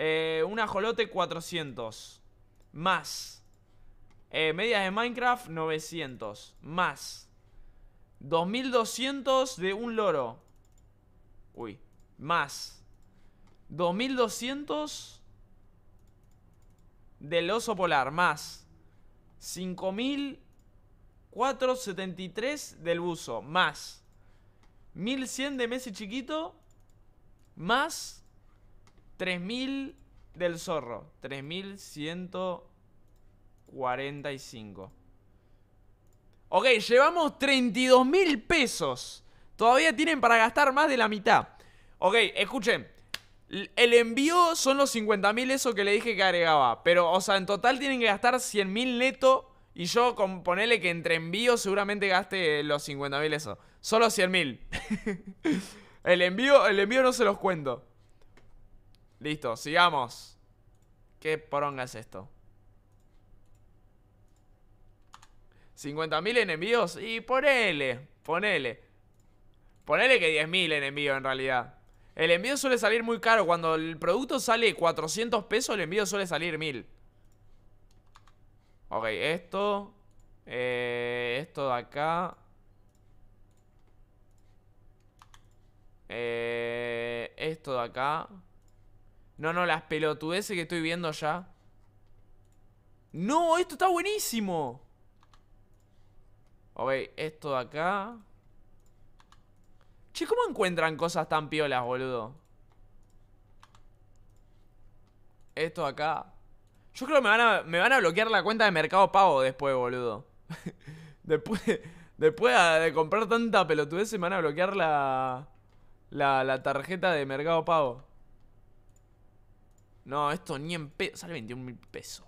Eh, un ajolote 400 Más eh, Medias de Minecraft 900 Más 2200 de un loro Uy Más 2200 Del oso polar Más 5473 del buzo Más 1100 de Messi chiquito Más 3000 del zorro. 3145. Ok, llevamos 32.000 mil pesos. Todavía tienen para gastar más de la mitad. Ok, escuchen. El envío son los 50.000 mil, eso que le dije que agregaba. Pero, o sea, en total tienen que gastar 100.000 mil neto. Y yo con ponerle que entre envío seguramente gaste los 50.000 mil eso. Solo 100.000 mil. [laughs] el, envío, el envío no se los cuento. Listo, sigamos. ¿Qué poronga es esto? 50.000 envíos y ponele, ponele. Ponele que 10.000 enemigos en realidad. El envío suele salir muy caro. Cuando el producto sale 400 pesos, el envío suele salir 1000. Ok, esto. Eh, esto de acá. Eh, esto de acá. No, no, las pelotudeces que estoy viendo ya. ¡No! ¡Esto está buenísimo! Ok, esto de acá. Che, ¿cómo encuentran cosas tan piolas, boludo? Esto de acá. Yo creo que me van a, bloquear la cuenta de Mercado Pago después, boludo. [laughs] después, después de comprar tanta pelotudez, se me van a bloquear la, la, la tarjeta de Mercado Pago. No, esto ni en peso. Sale 21 mil pesos.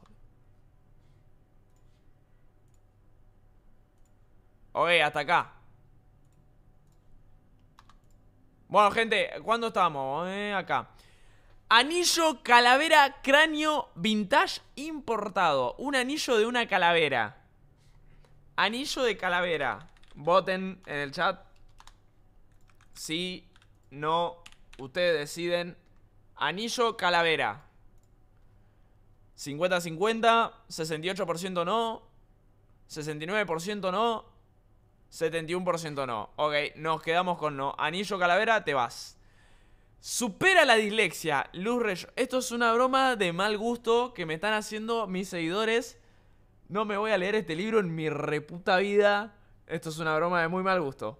Oye, hasta acá. Bueno, gente, ¿cuándo estamos? Eh, acá. Anillo calavera cráneo vintage importado. Un anillo de una calavera. Anillo de calavera. Voten en el chat. Si, no, ustedes deciden. Anillo calavera. 50-50, 68% no, 69% no, 71% no. Ok, nos quedamos con no. Anillo calavera, te vas. Supera la dislexia, Luz Rey. Esto es una broma de mal gusto que me están haciendo mis seguidores. No me voy a leer este libro en mi reputa vida. Esto es una broma de muy mal gusto.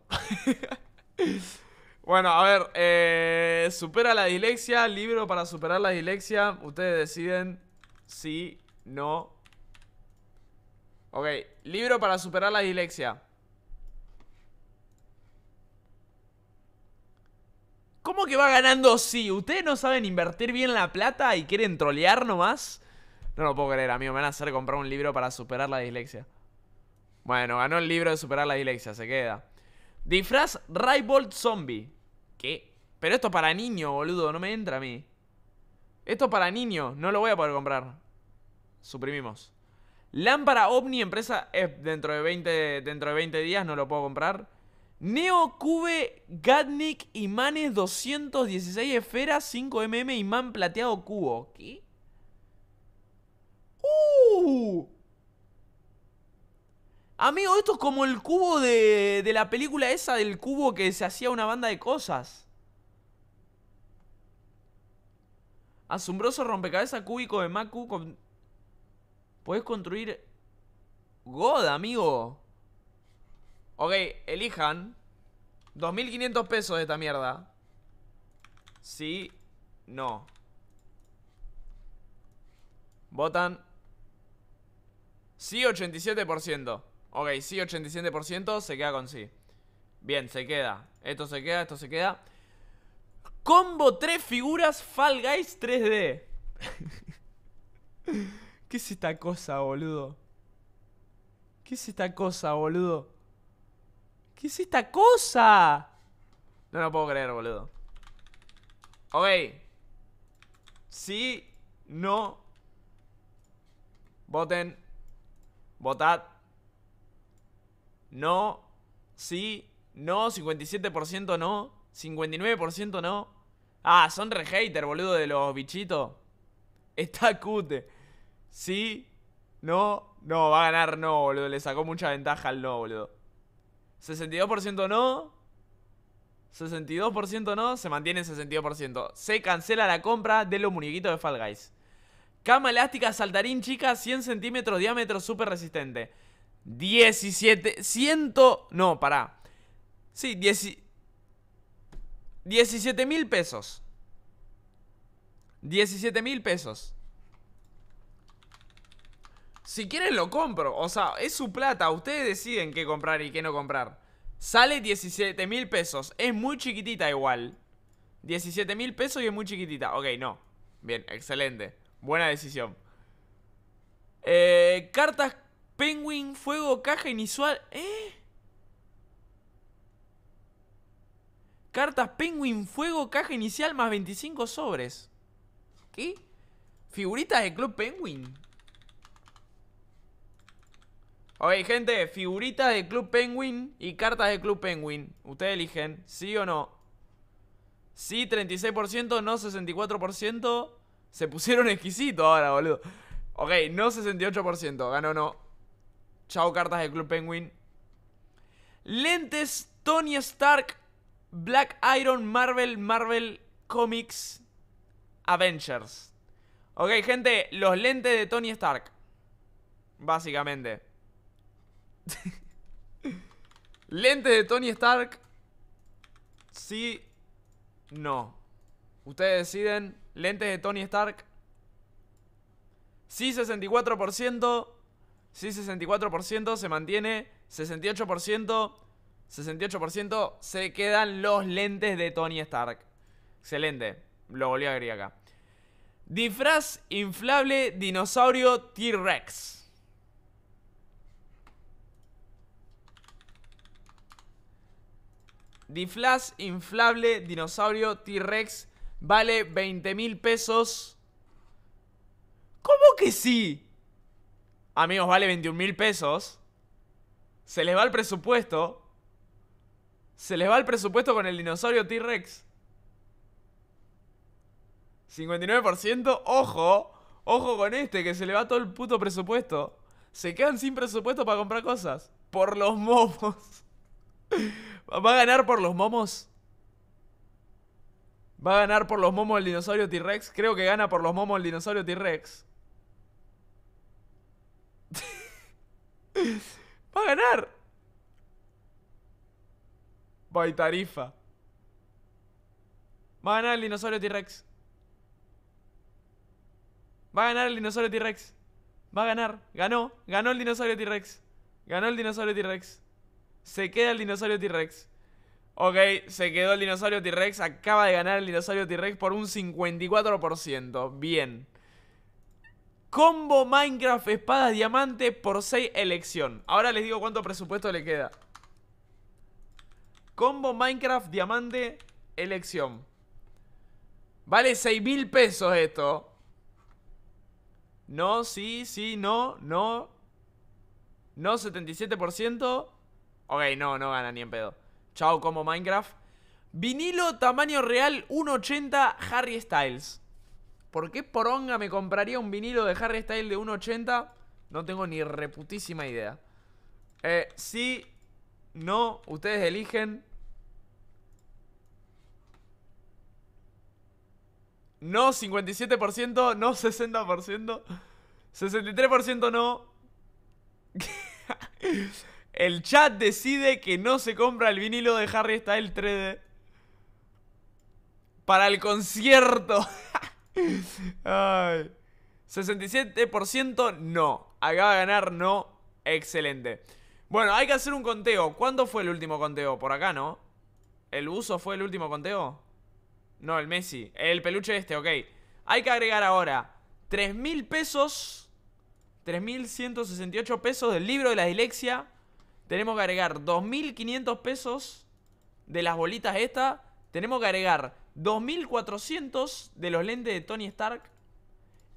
[laughs] bueno, a ver. Eh, supera la dislexia, libro para superar la dislexia. Ustedes deciden sí, no. Ok, libro para superar la dislexia. ¿Cómo que va ganando sí? ¿Ustedes no saben invertir bien la plata y quieren trolear nomás? No lo puedo creer, amigo. Me van a hacer comprar un libro para superar la dislexia. Bueno, ganó el libro de superar la dislexia, se queda. Disfraz Raybolt Zombie. ¿Qué? Pero esto para niño, boludo, no me entra a mí. Esto para niños, no lo voy a poder comprar. Suprimimos. Lámpara OVNI, empresa eh, dentro, de 20, dentro de 20 días, no lo puedo comprar. Neo Cube Gatnik Imanes 216 esferas 5mm imán plateado cubo. ¿Qué? ¡Uh! Amigo, esto es como el cubo de, de la película esa del cubo que se hacía una banda de cosas. Asombroso rompecabezas cúbico de Macu con... construir... God, amigo. Ok, elijan. 2.500 pesos de esta mierda. Sí, no. Votan. Sí, 87%. Ok, sí, 87%. Se queda con sí. Bien, se queda. Esto se queda, esto se queda. Combo 3 figuras Fall Guys 3D. [laughs] ¿Qué es esta cosa, boludo? ¿Qué es esta cosa, boludo? ¿Qué es esta cosa? No lo puedo creer, boludo. Ok. Sí, no. Voten. Votad. No. Sí. No. 57% no. 59% no. Ah, son re haters, boludo, de los bichitos. Está cute. Sí, no, no, va a ganar no, boludo. Le sacó mucha ventaja al no, boludo. 62% no. 62% no, se mantiene en 62%. Se cancela la compra de los muñequitos de Fall Guys. Cama elástica saltarín chica, 100 centímetros, diámetro, súper resistente. 17, 100, no, pará. Sí, 17. 17 mil pesos. 17 mil pesos. Si quieren lo compro. O sea, es su plata. Ustedes deciden qué comprar y qué no comprar. Sale 17 mil pesos. Es muy chiquitita igual. 17 mil pesos y es muy chiquitita. Ok, no. Bien, excelente. Buena decisión. Eh, cartas Penguin, Fuego, Caja Inicial. ¿Eh? Cartas Penguin Fuego, caja inicial más 25 sobres. ¿Qué? Figuritas de Club Penguin. Oye, gente, figuritas de Club Penguin y cartas de Club Penguin. Ustedes eligen, sí o no. Sí, 36%, no 64%. Se pusieron [laughs] exquisito ahora, boludo. Ok, no 68%, ganó no. Chao, cartas de Club Penguin. Lentes Tony Stark Black Iron, Marvel, Marvel Comics, Avengers. Ok, gente, los lentes de Tony Stark. Básicamente. [laughs] lentes de Tony Stark. Sí. No. Ustedes deciden. Lentes de Tony Stark. Sí, 64%. Sí, 64%. Se mantiene. 68%. 68% se quedan los lentes de Tony Stark. Excelente, lo volví a agregar acá. Disfraz inflable dinosaurio T-Rex. Disfraz inflable dinosaurio T-Rex vale 20 mil pesos. ¿Cómo que sí? Amigos, vale 21 mil pesos. Se les va el presupuesto. Se les va el presupuesto con el dinosaurio T-Rex. 59%, ojo, ojo con este, que se le va todo el puto presupuesto. Se quedan sin presupuesto para comprar cosas. Por los momos. [laughs] ¿Va a ganar por los momos? ¿Va a ganar por los momos el dinosaurio T-Rex? Creo que gana por los momos el dinosaurio T-Rex. [laughs] ¡Va a ganar! y Tarifa. Va a ganar el dinosaurio T-Rex. Va a ganar el dinosaurio T-Rex. Va a ganar. Ganó. Ganó el dinosaurio T-Rex. Ganó el dinosaurio T-Rex. Se queda el dinosaurio T-Rex. Ok, se quedó el dinosaurio T-Rex. Acaba de ganar el dinosaurio T-Rex por un 54%. Bien. Combo Minecraft Espada Diamante por 6 elección. Ahora les digo cuánto presupuesto le queda. Combo Minecraft Diamante Elección. Vale 6.000 pesos esto. No, sí, sí, no, no. No, 77%. Ok, no, no gana ni en pedo. Chao, Combo Minecraft. Vinilo tamaño real 1.80 Harry Styles. ¿Por qué poronga me compraría un vinilo de Harry Styles de 1.80? No tengo ni reputísima idea. Eh, sí, no, ustedes eligen. No 57%, no 60%, 63% no. [laughs] el chat decide que no se compra el vinilo de Harry el 3D. Para el concierto. 67% [laughs] no. Acaba de ganar no. Excelente. Bueno, hay que hacer un conteo. ¿Cuándo fue el último conteo? Por acá, ¿no? ¿El uso fue el último conteo? No, el Messi. El peluche este, ok. Hay que agregar ahora 3.000 pesos. 3.168 pesos del libro de la dilexia. Tenemos que agregar 2.500 pesos de las bolitas estas. Tenemos que agregar 2.400 de los lentes de Tony Stark.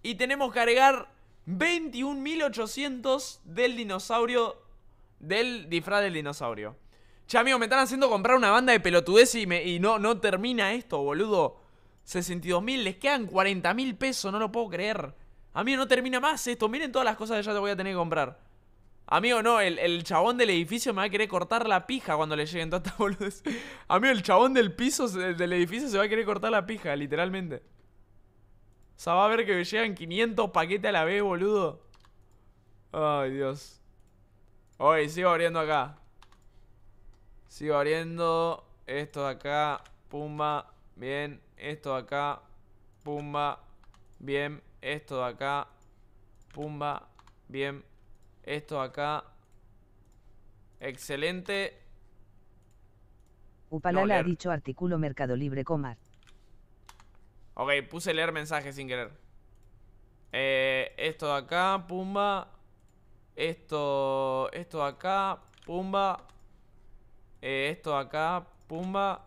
Y tenemos que agregar 21.800 del dinosaurio. Del disfraz del dinosaurio. Ya, amigo, me están haciendo comprar una banda de pelotudez y, y no, no termina esto, boludo. 62.000, les quedan 40.000 pesos, no lo puedo creer. Amigo, no termina más esto. Miren todas las cosas que ya te voy a tener que comprar. Amigo, no, el, chabón del edificio me va a querer cortar la pija cuando le lleguen todas estas A [laughs] Amigo, el chabón del piso del edificio se va a querer cortar la pija, literalmente. O sea, va a ver que me llegan 500 paquetes a la vez, boludo. Ay, Dios. Hoy sigo abriendo acá. Sigo abriendo. Esto de acá, pumba, bien. Esto de acá, pumba, bien. Esto de acá, pumba, bien. Esto de acá, excelente. Upalala ha dicho artículo Mercado Libre Comar. Ok, puse leer mensaje sin querer. Eh, esto de acá, pumba. Esto, esto de acá, pumba. Eh, esto acá, pumba.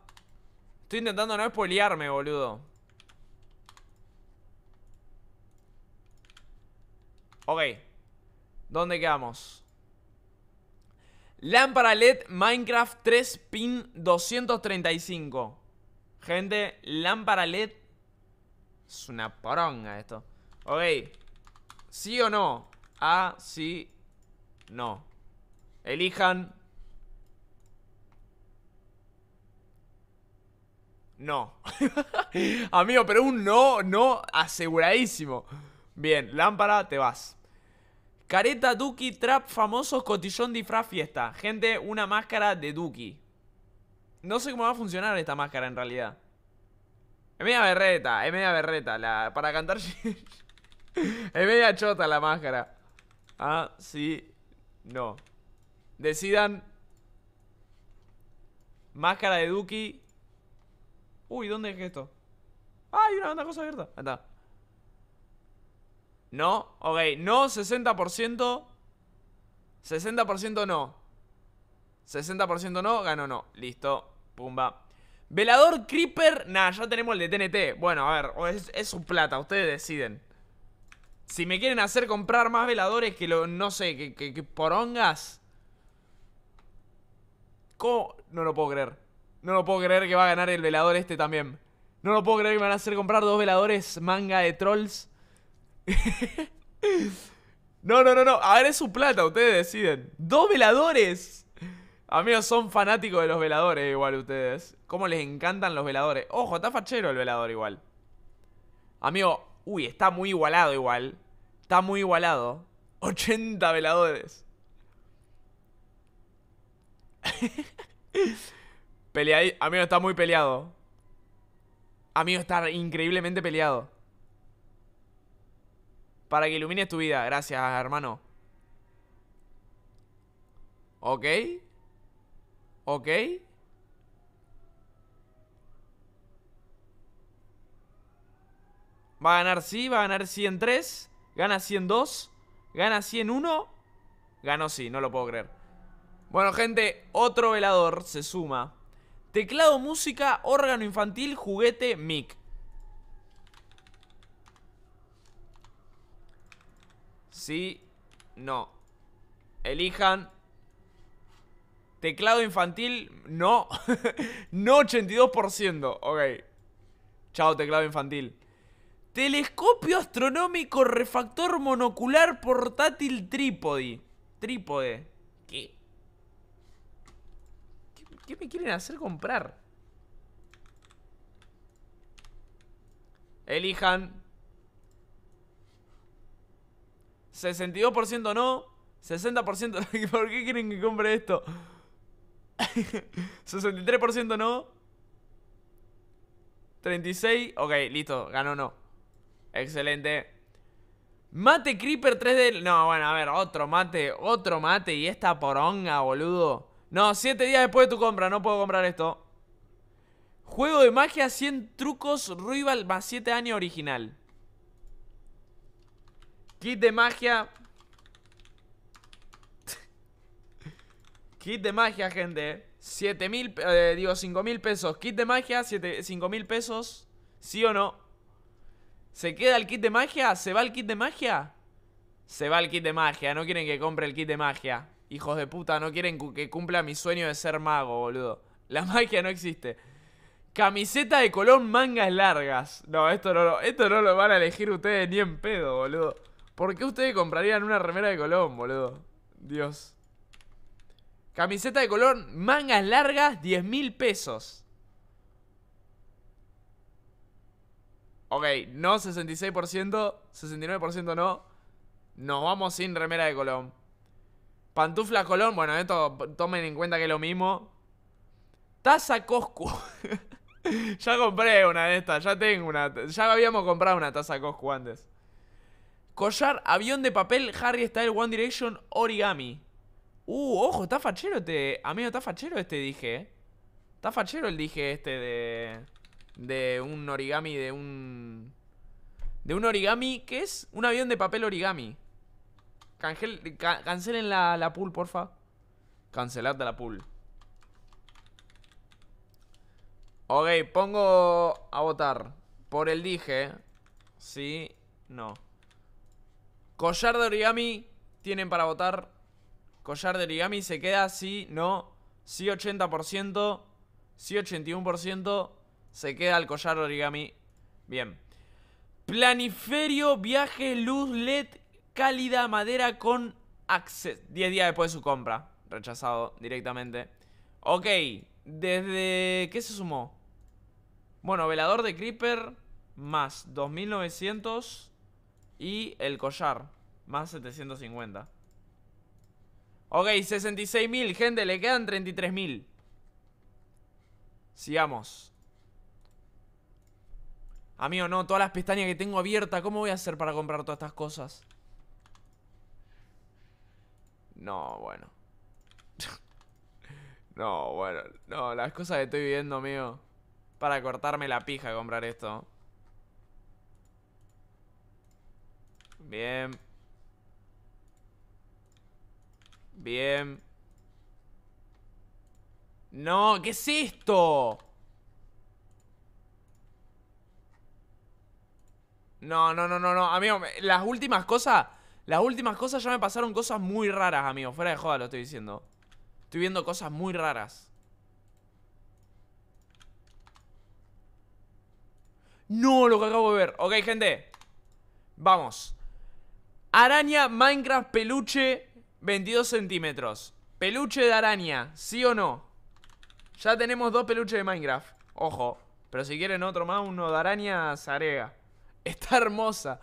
Estoy intentando no espolearme, boludo. Ok. ¿Dónde quedamos? Lámpara LED Minecraft 3 pin 235. Gente, lámpara LED. Es una poronga esto. Ok. ¿Sí o no? Ah, sí. No. Elijan No. [laughs] Amigo, pero un no, no aseguradísimo. Bien, lámpara, te vas. Careta, Duki, Trap, famosos, cotillón, disfraz, fiesta. Gente, una máscara de Duki. No sé cómo va a funcionar esta máscara en realidad. Es media berreta, es media berreta. para cantar... [laughs] es media chota la máscara. Ah, sí, no. Decidan... Máscara de Duki, Uy, ¿dónde es esto? ¡Ah, hay una banda cosa abierta! Ahí está. No, ok, no, 60%. 60% no. 60% no, gano no. Listo, pumba. Velador Creeper, nada, ya tenemos el de TNT. Bueno, a ver, es, su plata, ustedes deciden. Si me quieren hacer comprar más veladores que lo, no sé, que, que porongas. ¿Cómo? No lo puedo creer. No lo puedo creer que va a ganar el velador este también. No lo puedo creer que me van a hacer comprar dos veladores manga de trolls. [laughs] no, no, no, no. A ver, es su plata, ustedes deciden. ¡Dos veladores! Amigos, son fanáticos de los veladores igual ustedes. Cómo les encantan los veladores. Ojo, está fachero el velador igual. Amigo, uy, está muy igualado igual. Está muy igualado. 80 veladores. [laughs] Amigo, está muy peleado. Amigo, está increíblemente peleado. Para que ilumines tu vida. Gracias, hermano. Ok. Ok. Va a ganar sí, va a ganar 103. Gana 102. Gana 101. Ganó sí, no lo puedo creer. Bueno, gente, otro velador se suma. Teclado, música, órgano infantil, juguete, mic. Sí, no. Elijan. Teclado infantil, no. [laughs] no 82%. Ok. Chao, teclado infantil. Telescopio astronómico refactor monocular portátil trípode. Trípode. ¿Qué me quieren hacer comprar? Elijan. 62% no. 60% [laughs] ¿Por qué quieren que compre esto? 63% [laughs] no. 36. Ok, listo. Ganó no. Excelente. Mate Creeper 3D. No, bueno, a ver, otro mate. Otro mate. Y esta poronga, boludo. No, 7 días después de tu compra, no puedo comprar esto. Juego de magia, 100 trucos, rival más 7 años original. Kit de magia. [laughs] Kit de magia, gente. 7 mil, eh, digo, 5 mil pesos. Kit de magia, 7, 5 mil pesos. ¿Sí o no? ¿Se queda el kit de magia? ¿Se va el kit de magia? Se va el kit de magia. No quieren que compre el kit de magia. Hijos de puta, no quieren que cumpla mi sueño de ser mago, boludo. La [laughs] magia no existe. Camiseta de colón, mangas largas. No, esto no, lo, esto no lo van a elegir ustedes ni en pedo, boludo. ¿Por qué ustedes comprarían una remera de colón, boludo? Dios. Camiseta de Colón, mangas largas, 10 mil pesos. Ok, no 66%, 69% no. Nos vamos sin remera de Colón. Pantufla Colón, bueno, esto tomen en cuenta que es lo mismo. Taza Coscu. [laughs] ya compré una de estas, ya tengo una. Ya habíamos comprado una taza Coscu antes. Collar, avión de papel, Harry Style, One Direction, origami. Uh, ojo, está fachero este. Amigo, está fachero este dije. Eh. Está fachero el dije este de. De un origami, de un. De un origami que es un avión de papel origami cancelen la, la pool, porfa. Cancelad de la pool. Ok, pongo a votar por el dije. Sí, no. Collar de origami tienen para votar. Collar de origami se queda sí, no. Sí 80%, sí 81%. Se queda el collar de origami. Bien. Planiferio, viaje, luz, LED Cálida madera con acceso. 10 días después de su compra. Rechazado directamente. Ok. Desde... ¿Qué se sumó? Bueno, velador de creeper más 2900 y el collar más 750. Ok, 66.000, gente, le quedan 33.000. Sigamos. Amigo, no, todas las pestañas que tengo abiertas, ¿cómo voy a hacer para comprar todas estas cosas? No, bueno. [laughs] no, bueno. No, las cosas que estoy viendo amigo. Para cortarme la pija comprar esto. Bien. Bien. No, ¿qué es esto? No, no, no, no, no. Amigo, las últimas cosas las últimas cosas ya me pasaron cosas muy raras, amigo. Fuera de joda lo estoy diciendo. Estoy viendo cosas muy raras. No, lo que acabo de ver. Ok, gente. Vamos. Araña Minecraft peluche 22 centímetros. Peluche de araña, ¿sí o no? Ya tenemos dos peluches de Minecraft. Ojo. Pero si quieren otro más, uno de araña se agrega. Está hermosa.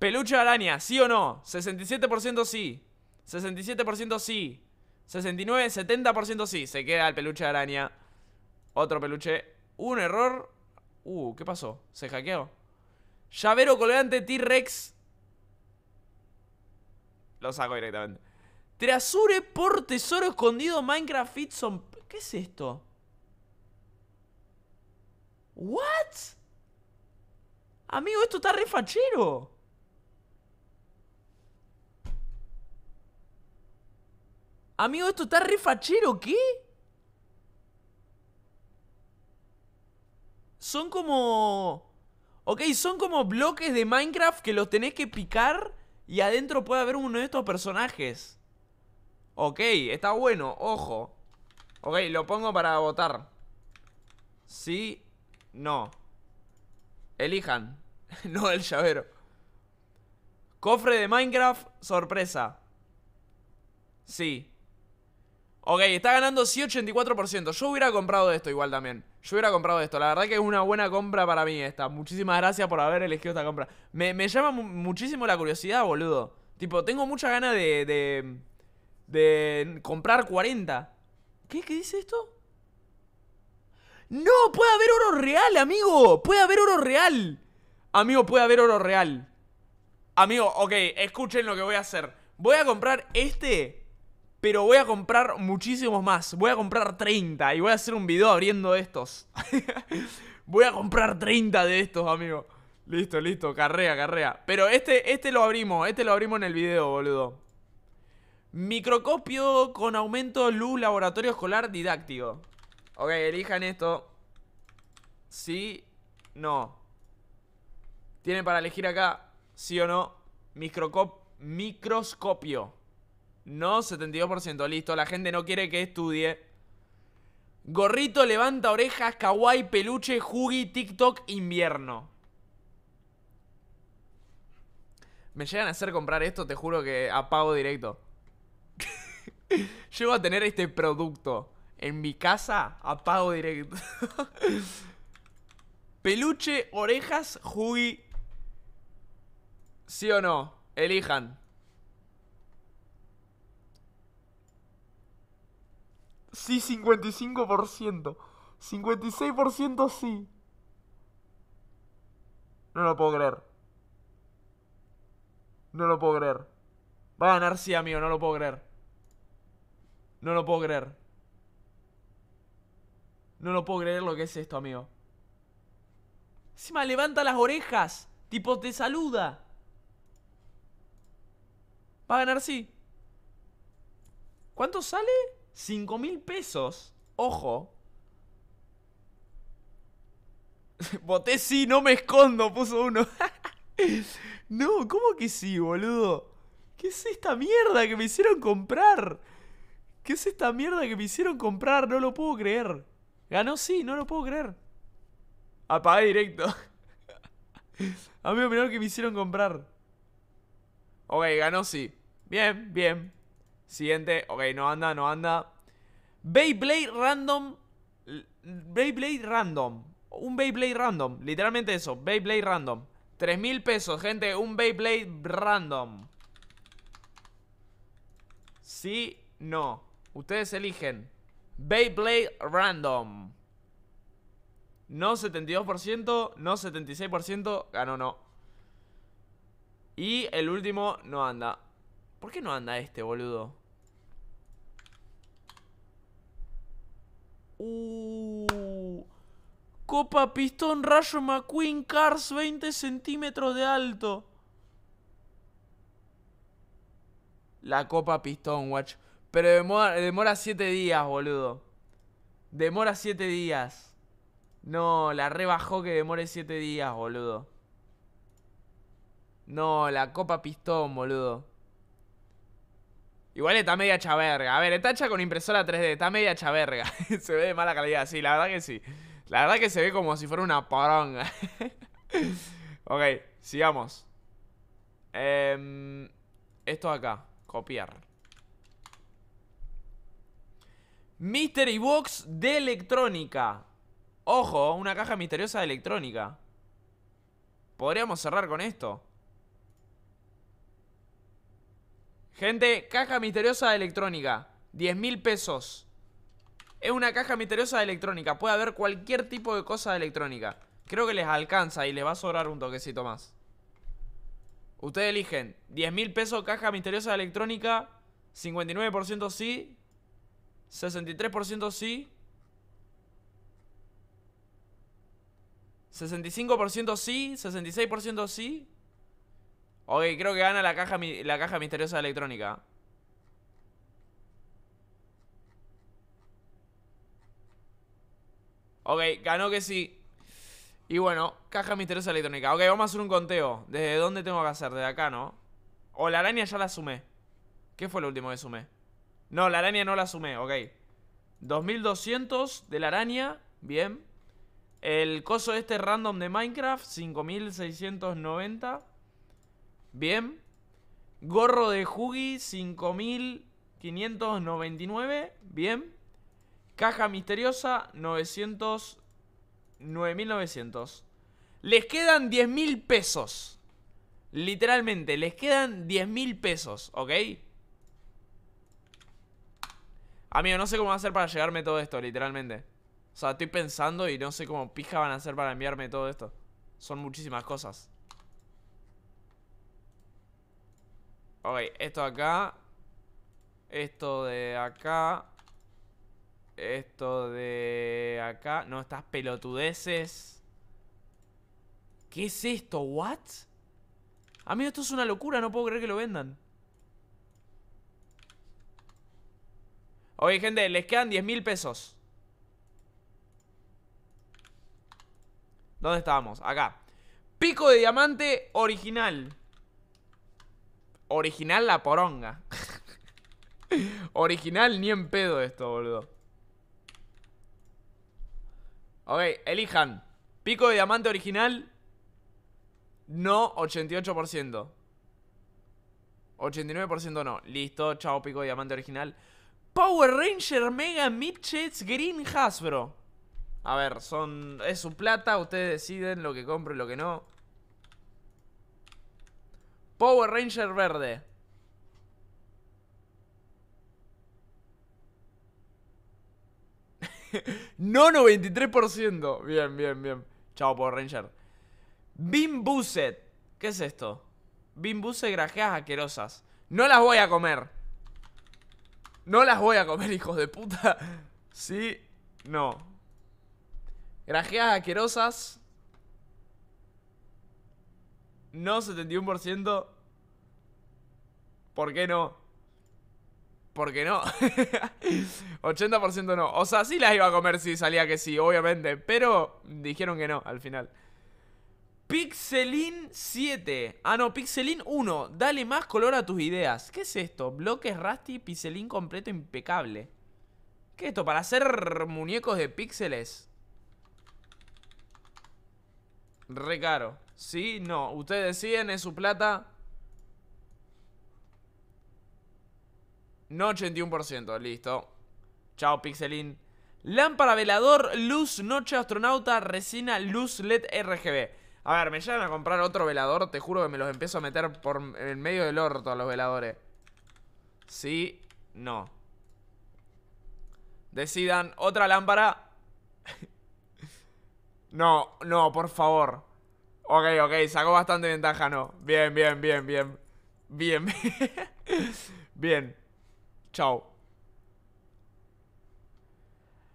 Peluche de araña, ¿sí o no? 67% sí. 67% sí. 69, 70% sí. Se queda el peluche de araña. Otro peluche. Un error. Uh, ¿qué pasó? Se hackeó. Llavero colgante T-Rex. Lo saco directamente. Trasure por tesoro escondido Minecraft Fitson. ¿Qué es esto? ¿What? Amigo, esto está refachero. Amigo, esto está rifachero, ¿qué? Son como... Ok, son como bloques de Minecraft que los tenés que picar y adentro puede haber uno de estos personajes. Ok, está bueno, ojo. Ok, lo pongo para votar. Sí, no. Elijan. [laughs] no el llavero. Cofre de Minecraft, sorpresa. Sí. Ok, está ganando sí 84%. Yo hubiera comprado esto igual también. Yo hubiera comprado esto. La verdad que es una buena compra para mí esta. Muchísimas gracias por haber elegido esta compra. Me, llama muchísimo la curiosidad, boludo. Tipo, tengo mucha ganas de, de... De... comprar 40. ¿Qué? ¿Qué dice esto? ¡No! ¡Puede haber oro real, amigo! ¡Puede haber oro real! Amigo, puede haber oro real. Amigo, ok, escuchen lo que voy a hacer. Voy a comprar este pero voy a comprar muchísimos más. Voy a comprar 30 y voy a hacer un video abriendo estos. [laughs] voy a comprar 30 de estos, amigo. Listo, listo, carrea, carrea. Pero este, este lo abrimos, este lo abrimos en el video, boludo. Microscopio con aumento luz laboratorio escolar didáctico. Ok, elijan esto. Sí, no. Tienen para elegir acá, sí o no. microscopio. No, 72%, listo. La gente no quiere que estudie. Gorrito, levanta orejas, kawaii, peluche, jugi, TikTok, invierno. Me llegan a hacer comprar esto, te juro que apago directo. [laughs] Llego a tener este producto en mi casa, apago directo. [laughs] peluche, orejas, jugi. ¿Sí o no? Elijan. Sí, 55%. 56% sí. No lo puedo creer. No lo puedo creer. Va a ganar sí, amigo, no lo puedo creer. No lo puedo creer. No lo puedo creer lo que es esto, amigo. me levanta las orejas. Tipo, te saluda. Va a ganar sí. ¿Cuánto sale? 5 mil pesos. Ojo. [laughs] Voté sí, no me escondo, puso uno. [laughs] no, ¿cómo que sí, boludo? ¿Qué es esta mierda que me hicieron comprar? ¿Qué es esta mierda que me hicieron comprar? No lo puedo creer. Ganó sí, no lo puedo creer. apaga directo. A mí lo menor que me hicieron comprar. Ok, ganó sí. Bien, bien. Siguiente. Ok, no anda, no anda. Beyblade random. Beyblade random. Un Beyblade random. Literalmente eso. Beyblade random. 3000 pesos, gente. Un Beyblade random. Sí, no. Ustedes eligen. Beyblade random. No 72%, no 76%, ganó no. Y el último no anda. ¿Por qué no anda este, boludo? Uh. Copa Pistón Rayo McQueen Cars 20 centímetros de alto. La Copa Pistón, watch. Pero demora, demora 7 días, boludo. Demora 7 días. No, la rebajó que demore 7 días, boludo. No, la Copa Pistón, boludo. Igual está media chaverga. A ver, está hecha con impresora 3D, está media chaverga. [laughs] se ve de mala calidad, sí, la verdad que sí. La verdad que se ve como si fuera una poronga. [laughs] ok, sigamos. Em, esto esto acá, copiar. Mystery Box de electrónica. Ojo, una caja misteriosa de electrónica. Podríamos cerrar con esto. Gente, caja misteriosa de electrónica. 10 mil pesos. Es una caja misteriosa de electrónica. Puede haber cualquier tipo de cosa electrónica. Creo que les alcanza y les va a sobrar un toquecito más. Ustedes eligen 10 mil pesos caja misteriosa de electrónica. 59% sí. 63% sí. 65% sí, 66% sí Ok, creo que gana la caja, la caja misteriosa electrónica. Ok, ganó que sí. Y bueno, caja misteriosa electrónica. Ok, vamos a hacer un conteo. ¿Desde dónde tengo que hacer? Desde acá, ¿no? O oh, la araña ya la sumé. ¿Qué fue lo último que sumé? No, la araña no la sumé, ok. 2200 de la araña, bien. El coso este random de Minecraft, 5690. Bien. Gorro de Huggy 5.599. Bien. Caja misteriosa, 900... 9.900. Les quedan 10.000 pesos. Literalmente, les quedan 10.000 pesos, ¿ok? Amigo, no sé cómo hacer para llegarme todo esto, literalmente. O sea, estoy pensando y no sé cómo pija van a hacer para enviarme todo esto. Son muchísimas cosas. Ok, esto acá. Esto de acá. Esto de acá. No, estas pelotudeces. ¿Qué es esto? ¿What? mí esto es una locura. No puedo creer que lo vendan. Oye, gente, les quedan 10 mil pesos. ¿Dónde estábamos? Acá. Pico de diamante original. Original la poronga. [laughs] Original ni en pedo esto, boludo. Ok, elijan. Pico de diamante original. No, 88%. 89% no. Listo, chao, pico de diamante original. Power Ranger Mega Midgets Green Hasbro. A ver, son. Es su plata, ustedes deciden lo que compro y lo que no. Power Ranger verde. [laughs] no 93%. Bien, bien, bien. Chao, Power Ranger. Bean busset. ¿Qué es esto? Bean busset, grajeas asquerosas. No las voy a comer. No las voy a comer, [laughs] hijos de puta. Sí, no. Grajeas asquerosas. No 71%. ¿Por qué no? ¿Por qué no. 80% [laughs] no. O sea, sí las iba a comer si salía que sí, obviamente. Pero dijeron que no al final. Pixelin 7. Ah, no, Pixelin 1. Dale más color a tus ideas. ¿Qué es esto? Bloques Rusty, Pixelin completo impecable. ¿Qué es esto? ¿Para hacer muñecos de píxeles? Re caro. Sí, no. Ustedes deciden, es su plata. No 81%, listo. Chao, Pixelín. Lámpara, velador, luz, noche, astronauta, resina, luz, LED, RGB. A ver, me llegan a comprar otro velador, te juro que me los empiezo a meter por el medio del orto a los veladores. Sí, no. Decidan, otra lámpara. [laughs] no, no, por favor. Ok, ok, saco bastante ventaja, no. Bien, bien, bien, bien. Bien. [laughs] bien. Chao.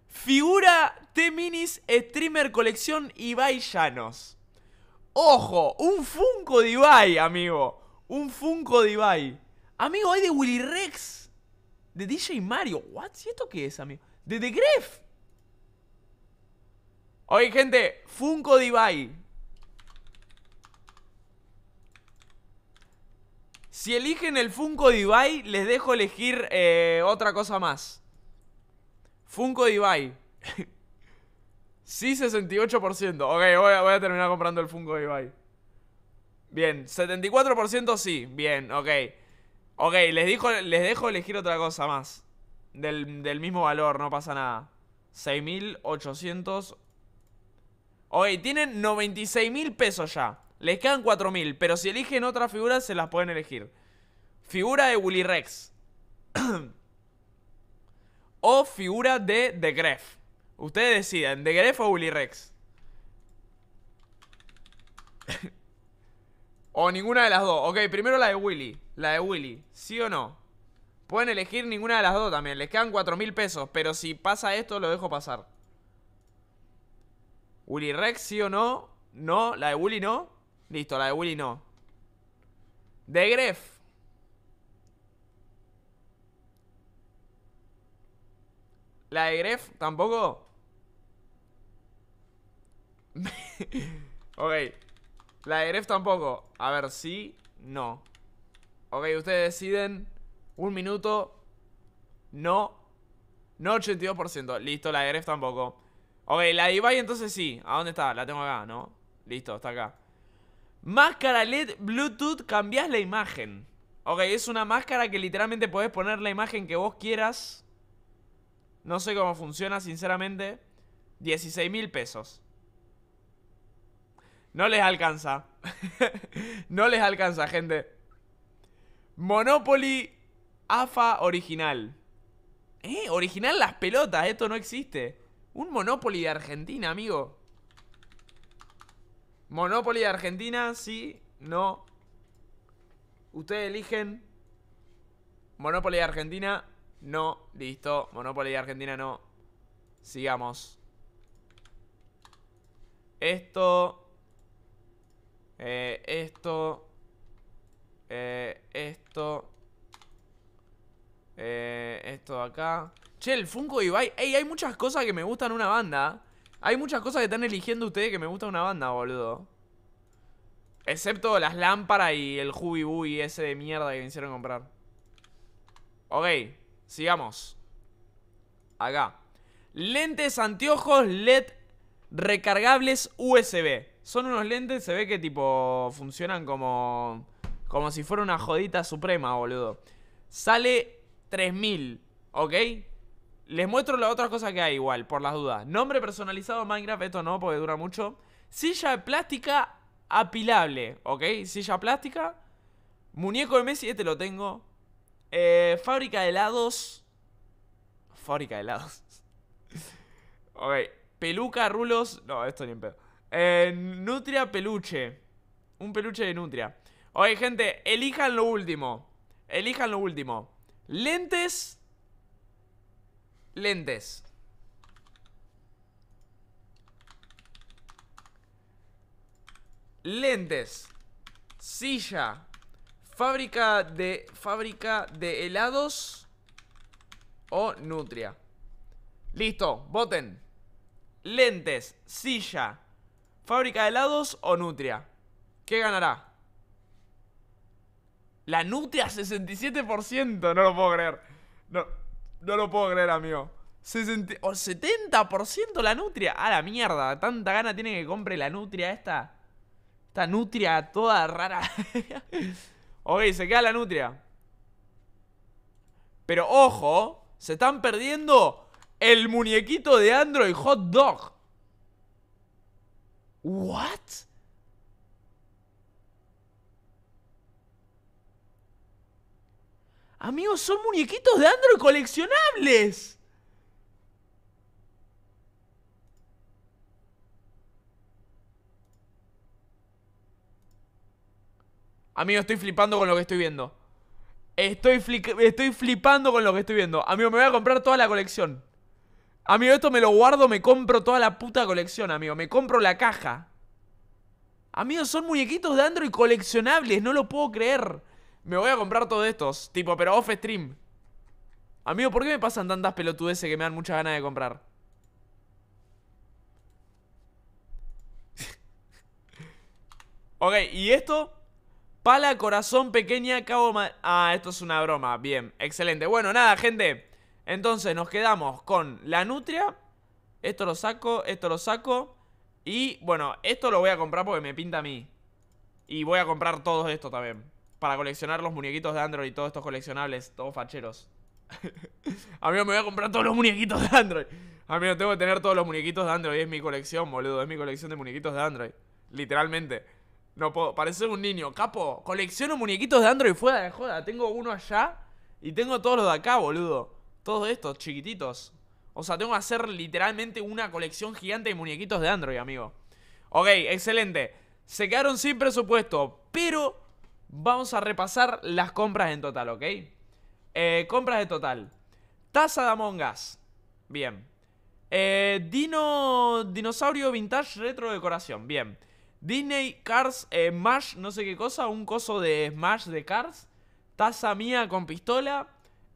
Figura T-Minis Streamer Colección Ibai Llanos. Ojo, un Funko de Ibai, amigo. Un Funko de Ibai. Amigo, hay de Willy Rex. De DJ Mario. What? ¿Y esto qué es, amigo? De The Gref. Oye, gente, Funko de Ibai. Si eligen el Funko Ibai, les dejo elegir eh, otra cosa más. Funko Ibai [laughs] sí, 68%. Ok, voy a, terminar comprando el Funko Ibai Bien, 74% sí. Bien, ok. Ok, les, les dejo elegir otra cosa más. Del, del mismo valor, no pasa nada. 6.800. Ok, tienen 96.000 pesos ya. Les quedan 4000, pero si eligen otra figura se las pueden elegir. Figura de Willy Rex. [clears throat] o figura de The Gref. Ustedes deciden, The Gref o Willy Rex. [laughs] o ninguna de las dos. Ok, primero la de Willy. La de Willy, ¿sí o no? Pueden elegir ninguna de las dos también. Les quedan 4000 pesos, pero si pasa esto lo dejo pasar. Willy Rex, ¿sí o no? No, la de Willy no. Listo, la de Willy no. De Gref. La de Gref tampoco. [laughs] ok. La de Gref tampoco. A ver, sí, no. Ok, ustedes deciden. Un minuto. No. No 82%. Listo, la de Gref tampoco. Ok, la de Ibai entonces sí. ¿A dónde está? La tengo acá, ¿no? Listo, está acá. Máscara LED Bluetooth, cambiás la imagen. Ok, es una máscara que literalmente podés poner la imagen que vos quieras. No sé cómo funciona, sinceramente. 16 mil pesos. No les alcanza. [laughs] no les alcanza, gente. Monopoly AFA original. ¿Eh? Original las pelotas, esto no existe. Un Monopoly de Argentina, amigo. Monopoly de Argentina, sí, no. Ustedes eligen. Monopoly de Argentina, no. Listo. Monopoly de Argentina, no. Sigamos. Esto. Eh, esto. Eh, esto. Eh, esto acá. Che, el Funko Ibai. Ey, hay muchas cosas que me gustan una banda. Hay muchas cosas que están eligiendo ustedes que me gusta una banda, boludo. Excepto las lámparas y el jubi ese de mierda que me hicieron comprar. Ok, sigamos. Acá. Lentes, anteojos, LED recargables USB. Son unos lentes, se ve que tipo funcionan como como si fuera una jodita suprema, boludo. Sale 3000, ¿ok? Les muestro las otras cosas que hay igual, por las dudas. Nombre personalizado Minecraft, esto no, porque dura mucho. Silla de plástica apilable, ¿ok? Silla plástica. Muñeco de Messi, este lo tengo. Eh, fábrica de helados. Fábrica de helados. [laughs] ok. Peluca, rulos. No, esto ni en pedo. Eh, nutria peluche. Un peluche de Nutria. Oye, gente, elijan lo último. Elijan lo último. Lentes Lentes. Lentes. Silla. Fábrica de. Fábrica de helados. O nutria. Listo, voten. Lentes, silla. Fábrica de helados o nutria. ¿Qué ganará? La nutria 67%, no lo puedo creer. No. No lo puedo creer, amigo. 60, o 70% la nutria. A la mierda. Tanta gana tiene que compre la nutria esta. Esta nutria toda rara. [laughs] ok, se queda la nutria. Pero ojo, se están perdiendo el muñequito de Android Hot Dog. ¿What? Amigos, son muñequitos de Android coleccionables. Amigo, estoy flipando con lo que estoy viendo. Estoy, flipando con lo que estoy viendo. Amigo, me voy a comprar toda la colección. Amigo, esto me lo guardo, me compro toda la puta colección, amigo. Me compro la caja. Amigos, son muñequitos de Android coleccionables, no lo puedo creer. Me voy a comprar todos estos. Tipo, pero off stream. Amigo, ¿por qué me pasan tantas pelotudeces que me dan muchas ganas de comprar? [laughs] ok, y esto... Pala, corazón, pequeña, cabo... Ah, esto es una broma. Bien, excelente. Bueno, nada, gente. Entonces nos quedamos con la nutria. Esto lo saco, esto lo saco. Y, bueno, esto lo voy a comprar porque me pinta a mí. Y voy a comprar todos esto también para coleccionar los muñequitos de Android y todos estos coleccionables, todos facheros. [laughs] Amigo, me voy a comprar todos los muñequitos de Android. Amigo, tengo que tener todos los muñequitos de Android. Es mi colección, boludo. Es mi colección de muñequitos de Android. Literalmente. No puedo. Parece un niño. Capo, colecciono muñequitos de Android fuera de joda. Tengo uno allá y tengo todos los de acá, boludo. Todos estos, chiquititos. O sea, tengo que hacer literalmente una colección gigante de muñequitos de Android, amigo. Ok, excelente. Se quedaron sin presupuesto, pero Vamos a repasar las compras en total, ¿ok? Eh, compras de total. Taza de Among Us. Bien. Eh, dino. Dinosaurio Vintage Retro Decoración. Bien. Disney Cars eh, Smash, no sé qué cosa. Un coso de Smash de Cars. Taza mía con pistola.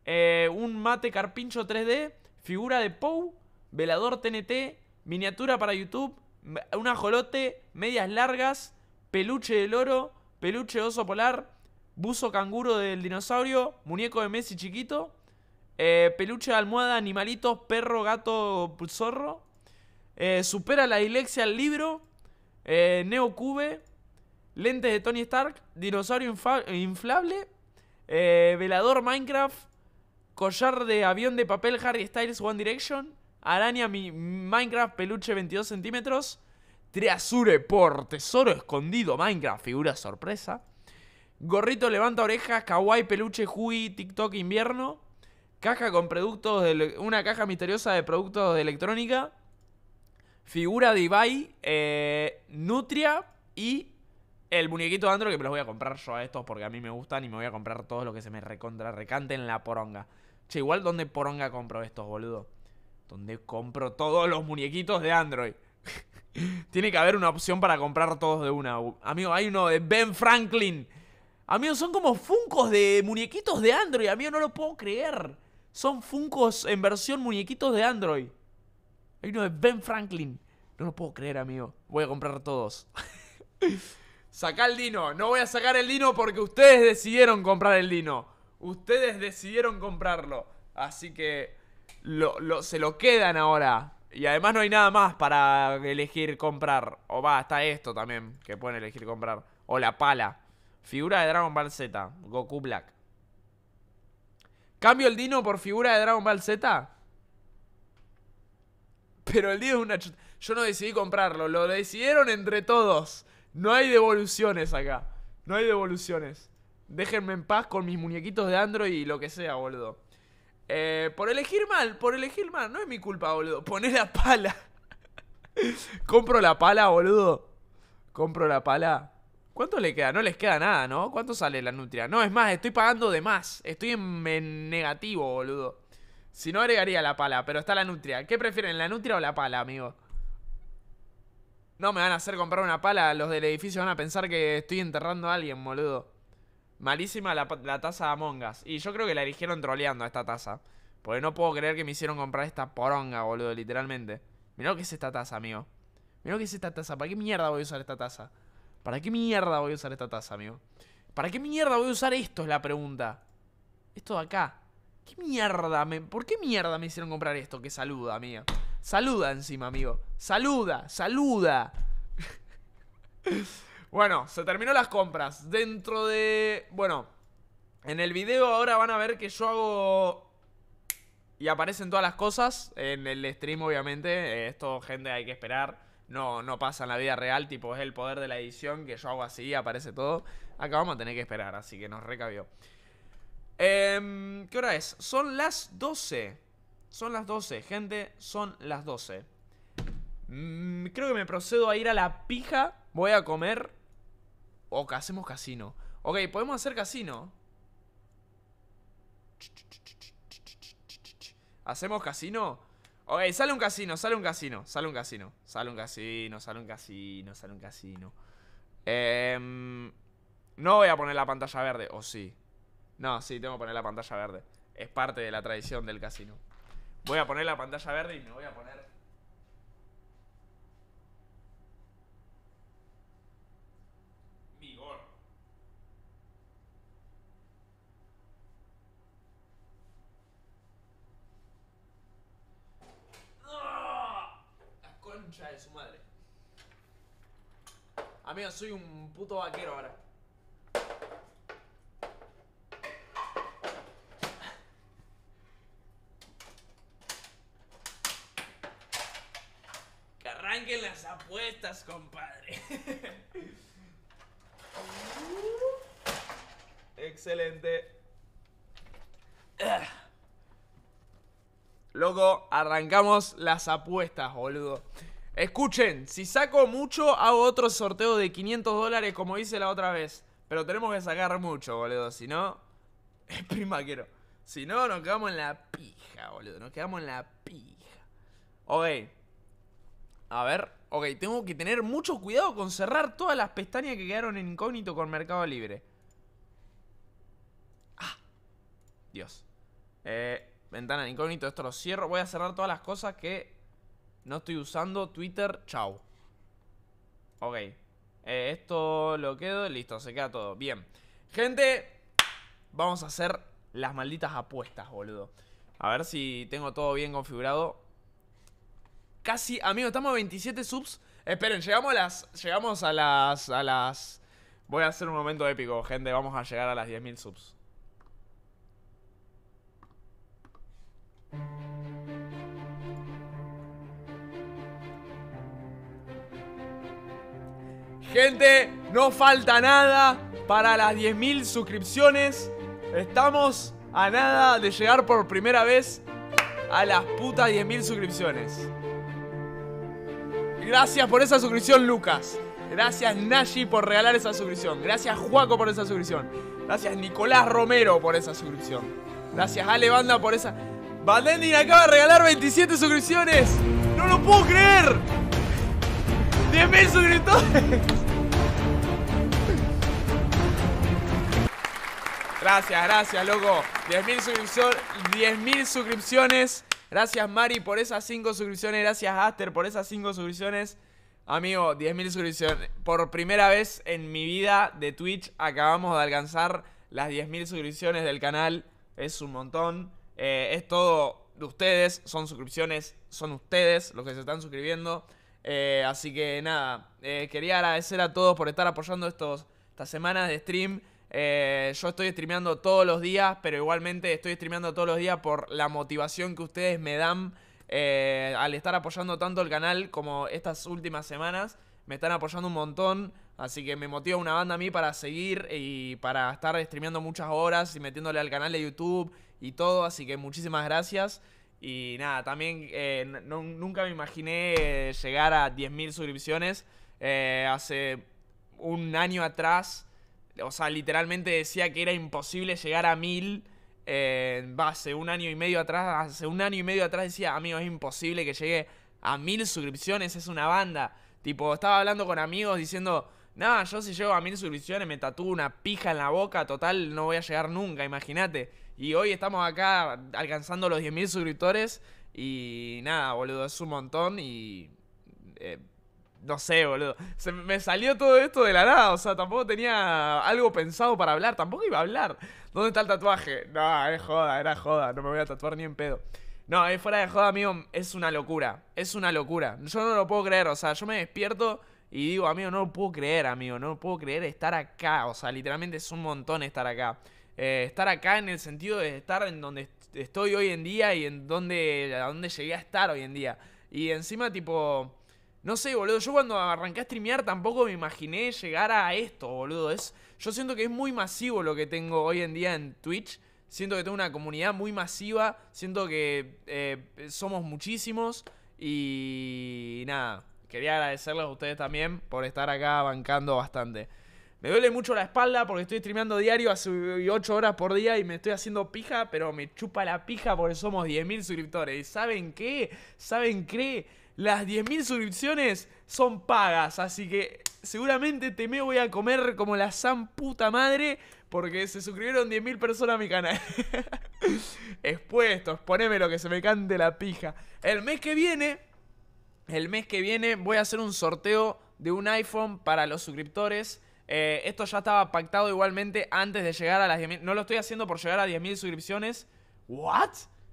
un mate carpincho 3D. Figura de Pou. Velador TNT. Miniatura para YouTube. Un ajolote. Medias largas. Peluche del oro peluche oso polar, buzo canguro del dinosaurio, muñeco de Messi chiquito, eh, peluche de almohada, animalitos, perro, gato, zorro, eh, supera la dilexia al libro, eh, Neo Cube, lentes de Tony Stark, dinosaurio inflable, velador Minecraft, collar de avión de papel Harry Styles One Direction, araña Minecraft peluche 22 centímetros, Triasure por tesoro escondido, Minecraft, figura sorpresa. Gorrito levanta orejas, kawaii, peluche, hui, TikTok invierno. Caja con productos de una caja misteriosa de productos de electrónica. Figura de Ibai, eh, Nutria y el muñequito de Android que me los voy a comprar yo a estos porque a mí me gustan y me voy a comprar todos los que se me recontra recanten la poronga. Che, igual donde poronga compro estos, boludo. Donde compro todos los muñequitos de Android. Tiene que haber una opción para comprar todos de una. Amigo, hay uno de Ben Franklin. Amigo, son como funcos de muñequitos de Android. Amigo, no lo puedo creer. Son funcos en versión muñequitos de Android. Hay uno de Ben Franklin. No lo puedo creer, amigo. Voy a comprar todos. [laughs] Sacá el Dino. No voy a sacar el Dino porque ustedes decidieron comprar el Dino. Ustedes decidieron comprarlo. Así que se lo quedan ahora. Y además no hay nada más para elegir comprar. O va, está esto también, que pueden elegir comprar. O la pala. Figura de Dragon Ball Z, Goku Black. ¿Cambio el Dino por figura de Dragon Ball Z? Pero el Dino es una... Yo no decidí comprarlo, lo decidieron entre todos. No hay devoluciones acá. No hay devoluciones. Déjenme en paz con mis muñequitos de Android y lo que sea, boludo. Eh, por elegir mal, por elegir mal. No es mi culpa, boludo. [laughs] Poné la pala. Compro la pala, boludo. Compro la pala. ¿Cuánto le queda? No les queda nada, ¿no? ¿Cuánto sale la nutria? No, es más, estoy pagando de más. Estoy en, en negativo, boludo. Si no, agregaría la pala, pero está la nutria. ¿Qué prefieren, la nutria o la pala, amigo? No me van a hacer comprar una pala. Los del edificio van a pensar que estoy enterrando a alguien, boludo. Malísima la, la taza de Among Us. Y yo creo que la eligieron troleando a esta taza. Porque no puedo creer que me hicieron comprar esta poronga, boludo, literalmente. Mirá lo que es esta taza, amigo. Mirá lo que es esta taza. ¿Para qué mierda voy a usar esta taza? ¿Para qué mierda voy a usar esta taza, amigo? ¿Para qué mierda voy a usar esto? Es la pregunta. Esto de acá. ¿Qué mierda? Me... ¿Por qué mierda me hicieron comprar esto? Que saluda, amigo Saluda encima, amigo. Saluda, saluda. [laughs] Bueno, se terminó las compras. Dentro de... Bueno, en el video ahora van a ver que yo hago... Y aparecen todas las cosas. En el stream, obviamente. Eh, esto, gente, hay que esperar. No, no pasa en la vida real. Tipo, es el poder de la edición que yo hago así, aparece todo. Acá vamos a tener que esperar, así que nos recabió. Em, ¿Qué hora es? Son las 12. Son las 12, gente. Son las 12. Mm, creo que me procedo a ir a la pija. Voy a comer. O hacemos casino. Ok, podemos hacer casino. ¿Hacemos casino? Ok, sale un casino, sale un casino, sale un casino, sale un casino, sale un casino, sale un casino. Em, no voy a poner la pantalla verde, o sí. No, sí, tengo que poner la pantalla verde. Es parte de la tradición del casino. Voy a poner la pantalla verde y me voy a poner Amigo, soy un puto vaquero ahora. Que arranquen las apuestas, compadre. Excelente. Loco, arrancamos las apuestas, boludo. Escuchen, si saco mucho, hago otro sorteo de 500 dólares como hice la otra vez. Pero tenemos que sacar mucho, boludo. Si no, [laughs] es quiero. Si no, nos quedamos en la pija, boludo. Nos quedamos en la pija. Ok. A ver. Ok, tengo que tener mucho cuidado con cerrar todas las pestañas que quedaron en incógnito con Mercado Libre. Ah. Dios. Eh, ventana en incógnito, esto lo cierro. Voy a cerrar todas las cosas que no estoy usando Twitter, chao. Ok. Eh, esto lo quedo, listo, se queda todo. Bien. Gente, vamos a hacer las malditas apuestas, boludo. A ver si tengo todo bien configurado. Casi, amigo, estamos a 27 subs. Esperen, llegamos a las... Llegamos a las... A las... Voy a hacer un momento épico, gente. Vamos a llegar a las 10.000 subs. Gente, no falta nada para las 10.000 suscripciones. Estamos a nada de llegar por primera vez a las putas 10.000 suscripciones. Gracias por esa suscripción, Lucas. Gracias, Nashi, por regalar esa suscripción. Gracias, Juaco, por esa suscripción. Gracias, Nicolás Romero, por esa suscripción. Gracias, Ale Banda, por esa... Bandendin acaba de regalar 27 suscripciones. ¡No lo puedo creer! mil suscriptores! Gracias, gracias, loco. 10.000 suscripción, mil suscripciones. Gracias, Mari, por esas 5 suscripciones. Gracias, Aster, por esas 5 suscripciones. Amigo, mil suscripciones. Por primera vez en mi vida de Twitch acabamos de alcanzar las mil suscripciones del canal. Es un montón. Eh, es todo de ustedes. Son suscripciones. Son ustedes los que se están suscribiendo. Eh, así que nada, eh, quería agradecer a todos por estar apoyando estos, estas semanas de stream. Eh, yo estoy streameando todos los días, pero igualmente estoy streameando todos los días por la motivación que ustedes me dan al estar apoyando tanto el canal como estas últimas semanas. Me están apoyando un montón, así que me motiva una banda a mí para seguir y para estar streameando muchas horas y metiéndole al canal de YouTube y todo. Así que muchísimas gracias. Y nada, también eh, nunca me imaginé eh, llegar a 10.000 suscripciones. Eh, hace un año atrás, o sea, literalmente decía que era imposible llegar a 1.000. hace un año y medio atrás, hace un año y medio atrás decía, amigo, es imposible que llegue a 1.000 suscripciones, es una banda. Tipo, estaba hablando con amigos diciendo, nada, yo si llego a 1.000 suscripciones me tatúo una pija en la boca, total, no voy a llegar nunca, imagínate. Y hoy estamos acá alcanzando los 10.000 suscriptores. Y nada, boludo, es un montón y... Eh, no sé, boludo. Se me salió todo esto de la nada. O sea, tampoco tenía algo pensado para hablar. Tampoco iba a hablar. ¿Dónde está el tatuaje? No, es joda, era joda. No me voy a tatuar ni en pedo. No, es fuera de joda, amigo. Es una locura. Es una locura. Yo no lo puedo creer. O sea, yo me despierto y digo, amigo, no lo puedo creer, amigo. No lo puedo creer estar acá. O sea, literalmente es un montón estar acá. Eh, estar acá en el sentido de estar en donde estoy hoy en día y en donde, llegué a estar hoy en día. Y encima, tipo, no sé, boludo, yo cuando arranqué a streamear tampoco me imaginé llegar a esto, boludo. Es, yo siento que es muy masivo lo que tengo hoy en día en Twitch. Siento que tengo una comunidad muy masiva, siento que eh, somos muchísimos y nada, quería agradecerles a ustedes también por estar acá bancando bastante. Me duele mucho la espalda porque estoy streameando diario hace 8 horas por día y me estoy haciendo pija, pero me chupa la pija porque somos 10.000 suscriptores. ¿Y saben qué? ¿Saben qué? Las 10.000 suscripciones son pagas, así que seguramente te me voy a comer como la san puta madre porque se suscribieron 10.000 personas a mi canal. [laughs] Expuestos, poneme lo que se me cante la pija. El mes que viene, el mes que viene voy a hacer un sorteo de un iPhone para los suscriptores eh, esto ya estaba pactado igualmente antes de llegar a las 10.000. No lo estoy haciendo por llegar a 10.000 suscripciones. ¿What?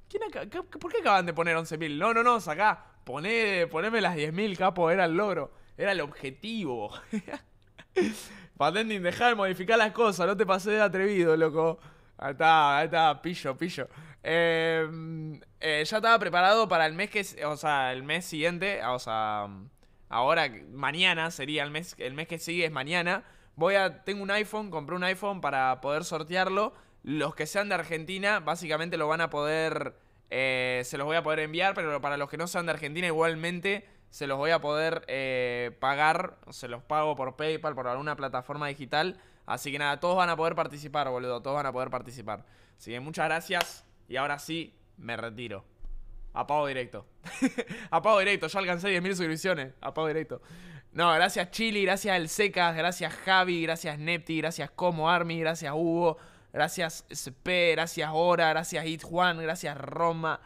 ¿Quién ¿Por qué acaban de poner 11.000? No, no, no, sacá. poneme las 10.000, capo. Era el logro. Era el objetivo. [laughs] ni dejar de modificar las cosas. No te pasé de atrevido, loco. Ahí está, ahí está, pillo, pillo. Em, eh, ya estaba preparado para el mes que, o sea, el mes siguiente, o sea, ahora, mañana sería el mes, el mes que sigue es mañana voy a, tengo un iPhone, compré un iPhone para poder sortearlo. Los que sean de Argentina, básicamente lo van a poder, eh, se los voy a poder enviar, pero para los que no sean de Argentina, igualmente se los voy a poder eh, pagar, se los pago por PayPal, por alguna plataforma digital. Así que nada, todos van a poder participar, boludo, todos van a poder participar. Así que muchas gracias y ahora sí, me retiro. a pago directo. a [laughs] pago directo, yo alcancé 10.000 suscripciones. pago directo. No, gracias Chili, gracias El Secas, gracias Javi, gracias Nepti, gracias Como Army, gracias Hugo, gracias SP, gracias Hora, gracias hit Juan, gracias Roma,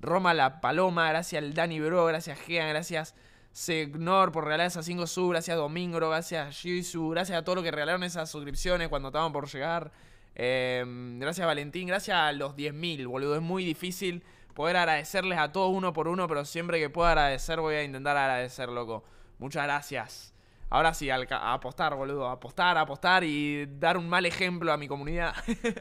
Roma la Paloma, gracias el Dani Bro, gracias Gea, gracias Segnor por regalar esas 5 sub, gracias Domingo, gracias Jisu, gracias a todos los que regalaron esas suscripciones cuando estaban por llegar. Em, gracias Valentín, gracias a los 10.000, boludo, es muy difícil poder agradecerles a todos uno por uno, pero siempre que pueda agradecer voy a intentar agradecer, loco. Muchas gracias. Ahora sí, apostar, boludo. apostar, apostar y dar un mal ejemplo a mi comunidad.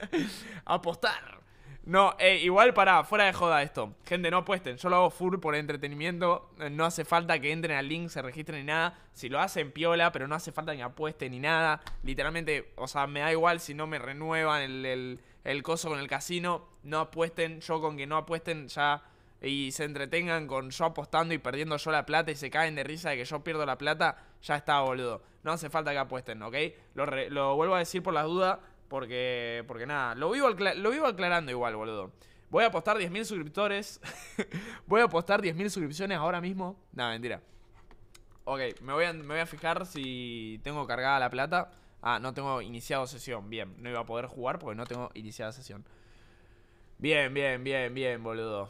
[laughs] apostar. No, eh, igual para, fuera de joda esto. Gente, no apuesten. Yo lo hago full por entretenimiento. Eh, no hace falta que entren al link, se registren ni nada. Si lo hacen, piola, pero no hace falta que apuesten ni nada. Literalmente, o sea, me da igual si no me renuevan el, el coso con el casino. No apuesten. Yo con que no apuesten ya y se entretengan con yo apostando y perdiendo yo la plata y se caen de risa de que yo pierdo la plata, ya está, boludo. No hace falta que apuesten, ¿ok? Lo, vuelvo a decir por las dudas porque, porque nada, lo vivo, lo vivo aclarando igual, boludo. Voy a apostar 10.000 suscriptores. [laughs] voy a apostar 10.000 suscripciones ahora mismo. Nada, mentira. Ok, me voy, a, me voy a fijar si tengo cargada la plata. Ah, no tengo iniciado sesión. Bien, no iba a poder jugar porque no tengo iniciada sesión. Bien, bien, bien, bien, boludo.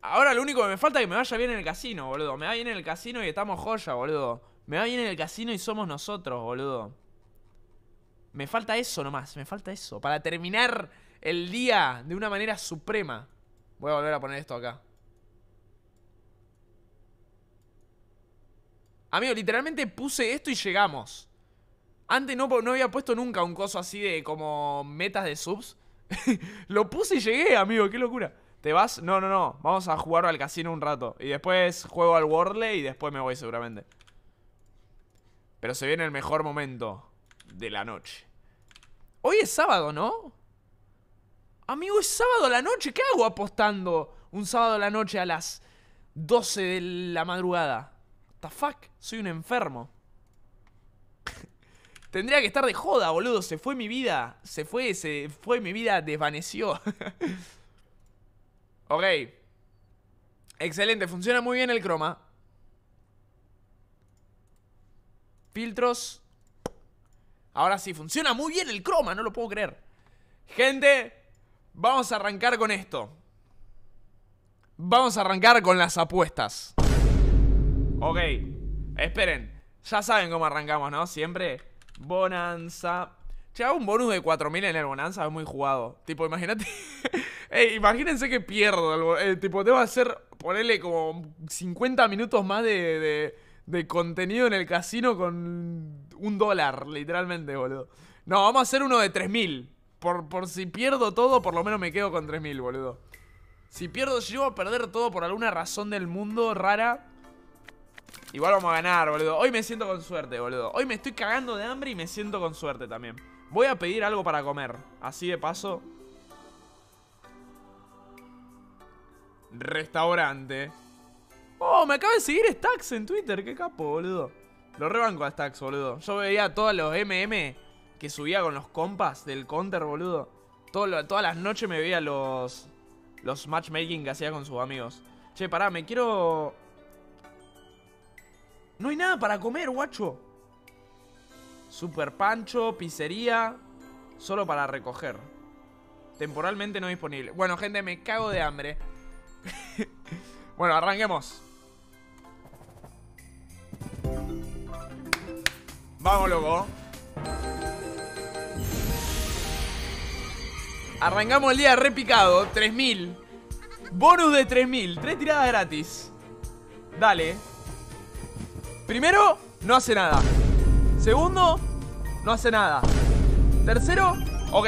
Ahora lo único que me falta es que me vaya bien en el casino, boludo. Me va bien en el casino y estamos joya, boludo. Me va bien en el casino y somos nosotros, boludo. Me falta eso nomás, me falta eso. Para terminar el día de una manera suprema. Voy a volver a poner esto acá. Amigo, literalmente puse esto y llegamos. Antes no, no había puesto nunca un coso así de como metas de subs. [laughs] Lo puse y llegué, amigo, qué locura. ¿Te vas? No, no, no. Vamos a jugar al casino un rato. Y después juego al wordle y después me voy seguramente. Pero se viene el mejor momento de la noche. Hoy es sábado, ¿no? Amigo, es sábado a la noche. ¿Qué hago apostando un sábado a la noche a las 12 de la madrugada? What Soy un enfermo. [laughs] Tendría que estar de joda, boludo. Se fue mi vida. Se fue, se fue mi vida. Desvaneció. [laughs] Ok. Excelente, funciona muy bien el croma. Filtros. Ahora sí, funciona muy bien el croma, no lo puedo creer. Gente, vamos a arrancar con esto. Vamos a arrancar con las apuestas. Ok, esperen. Ya saben cómo arrancamos, ¿no? Siempre bonanza Lleva un bonus de 4000 en el Bonanza, es muy jugado. Tipo, imagínate. [laughs] Ey, imagínense que pierdo. el eh, tipo, tengo que hacer, ponerle como 50 minutos más de, de, contenido en el casino con un dólar, literalmente, boludo. No, vamos a hacer uno de 3000. Por, por si pierdo todo, por lo menos me quedo con 3000, boludo. Si pierdo, voy a perder todo por alguna razón del mundo rara. Igual vamos a ganar, boludo. Hoy me siento con suerte, boludo. Hoy me estoy cagando de hambre y me siento con suerte también. Voy a pedir algo para comer Así de paso Restaurante Oh, me acaba de seguir Stacks en Twitter Qué capo, boludo Lo rebanco a Stacks, boludo Yo veía todos los MM Que subía con los compas del counter, boludo Todas las noches me veía los Los matchmaking que hacía con sus amigos Che, pará, me quiero... No hay nada para comer, guacho Super Pancho, pizzería Solo para recoger Temporalmente no disponible Bueno, gente, me cago de hambre [laughs] Bueno, arranquemos Vamos, loco Arrancamos el día repicado 3000 Bonus de 3000 Tres tiradas gratis Dale Primero, no hace nada Segundo, no hace nada. Tercero, ok.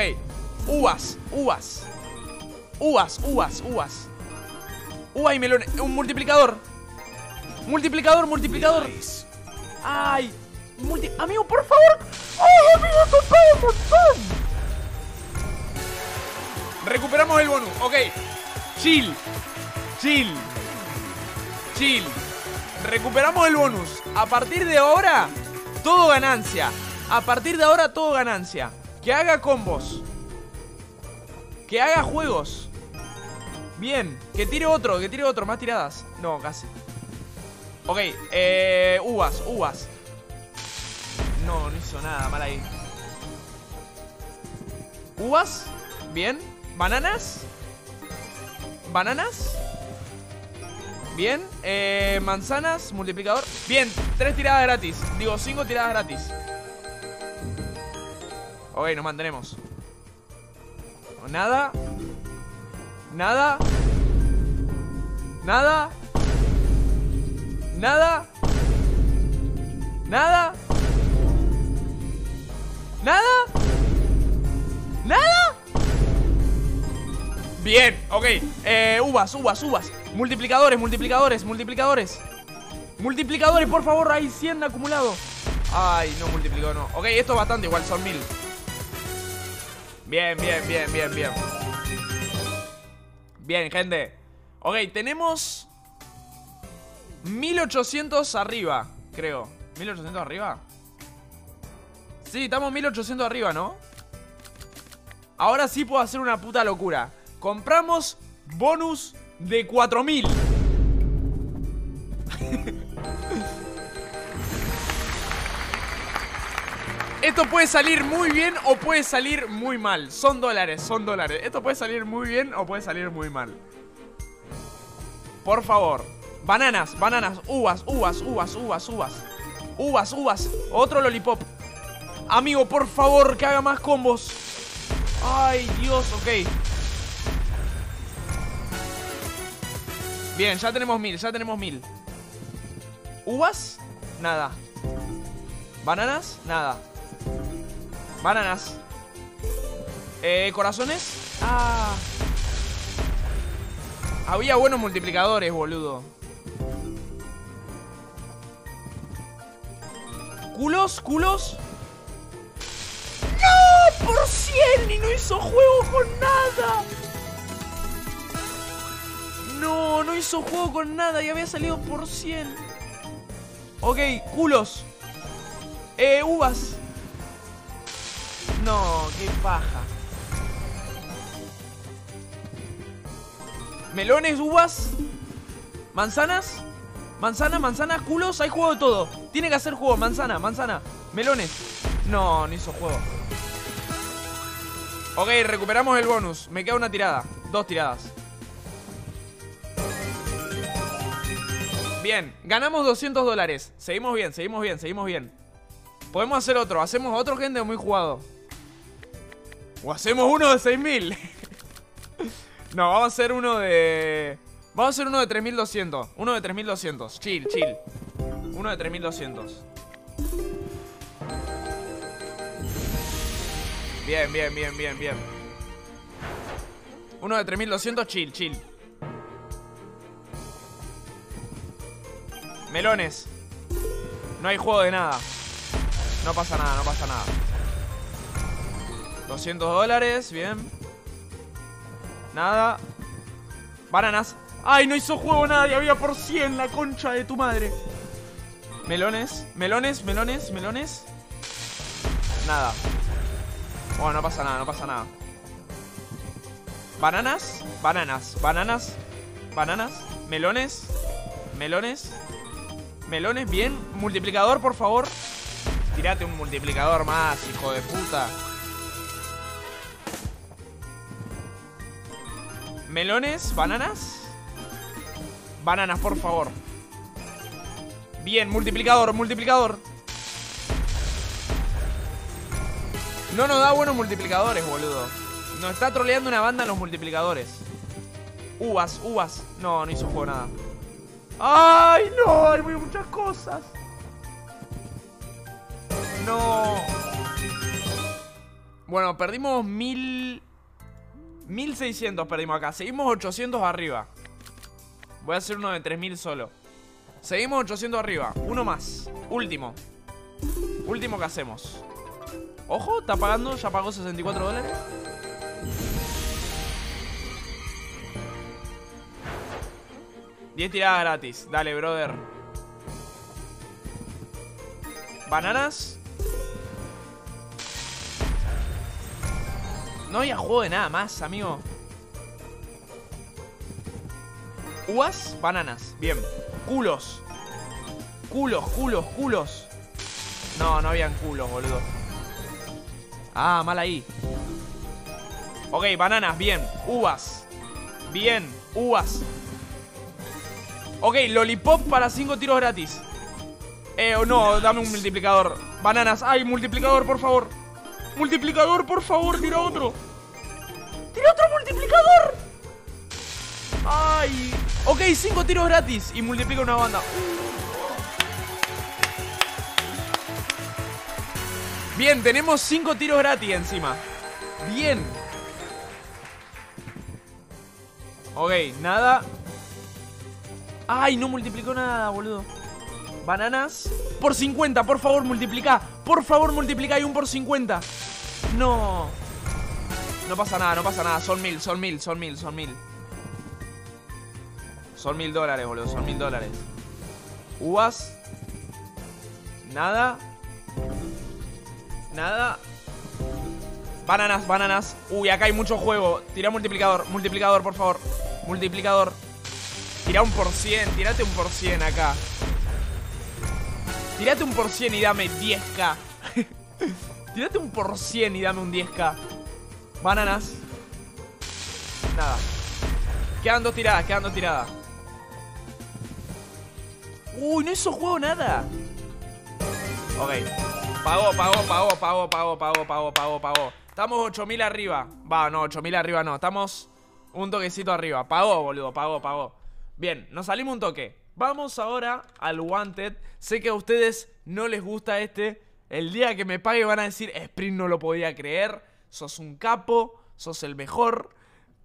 Uvas, uvas. Uvas, uvas, uvas. Uva y melón. Un multiplicador. Multiplicador, multiplicador. Ay. amigo, por favor. ¡Ay, amigo, Recuperamos el bonus. Ok. Chill. Chill. Chill. Recuperamos el bonus. A partir de ahora, todo ganancia. A partir de ahora todo ganancia. Que haga combos. Que haga juegos. Bien. Que tire otro, que tire otro. Más tiradas. No, casi. Ok, eh, uvas, uvas. No, no hizo nada, mal ahí. Uvas, bien. Bananas. Bananas. Bien, eh, manzanas, multiplicador Bien, tres tiradas gratis Digo, cinco tiradas gratis Ok, nos mantenemos Nada Nada Nada Nada Nada Nada Nada Bien, ok eh, Uvas, uvas, uvas Multiplicadores, multiplicadores, multiplicadores Multiplicadores, por favor, hay 100 acumulado Ay, no, multiplicó, no Ok, esto es bastante igual, son 1000 Bien, bien, bien, bien, bien Bien, gente Ok, tenemos 1800 arriba, creo 1800 arriba Sí, estamos 1800 arriba, ¿no? Ahora sí puedo hacer una puta locura Compramos bonus de 4000 Esto puede salir muy bien o puede salir muy mal Son dólares, son dólares Esto puede salir muy bien o puede salir muy mal Por favor Bananas, bananas, uvas, uvas, uvas, uvas, uvas Uvas, uvas Otro lollipop Amigo, por favor, que haga más combos Ay, Dios, ok Bien, ya tenemos mil, ya tenemos mil. Uvas, nada. Bananas, nada. Bananas. Eh, corazones. Ah. Había buenos multiplicadores, boludo. ¿Culos? ¿Culos? ¡No! ¡Por 100! ¡Y no hizo juego con nada! No, no hizo juego con nada y había salido por 100. Ok, culos. Eh, uvas. No, qué paja. Melones, uvas. Manzanas. Manzana, manzana, culos. Hay juego de todo. Tiene que hacer juego. Manzana, manzana. Melones. No, no hizo juego. Ok, recuperamos el bonus. Me queda una tirada. Dos tiradas. Bien, ganamos 200 dólares. Seguimos bien, seguimos bien, seguimos bien. Podemos hacer otro. Hacemos otro gente muy jugado. O hacemos uno de 6000. [laughs] no, vamos a hacer uno de... Vamos a hacer uno de 3200. Uno de 3200. Chill, chill. Uno de 3200. Bien, bien, bien, bien, bien. Uno de 3200, chill, chill. Melones. No hay juego de nada. No pasa nada, no pasa nada. 200 dólares, bien. Nada. Bananas. ¡Ay, no hizo juego nadie! Había por 100 la concha de tu madre. Melones, melones, melones, melones. Nada. Bueno, no pasa nada, no pasa nada. Bananas, bananas, bananas, bananas, melones, melones, Melones, bien. Multiplicador, por favor. Tírate un multiplicador más, hijo de puta. Melones, bananas. Bananas, por favor. Bien, multiplicador, multiplicador. No nos da buenos multiplicadores, boludo. Nos está troleando una banda los multiplicadores. Uvas, uvas. No, no hizo juego nada. ¡Ay, no! Hay muchas cosas. No. Bueno, perdimos mil... 1600 perdimos acá. Seguimos 800 arriba. Voy a hacer uno de 3000 solo. Seguimos 800 arriba. Uno más. Último. Último que hacemos. Ojo, está pagando. Ya pagó 64 dólares. 10 tiradas gratis. Dale, brother. Bananas. No había juego de nada más, amigo. Uvas, bananas. Bien. Culos. Culos, culos, culos. No, no habían culos, boludo. Ah, mal ahí. Ok, bananas, bien. Uvas. Bien. Uvas. Ok, Lollipop para 5 tiros gratis. Eh, o no, dame un multiplicador. Bananas, ay, multiplicador, por favor. Multiplicador, por favor, tira otro. ¡Tira otro multiplicador! ¡Ay! Ok, 5 tiros gratis y multiplica una banda. Bien, tenemos 5 tiros gratis encima. Bien. Ok, nada. Ay, no multiplicó nada, boludo Bananas Por 50, por favor, multiplica Por favor, multiplica y un por 50 No No pasa nada, no pasa nada Son mil, son mil, son mil, son mil Son mil dólares, boludo Son mil dólares Uvas Nada Nada Bananas, bananas Uy, acá hay mucho juego Tira multiplicador, multiplicador, por favor Multiplicador Tira un por cien, tirate un por cien acá. Tírate un por cien y dame 10k. [laughs] Tírate un por cien y dame un 10k. Bananas. Nada. Quedan dos tiradas, quedan dos tiradas. Uy, no hizo juego nada. Ok. Pagó, pagó, pagó, pagó, pagó, pagó, pagó, pagó, pagó. Estamos 8000 arriba. Va, no, 8000 arriba no. Estamos un toquecito arriba. Pagó, boludo, pagó, pagó. Bien, nos salimos un toque. Vamos ahora al Wanted. Sé que a ustedes no les gusta este. El día que me pague van a decir, Sprint no lo podía creer. Sos un capo, sos el mejor.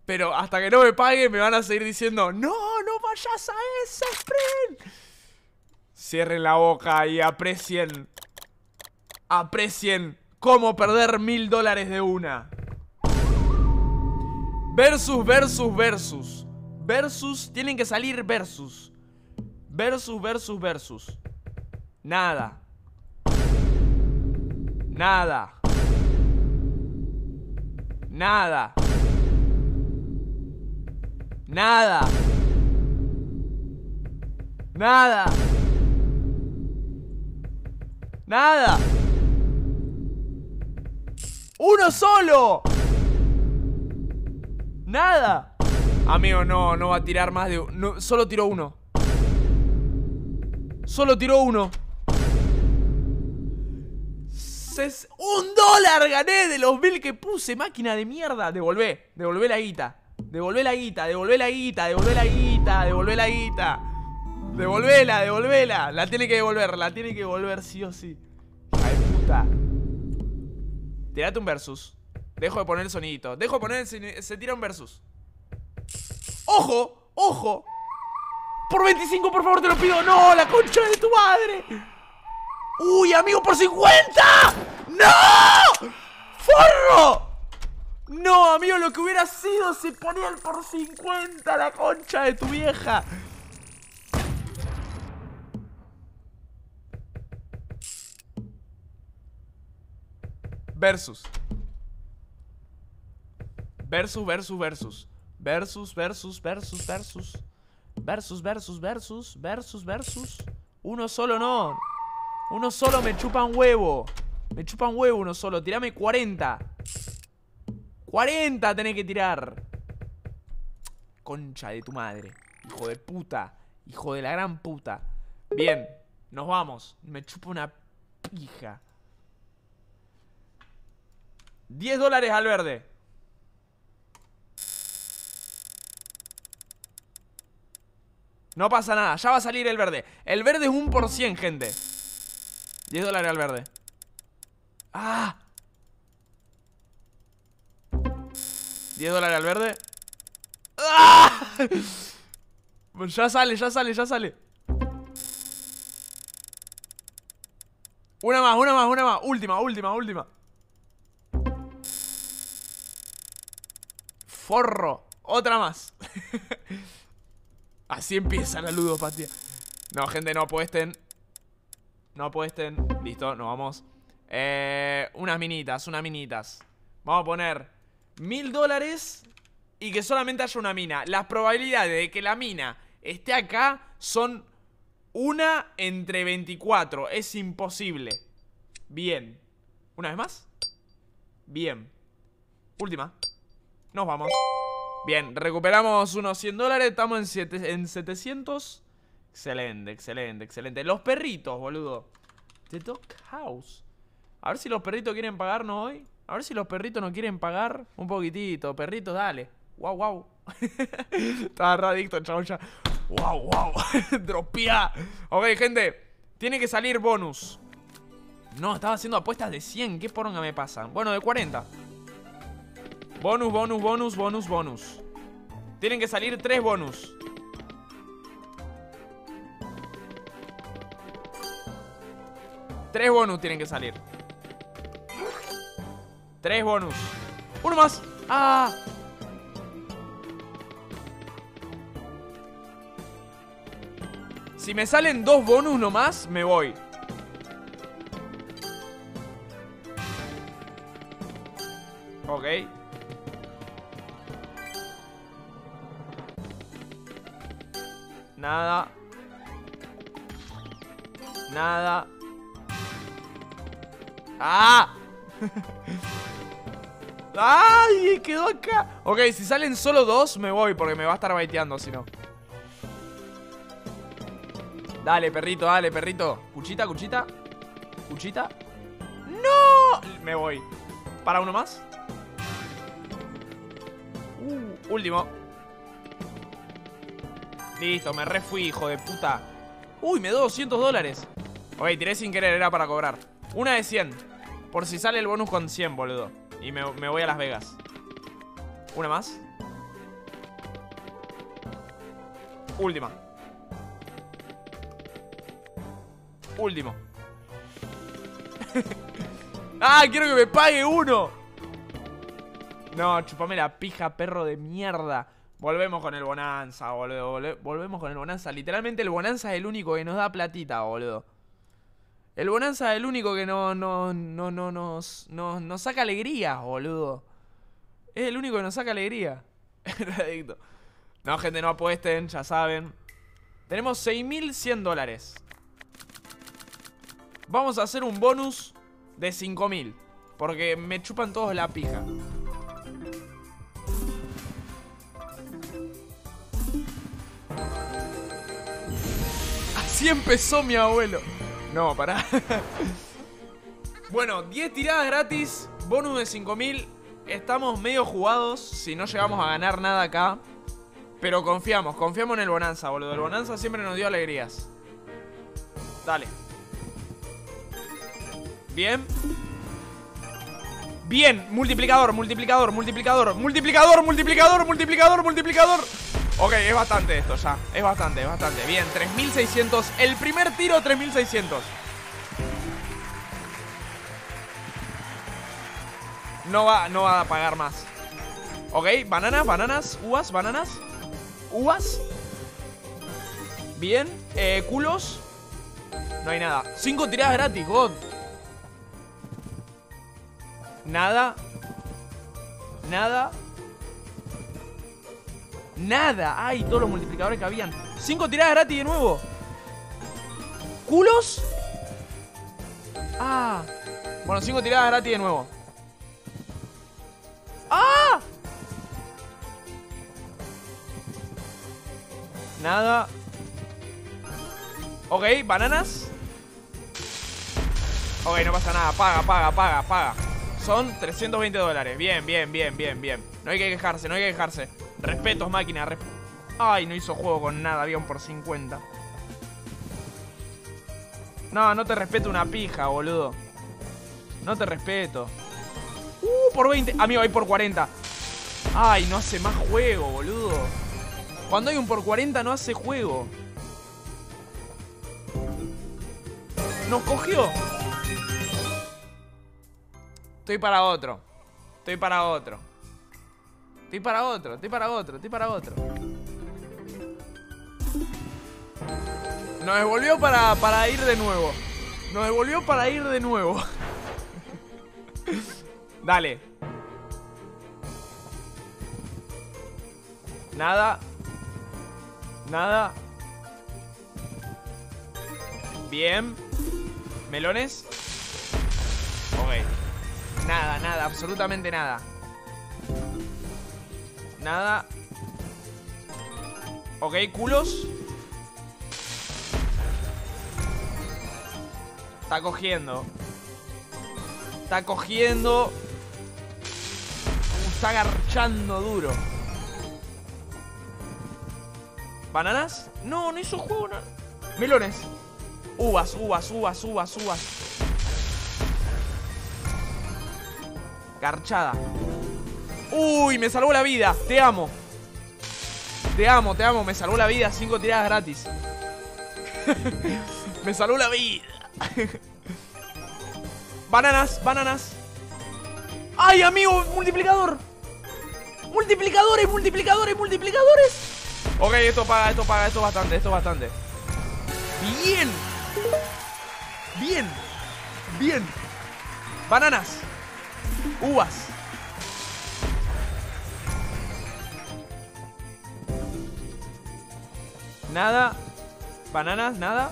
Pero hasta que no me pague me van a seguir diciendo, no, no vayas a ese Sprint. Cierren la boca y aprecien. Aprecien cómo perder mil dólares de una. Versus, versus, versus. Versus, tienen que salir versus. Versus, versus, versus. Nada. Nada. Nada. Nada. Nada. Nada. Uno solo. Nada. Amigo, no, no va a tirar más de... solo tiró uno. Solo tiró uno. ¡Un dólar gané de los mil que puse! ¡Máquina de mierda! Devolvé, devolvé la guita. Devolvé la guita, devolvé la guita, devolvé la guita, devolvé la guita. Devolvela, devolvela. La tiene que devolver, la tiene que devolver sí o sí. Ay, puta. Tirate un versus. Dejo de poner el sonidito. Dejo de poner el... Se tira un versus. ¡Ojo! ¡Ojo! Por 25, por favor, te lo pido. ¡No! ¡La concha de tu madre! ¡Uy, amigo, por 50! ¡No! ¡Forro! No, amigo, lo que hubiera sido si ponía el por 50 la concha de tu vieja. Versus. Versus, versus, versus. Versus, versus, versus, versus. Versus, versus, versus, versus, versus. Uno solo no. Uno solo me chupa un huevo. Me chupa un huevo uno solo. Tirame 40. 40 tenés que tirar. Concha de tu madre. Hijo de puta. Hijo de la gran puta. Bien. Nos vamos. Me chupa una pija. 10 dólares al verde. No pasa nada, ya va a salir el verde El verde es un por cien, gente 10 dólares al verde ¡Ah! 10 dólares al verde ¡Ah! Ya sale, ya sale, ya sale Una más, una más, una más Última, última, última Forro Otra más [laughs] Así empieza la ludopatía. No, gente, no apuesten. No apuesten. Listo, nos vamos. Eh, unas minitas, unas minitas. Vamos a poner mil dólares y que solamente haya una mina. Las probabilidades de que la mina esté acá son una entre 24. Es imposible. Bien. ¿Una vez más? Bien. Última. Nos vamos. Bien, recuperamos unos 100 dólares, estamos en, en 700. Excelente, excelente, excelente. Los perritos, boludo. The Dog House. A ver si los perritos quieren pagarnos hoy. A ver si los perritos no quieren pagar un poquitito. Perritos, dale. Wow, wow. [laughs] Estaba radicto, chao ya. Wow, wow. Dropía. Ok, gente. Tiene que salir bonus. No, estaba haciendo apuestas de 100. ¿Qué poronga me pasan? Bueno, de 40. Bonus, bonus, bonus, bonus, bonus. Tienen que salir tres bonus. Tres bonus tienen que salir. Tres bonus. Uno más. Ah. Si me salen dos bonus nomás, me voy. Ok. Nada. Nada. ¡Ah! [laughs] ¡Ay! Quedó acá. Ok, si salen solo dos, me voy porque me va a estar baiteando si no. Dale, perrito, dale, perrito. Cuchita, cuchita. Cuchita. ¡No! Me voy. ¿Para uno más? Uh, último. Listo, me refui, hijo de puta. Uy, me dio 200 dólares. Ok, tiré sin querer, era para cobrar. Una de 100. Por si sale el bonus con 100, boludo. Y me, me voy a Las Vegas. Una más. Última. Último. [laughs] ¡Ah! Quiero que me pague uno. No, chupame la pija, perro de mierda. Volvemos con el Bonanza, boludo. volvemos con el Bonanza. Literalmente el Bonanza es el único que nos da platita, boludo. El Bonanza es el único que no, no, no, nos, no, nos saca alegría, boludo. Es el único que nos saca alegría. [laughs] no, gente, no apuesten, ya saben. Tenemos 6.100 dólares. Vamos a hacer un bonus de 5.000. Porque me chupan todos la pija. Así empezó mi abuelo. No, pará. Bueno, 10 tiradas gratis, bonus de 5000. Estamos medio jugados si no llegamos a ganar nada acá. Pero confiamos, confiamos en el Bonanza, boludo. El Bonanza siempre nos dio alegrías. Dale. Bien. Bien, multiplicador, multiplicador, multiplicador, multiplicador, multiplicador, multiplicador, multiplicador. Ok, es bastante esto ya. Es bastante, es bastante. Bien, 3600. El primer tiro, 3600. No va, no va a pagar más. Ok, bananas, bananas, uvas, bananas. Uvas. Bien, eh, culos. No hay nada. Cinco tiradas gratis, God. Nada. Nada. Nada. Ay, todos los multiplicadores que habían. Cinco tiradas gratis de nuevo. ¿Culos? Ah. Bueno, cinco tiradas gratis de nuevo. ¡Ah! Nada. Ok, bananas. Ok, no pasa nada. Paga, paga, paga, paga. Son 320 dólares. Bien, bien, bien, bien, bien. No hay que quejarse, no hay que quejarse. Respetos, máquina. Ay, no hizo juego con nada. Había un por 50. No, no te respeto una pija, boludo. No te respeto. Uh, por 20. Amigo, hay por 40. Ay, no hace más juego, boludo. Cuando hay un por 40 no hace juego. Nos cogió. Estoy para otro. Estoy para otro. Estoy para otro, estoy para otro, estoy para otro. Nos devolvió para, ir de nuevo. Nos devolvió para ir de nuevo. [laughs] Dale. Nada. Nada. Bien. Melones. Ok. Nada, nada, absolutamente nada. Nada Ok, culos Está cogiendo Está cogiendo uh, Está garchando duro ¿Bananas? No, no hizo juego Melones Uvas, uvas, uvas, uvas, uvas Garchada Uy, me salvó la vida. Te amo. Te amo, te amo. Me salvó la vida. Cinco tiradas gratis. [laughs] me salvó la vida. [laughs] bananas, bananas. ¡Ay, amigo! ¡Multiplicador! ¡Multiplicadores, multiplicadores, multiplicadores! Ok, esto paga, esto paga, esto bastante, esto bastante. ¡Bien! ¡Bien! ¡Bien! Bananas. Uvas. Nada. Bananas, nada.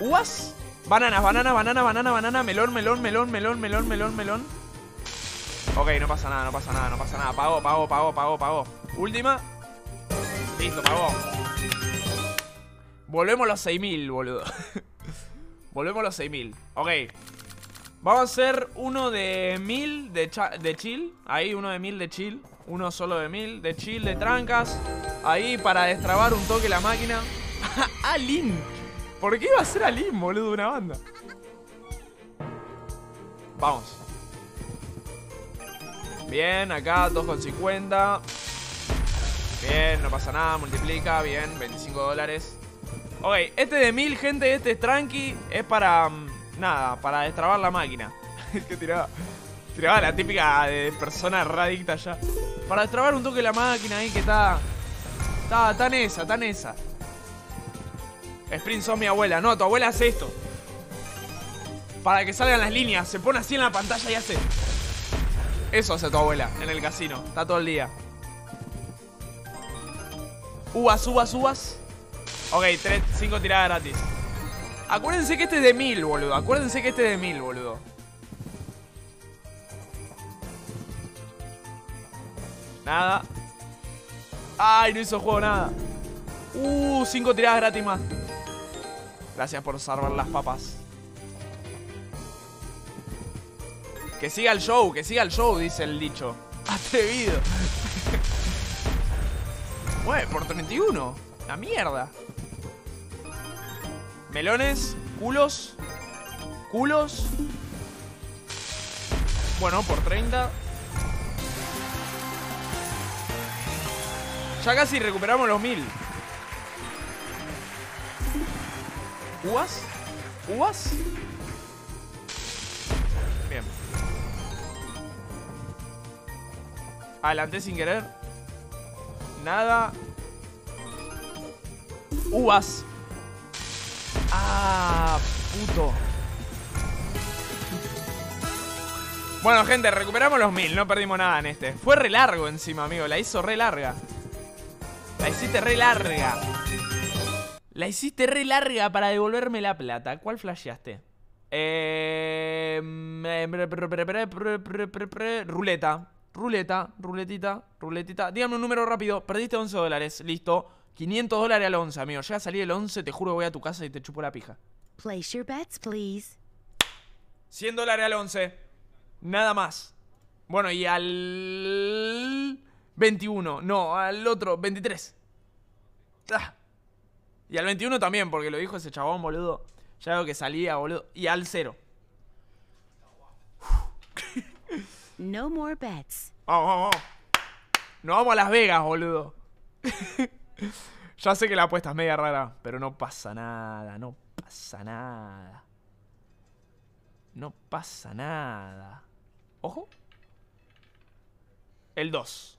Uvas. Bananas, banana, banana, banana, banana. Melón, melón, melón, melón, melón, melón, melón. Ok, no pasa nada, no pasa nada, no pasa nada. Pago, pago, pago, pago, pago. Última. Listo, pago. Volvemos a los 6000, boludo. [laughs] Volvemos a los 6000. Ok. Vamos a hacer uno de 1000 de, de chill. Ahí, uno de 1000 de chill. Uno solo de mil, de chill, de trancas. Ahí para destrabar un toque la máquina. [laughs] ¡Alin! ¿Por qué iba a ser Alin, boludo, una banda? Vamos. Bien, acá 2,50. Bien, no pasa nada, multiplica, bien, 25 dólares. Ok, este de 1000, gente, este tranqui, es para... Mm, nada, para destrabar la máquina. [laughs] que tiraba Tiraba la típica de persona radicta ya. Para destrabar un toque la máquina ahí que está. Está tan esa, tan esa. Sprint sos mi abuela. No, tu abuela hace esto. Para que salgan las líneas. Se pone así en la pantalla y hace. Eso hace tu abuela en el casino. Está todo el día. Uvas, uvas, uvas. Ok, 5 tiradas gratis. Acuérdense que este es de 1000, boludo. Acuérdense que este es de 1000, boludo. Nada. ¡Ay, no hizo juego nada! ¡Uh! Cinco tiradas gratis más. Gracias por salvar las papas. Que siga el show, que siga el show, dice el dicho. [laughs] Atrevido. bueno por 31. La mierda. Melones, culos, culos. Bueno, por 30. Ya casi recuperamos los mil. ¿Uvas? ¿Uvas? Bien. adelante sin querer. Nada. Uvas. Ah, puto. Bueno, gente, recuperamos los mil, no perdimos nada en este. Fue re largo encima, amigo, la hizo re larga. La hiciste re larga. La hiciste re larga para devolverme la plata. ¿Cuál flasheaste? Eh, ruleta. Ruleta, ruletita, ruletita. Dígame un número rápido. Perdiste 11 dólares. Listo. 500 dólares al 11, amigo. Ya salí el 11, te juro voy a tu casa y te chupo la pija. please. 100 dólares al 11. Nada más. Bueno, y al... 21, no, al otro, 23. Ah. Y al 21 también, porque lo dijo ese chabón, boludo. Ya veo que salía, boludo. Y al 0. No more bets. Vamos, vamos, vamos. Nos vamos a Las Vegas, boludo. [laughs] ya sé que la apuesta es media rara, pero no pasa nada, no pasa nada. No pasa nada. Ojo. El 2.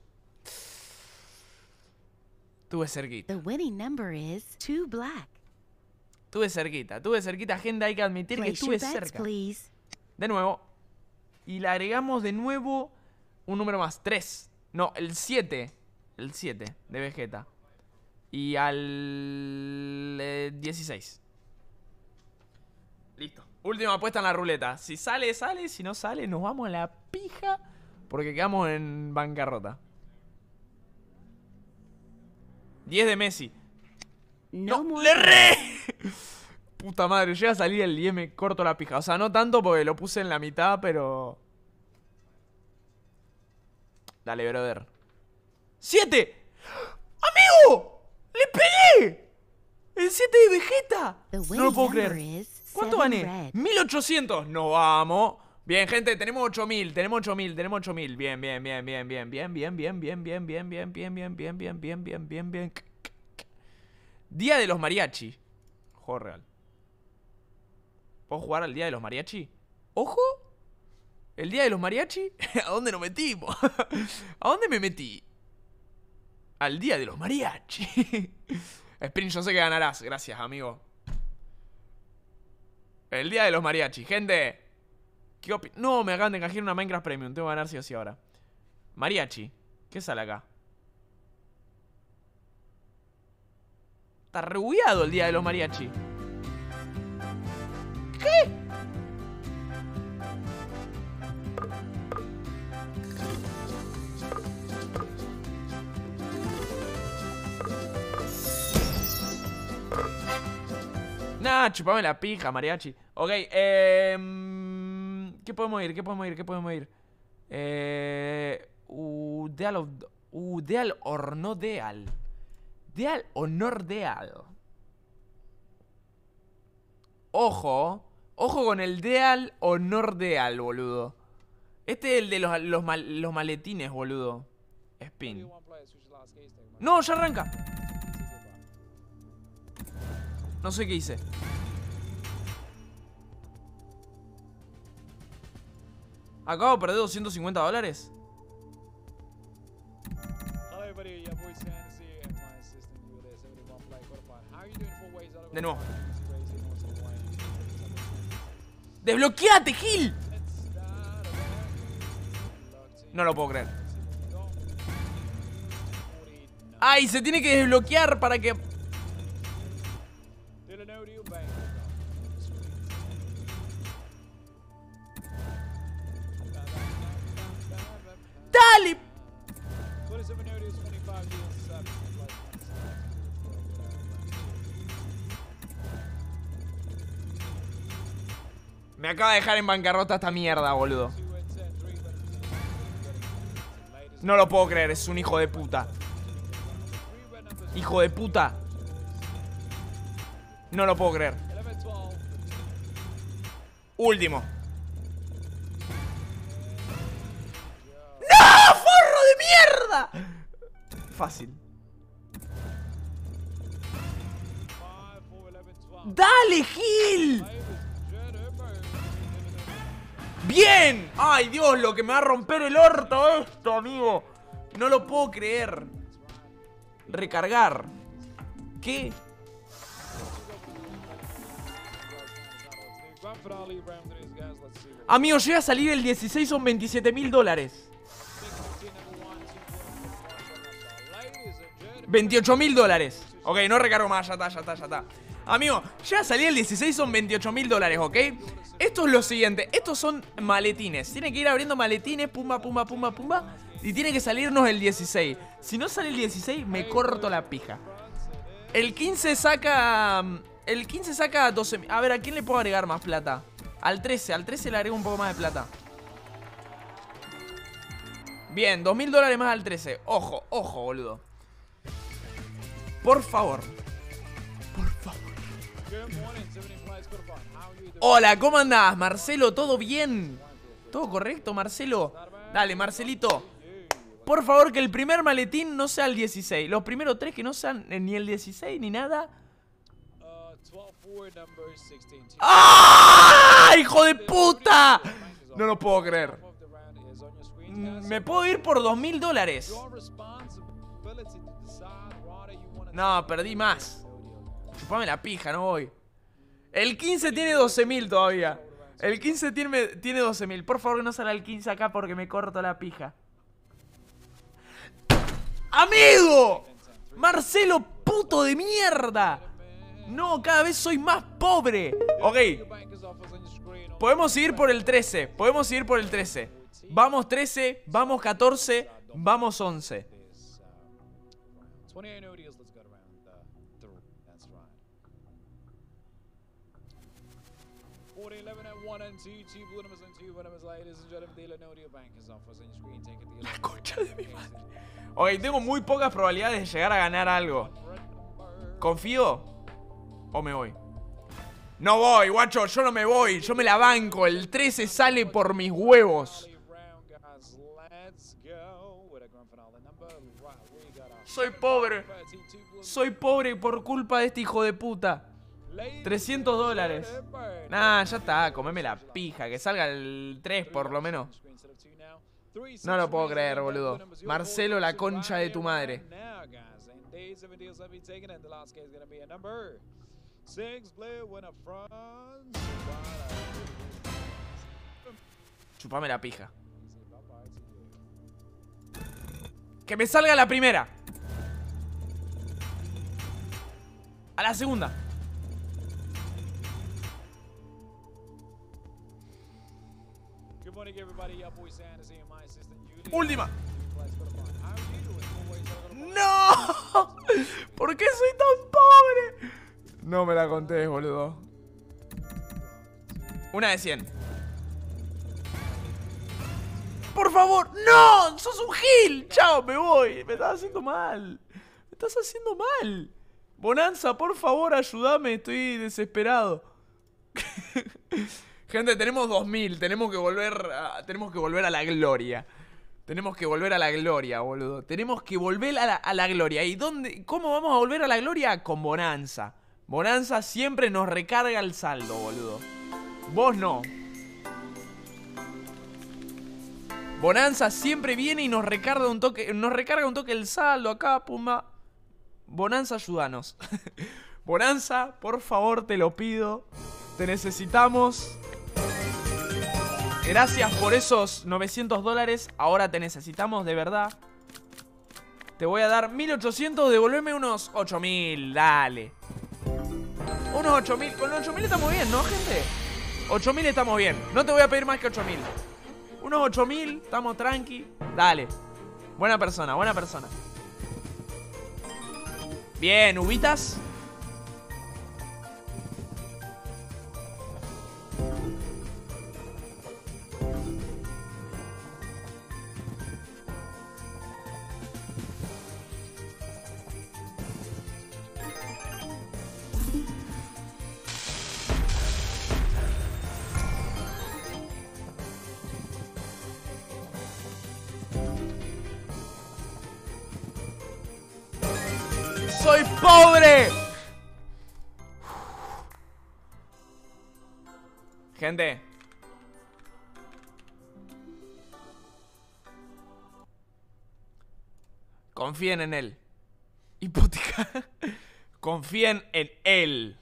Tuve cerquita. The Tuve cerquita, tuve cerquita, gente, hay que admitir que estuve cerca. De nuevo. Y le agregamos de nuevo un número más, Tres No, el 7. El 7 de Vegeta. Y al 16. Eh, Listo. Última apuesta en la ruleta. Si sale, sale. Si no sale, nos vamos a la pija. Porque quedamos en bancarrota. 10 de Messi. No, le re. [laughs] Puta madre, llega a salir el 10, me corto la pija. O sea, no tanto porque lo puse en la mitad, pero... Dale, brother. ¡Siete! ¡Amigo! ¡Le pegué! ¡El 7 de Vegeta! No lo puedo creer. ¿Cuánto gané? 1800. No vamos. Bien, gente, tenemos 8000, tenemos 8000, tenemos 8000. Bien, bien, bien, bien, bien, bien, bien, bien, bien, bien, bien, bien, bien, bien, bien, bien, bien, bien, bien, bien. Día de los mariachi. Joder real. ¿Puedo jugar al día de los mariachi? ¡Ojo! ¿El día de los mariachi? ¿A dónde nos metimos? ¿A dónde me metí? Al día de los mariachi. Sprint, yo sé que ganarás. Gracias, amigo. El día de los mariachi. Gente, no, me acaban de encajar una Minecraft Premium. Tengo que ganar sí o ahora. Mariachi. ¿Qué sale acá? Está rubiado el día de los mariachi. ¿Qué? Nah, chupame la pija, mariachi. Ok, eh... ¿Qué podemos ir? ¿Qué podemos ir? ¿Qué podemos ir? Eh, uh, deal, of, uh, deal or no deal. Deal o Ojo. Ojo con el deal o Nordeal, deal, boludo. Este es el de los, los maletines, boludo. Spin. No, ya arranca. No sé qué hice. Acabo de perder 250 dólares. De nuevo. ¡Desbloqueate, Gil! No lo puedo creer. ¡Ay! Se tiene que desbloquear para que Dale. Me acaba de dejar en bancarrota esta mierda, boludo. No lo puedo creer, es un hijo de puta. Hijo de puta. No lo puedo creer. Último. Fácil. ¡Dale, Gil! ¡Bien! ¡Ay, Dios! Lo que me va a romper el orto esto, amigo. No lo puedo creer. Recargar. ¿Qué? Amigo, llega a salir el 16 son 27 mil dólares. 28 mil dólares. Ok, no recargo más, ya está, ya está, ya está. Amigo, ya salí el 16, son 28 mil dólares, ¿ok? Esto es lo siguiente, estos son maletines. Tiene que ir abriendo maletines, pumba, pumba, pumba, pumba. Y tiene que salirnos el 16. Si no sale el 16, me corto la pija. El 15 saca... El 15 saca 12 A ver, ¿a quién le puedo agregar más plata? Al 13, al 13 le agrego un poco más de plata. Bien, 2.000 dólares más al 13. Ojo, ojo, boludo. Por favor. Por favor. Hola, ¿cómo andás, Marcelo? ¿Todo bien? ¿Todo correcto, Marcelo? Dale, Marcelito. Por favor, que el primer maletín no sea el 16. Los primeros tres que no sean eh, ni el 16 ni nada. ¡Ah! ¡Hijo de puta! No lo puedo creer. Mm, Me puedo ir por dos mil dólares. No, perdí más. Chupame la pija, no voy. El 15 tiene 12.000 todavía. El 15 tiene, tiene 12.000. Por favor, no salga el 15 acá porque me corto la pija. ¡Amigo! ¡Marcelo, puto de mierda! No, cada vez soy más pobre. Ok. Podemos ir por el 13. Podemos ir por el 13. Vamos 13, vamos 14, vamos 11. La concha de mi madre. Ok, tengo muy pocas probabilidades de llegar a ganar algo. ¿Confío? ¿O me voy? No voy, guacho, yo no me voy, yo me la banco. El 13 sale por mis huevos. Soy pobre. Soy pobre por culpa de este hijo de puta. 300 dólares. Nah, ya está, comeme la pija, que salga el 3 por lo menos. No lo puedo creer, boludo. Marcelo, la concha de tu madre. Chupame la pija. Que me salga la primera. A la segunda. Última. No. [laughs] ¿Por qué soy tan pobre? No me la conté, boludo. Una de 100. Por favor, no, sos un gil. Chao, me voy. Me estás haciendo mal. Me estás haciendo mal. Bonanza, por favor, ayúdame. Estoy desesperado. [laughs] Gente, tenemos 2000, tenemos que volver a, tenemos que volver a la gloria. Tenemos que volver a la gloria, boludo. Tenemos que volver a la, gloria. ¿Y dónde cómo vamos a volver a la gloria? Con Bonanza. Bonanza siempre nos recarga el saldo, boludo. Vos no. Bonanza siempre viene y nos recarga un toque, nos recarga un toque el saldo acá, Puma. Bonanza, ayúdanos. [laughs] Bonanza, por favor, te lo pido. Te necesitamos. Gracias por esos 900 dólares. Ahora te necesitamos de verdad. Te voy a dar 1800, devolveme unos 8000. Dale. Unos 8000. Con los 8000 estamos bien, ¿no, gente? 8000 estamos bien. No te voy a pedir más que 8000. Unos 8000, estamos tranqui. Dale. Buena persona, buena persona. Bien, ubitas. soy pobre. Gente. Confíen en él. Hipótica [laughs] Confíen en él.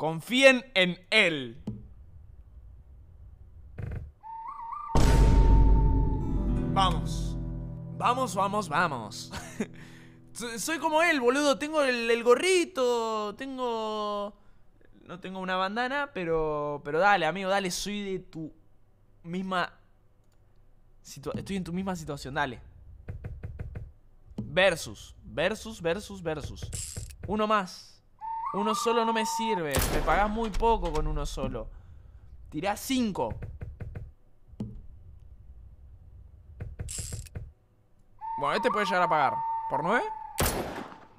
Confíen en él. Vamos. Vamos, vamos, vamos. [laughs] Soy como él, boludo. Tengo el, gorrito. Tengo. No tengo una bandana, pero. Pero dale, amigo, dale. Soy de tu misma. Estoy en tu misma situación, dale. Versus. Versus, versus, versus. Uno más. Uno solo no me sirve. Me pagas muy poco con uno solo. Tira cinco. Bueno, este puede llegar a pagar. ¿Por nueve?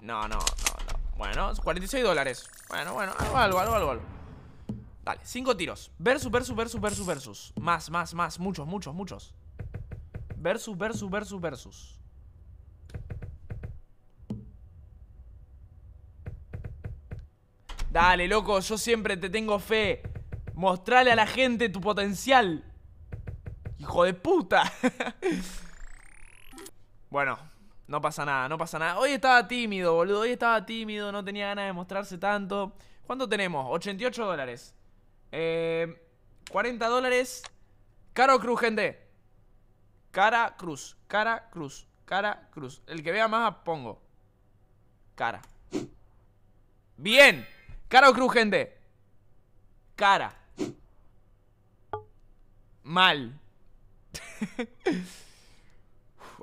No, no, no, no. Bueno, 46 dólares. Bueno, bueno, algo, algo, algo, algo. Dale, cinco tiros. Versus, versus, versus, versus, versus. Más, más, más. Muchos, muchos, muchos. Versus, versus, versus, versus. Dale, loco, yo siempre te tengo fe. Mostrale a la gente tu potencial. Hijo de puta. [laughs] bueno, no pasa nada, no pasa nada. Hoy estaba tímido, boludo. Hoy estaba tímido, no tenía ganas de mostrarse tanto. ¿Cuánto tenemos? 88 dólares. 40 eh, dólares. Caro Cruz, gente. Cara Cruz, cara Cruz, cara Cruz. El que vea más, pongo. Cara. Bien. Cara o cruz, gente. Cara. Mal. [laughs]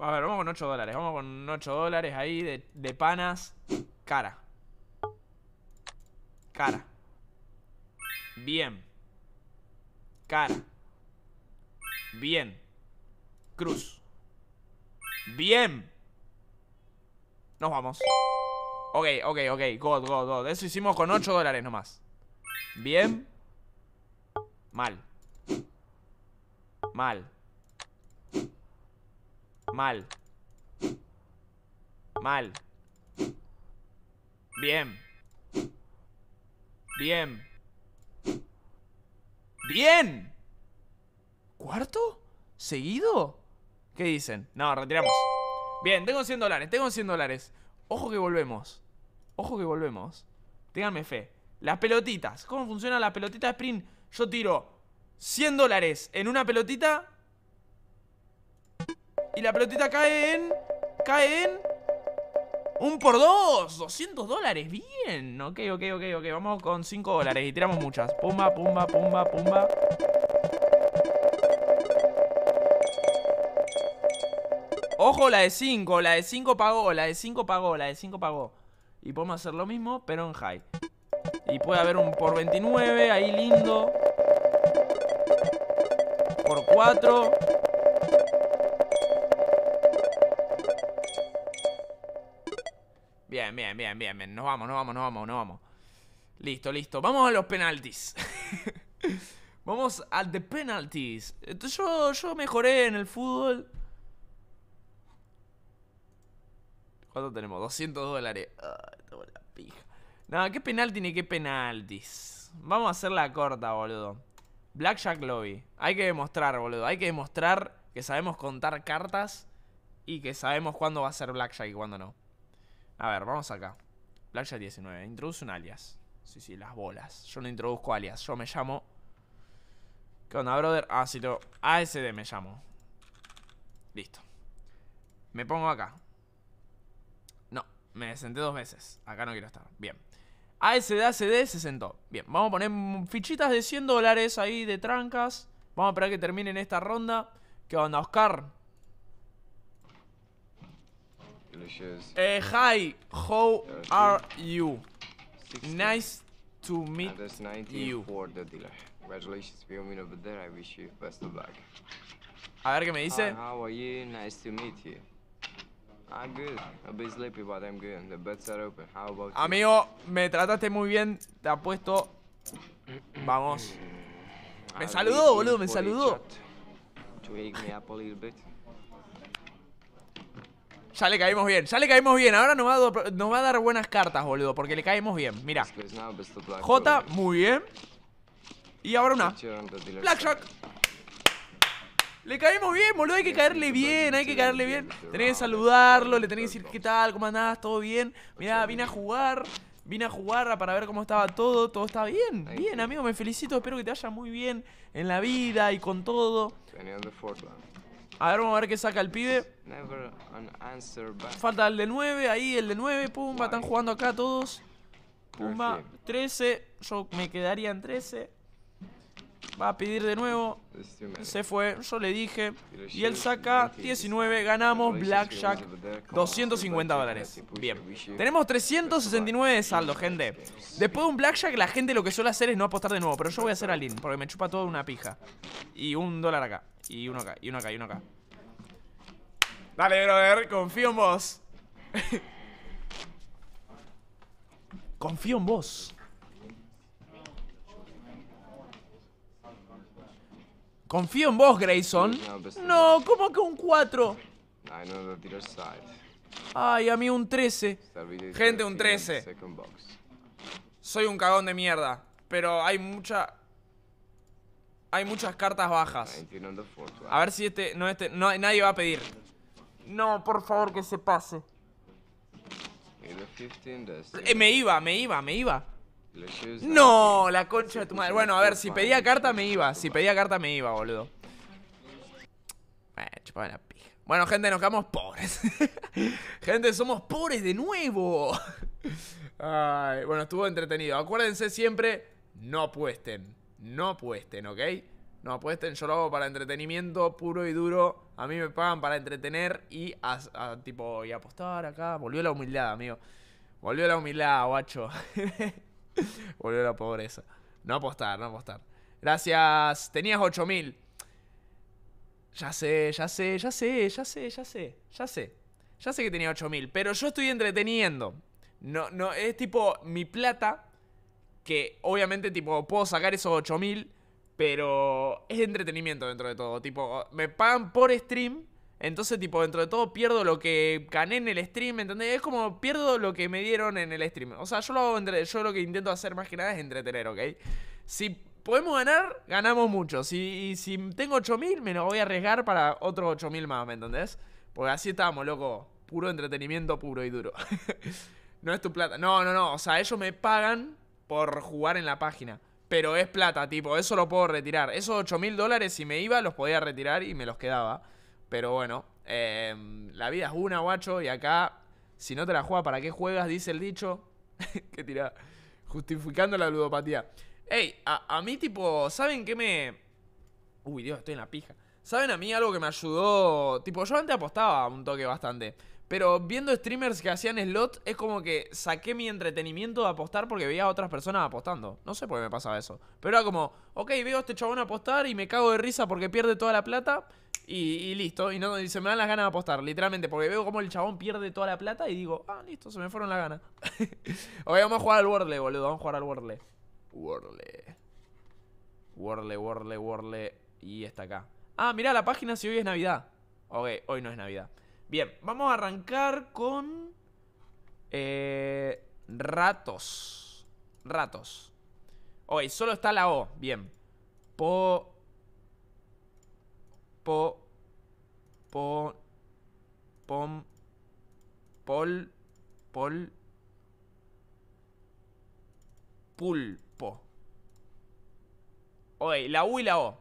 A ver, vamos con 8 dólares. Vamos con 8 dólares ahí de, de panas. Cara. Cara. Bien. Cara. Bien. Cruz. Bien. Nos vamos. Ok, ok, ok, God, God, God Eso hicimos con 8 dólares nomás Bien Mal Mal Mal Mal Bien Bien Bien ¿Cuarto? ¿Seguido? ¿Qué dicen? No, retiramos Bien, tengo 100 dólares, tengo 100 dólares Ojo que volvemos. Ojo que volvemos. Ténganme fe. Las pelotitas. ¿Cómo funciona la pelotita sprint? Yo tiro 100 dólares en una pelotita. Y la pelotita cae en... Cae en... Un por dos. 200 dólares. Bien. Ok, ok, ok, ok. Vamos con 5 dólares y tiramos muchas. Pumba, pumba, pumba, pumba. Ojo la de 5, la de 5 pagó, la de 5 pagó, la de 5 pagó. Y podemos hacer lo mismo, pero en high. Y puede haber un por 29, ahí lindo. Por 4. Bien, bien, bien, bien, bien. Nos vamos, nos vamos, nos vamos, nos vamos. Listo, listo. Vamos a los penaltis. [laughs] vamos a the penalties. Yo, yo mejoré en el fútbol. ¿Cuánto tenemos? 200 dólares. Nada, ah, pija. No, qué penalti ni qué penaltis. Vamos a hacer la corta, boludo. Blackjack Lobby. Hay que demostrar, boludo. Hay que demostrar que sabemos contar cartas y que sabemos cuándo va a ser Blackjack y cuándo no. A ver, vamos acá. Blackjack 19. Introduce un alias. Sí, sí, las bolas. Yo no introduzco alias. Yo me llamo... ¿Qué onda, brother? Ah, sí, lo... ASD me llamo. Listo. Me pongo acá. Me senté dos veces. Acá no quiero estar. Bien. ASD, D, se sentó. Bien, vamos a poner fichitas de 100 dólares ahí de trancas. Vamos a esperar que terminen esta ronda. ¿Qué onda, Oscar? Eh, hi, how are you? Nice to meet you. for A ver qué me dice. How are you? Nice to meet you. Amigo, me trataste muy bien. Te apuesto. Vamos. Me saludó, boludo, me saludó. Ya le caímos bien, ya le caímos bien. Ahora nos va, a, dar buenas cartas, boludo, porque le caemos bien. Mira. J, muy bien. Y ahora una. Blackjack. Le caemos bien, boludo. Hay que caerle bien, hay que caerle bien. Tenés que saludarlo, le tenés que decir qué tal, cómo andás, todo bien. Mirá, vine a jugar. Vine a jugar para ver cómo estaba todo. Todo está bien. Bien, amigo, me felicito. Espero que te vaya muy bien en la vida y con todo. A ver, vamos a ver qué saca el pibe. Falta el de 9, ahí el de 9, pumba, están jugando acá todos. Pumba, 13, yo me quedaría en 13. Va a pedir de nuevo. Se fue, yo le dije. Y él saca 19, ganamos Blackjack 250 dólares. Bien, tenemos 369 de saldo, gente. Después de un Blackjack, la gente lo que suele hacer es no apostar de nuevo. Pero yo voy a hacer al in, porque me chupa todo una pija. Y un dólar acá, y uno acá, y uno acá, y uno acá. Dale, brother, confío en vos. [laughs] confío en vos. Confío en vos, Grayson. No, pues, ¿cómo que un 4? Ay, a mí un 13. Gente, un 13. Soy un cagón de mierda. Pero hay mucha... Hay muchas cartas bajas. A ver si este... No, este... No, nadie va a pedir. No, por favor, que se pase. Eh, me iba, me iba, me iba. No, la concha de tu madre. Bueno, a ver, si pedía carta me iba. Si pedía carta me iba, boludo. Eh, bueno, gente, nos quedamos pobres. [laughs] gente, somos pobres de nuevo. bueno, estuvo entretenido. Acuérdense siempre, no apuesten. No apuesten, ¿ok? No apuesten, yo lo hago para entretenimiento puro y duro. A mí me pagan para entretener y tipo y apostar acá. Volvió la humildad, amigo. Volvió la humildad, guacho. [laughs] [laughs] Volvió a la pobreza. No apostar, no apostar. Gracias. Tenías 8000. Ya sé, ya sé, ya sé, ya sé, ya sé, ya sé. Ya sé que tenía 8000, pero yo estoy entreteniendo. No, no, es tipo mi plata, que obviamente tipo puedo sacar esos 8000, pero es entretenimiento dentro de todo. Tipo, me pagan por stream entonces, tipo, dentro de todo pierdo lo que gané en el stream, ¿entendés? Es como pierdo lo que me dieron en el stream. O sea, yo lo yo lo que intento hacer más que nada es entretener, ¿ok? Si podemos ganar, ganamos mucho. Si, y si tengo 8000, me lo voy a arriesgar para otros 8000 más, ¿me entendés? Porque así estamos, loco. Puro entretenimiento puro y duro. [laughs] no es tu plata. No, no, no. O sea, ellos me pagan por jugar en la página. Pero es plata, tipo, eso lo puedo retirar. Esos 8000 dólares, si me iba, los podía retirar y me los quedaba. Pero bueno, em, la vida es una, guacho, y acá, si no te la juegas, ¿para qué juegas? Dice el dicho. [laughs] que tira, justificando la ludopatía. Ey, a, a, mí tipo, ¿saben qué me...? Uy, Dios, estoy en la pija. ¿Saben a mí algo que me ayudó? Tipo, yo antes apostaba un toque bastante. Pero viendo streamers que hacían slot, es como que saqué mi entretenimiento de apostar porque veía a otras personas apostando. No sé por qué me pasaba eso. Pero era como, ok, veo a este chabón apostar y me cago de risa porque pierde toda la plata. Y, listo. Y, no, se me dan las ganas de apostar, literalmente. Porque veo como el chabón pierde toda la plata y digo, ah, listo, se me fueron las ganas. [laughs] ok, vamos a jugar al Wordle, boludo. Vamos a jugar al Wordle. Wordle. Wordle, Wordle, Wordle. Y está acá. Ah, mirá la página si hoy es Navidad. Ok, hoy no es Navidad. Bien, vamos a arrancar con. Eh, ratos. Ratos. Ok, solo está la O. Bien. Po po, po, pom, pol, pol, pulpo. Oye, la U y la O.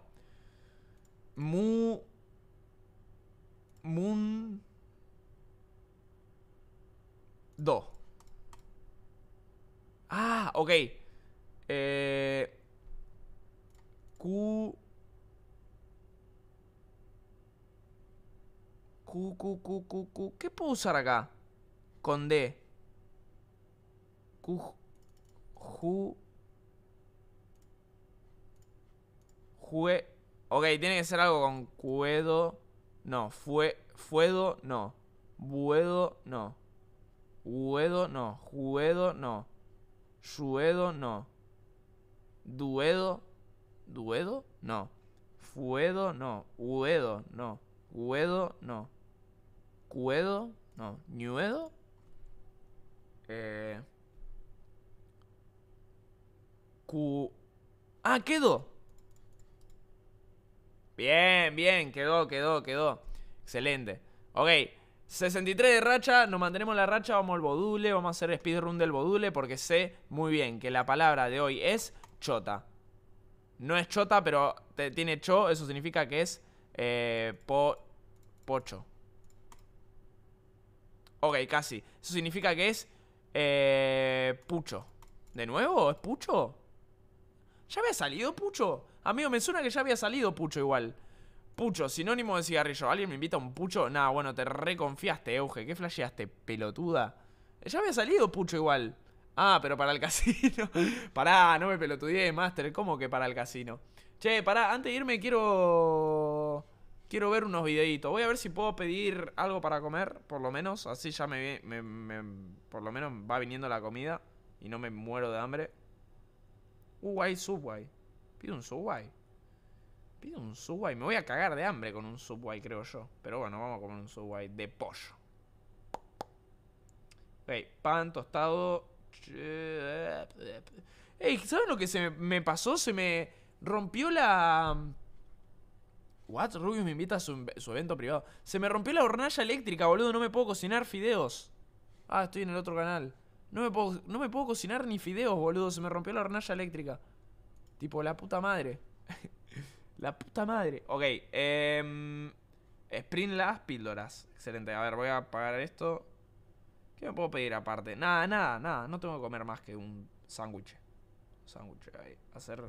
Mu, mun, do. Ah, ok. Eh, Q. Q, ¿Qué puedo usar acá? Con D. Q, Ju. Jue. Ok, tiene que ser algo con cuedo. No, fue. Fuedo, no. Buedo, no. Huedo, no. Juedo, no. Suedo, no. Duedo. ¿Duedo? No. Fuedo, no. Huedo, no. Huedo, no. Cuedo, no, Ñuedo. Eh... Cu... Ah, quedó. Bien, bien, quedó, quedó, quedó. Excelente. Ok, 63 de racha, nos mantenemos la racha, vamos al bodule, vamos a hacer speedrun del bodule porque sé muy bien que la palabra de hoy es chota. No es chota, pero tiene cho, eso significa que es eh, po, pocho. Ok, casi. Eso significa que es... Eh, pucho. ¿De nuevo? ¿Es pucho? ¿Ya había salido pucho? Amigo, me suena que ya había salido pucho igual. Pucho, sinónimo de cigarrillo. ¿Alguien me invita a un pucho? Nah, bueno, te reconfiaste, Euge. ¿Qué flasheaste, pelotuda? Eh, ya había salido pucho igual. Ah, pero para el [laughs] casino. pará, no me pelotudeé, Master. ¿Cómo que para el casino? Che, pará, antes de irme quiero Quiero ver unos videitos. Voy a ver si puedo pedir algo para comer, por lo menos. Así ya me, por lo menos va viniendo la comida y no me muero de hambre. Uh, hay Subway. Pido un Subway. Pido un Subway. Me voy a cagar de hambre con un Subway, creo yo. Pero bueno, vamos a comer un Subway de pollo. Ok, pan tostado. Ey, ¿saben lo que se me pasó? Se me rompió la... What? Rubius me invita a su, evento privado. Se me rompió la hornalla eléctrica, boludo. No me puedo cocinar fideos. Ah, estoy en el otro canal. No me puedo, no me puedo cocinar ni fideos, boludo. Se me rompió la hornalla eléctrica. Tipo, la puta madre. [laughs] la puta madre. Ok, em, Sprint las píldoras. Excelente. A ver, voy a apagar esto. ¿Qué me puedo pedir aparte? Nada, nada, nada. No tengo que comer más que un sándwich. Sándwich. Hacer...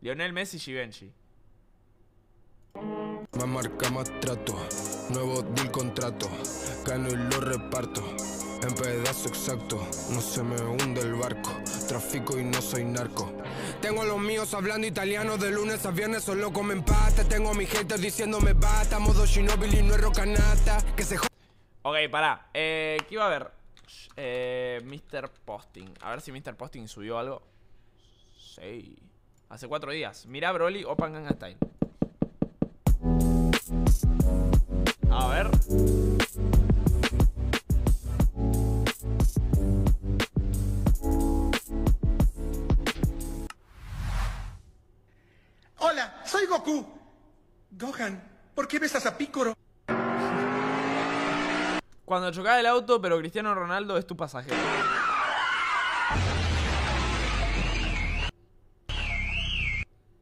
Lionel Messi Givenchy. Me marca más trato, nuevo deal contrato, cano y lo reparto, en pedazo exacto, no se me hunde el barco, trafico y no soy narco. Tengo los míos hablando italiano de lunes a viernes, solo me empate. tengo a gente diciéndome basta, modo y no es rocanata, que se Ok, pará, eh, ¿qué iba a ver? Eh, Mr. Posting, a ver si Mr. Posting subió algo. Sí. Hace cuatro días. Mira Broly, Open Gang Style. A ver. Hola, soy Goku. Gohan, ¿por qué besas a Picoro? Cuando chocaba el auto, pero Cristiano Ronaldo es tu pasajero.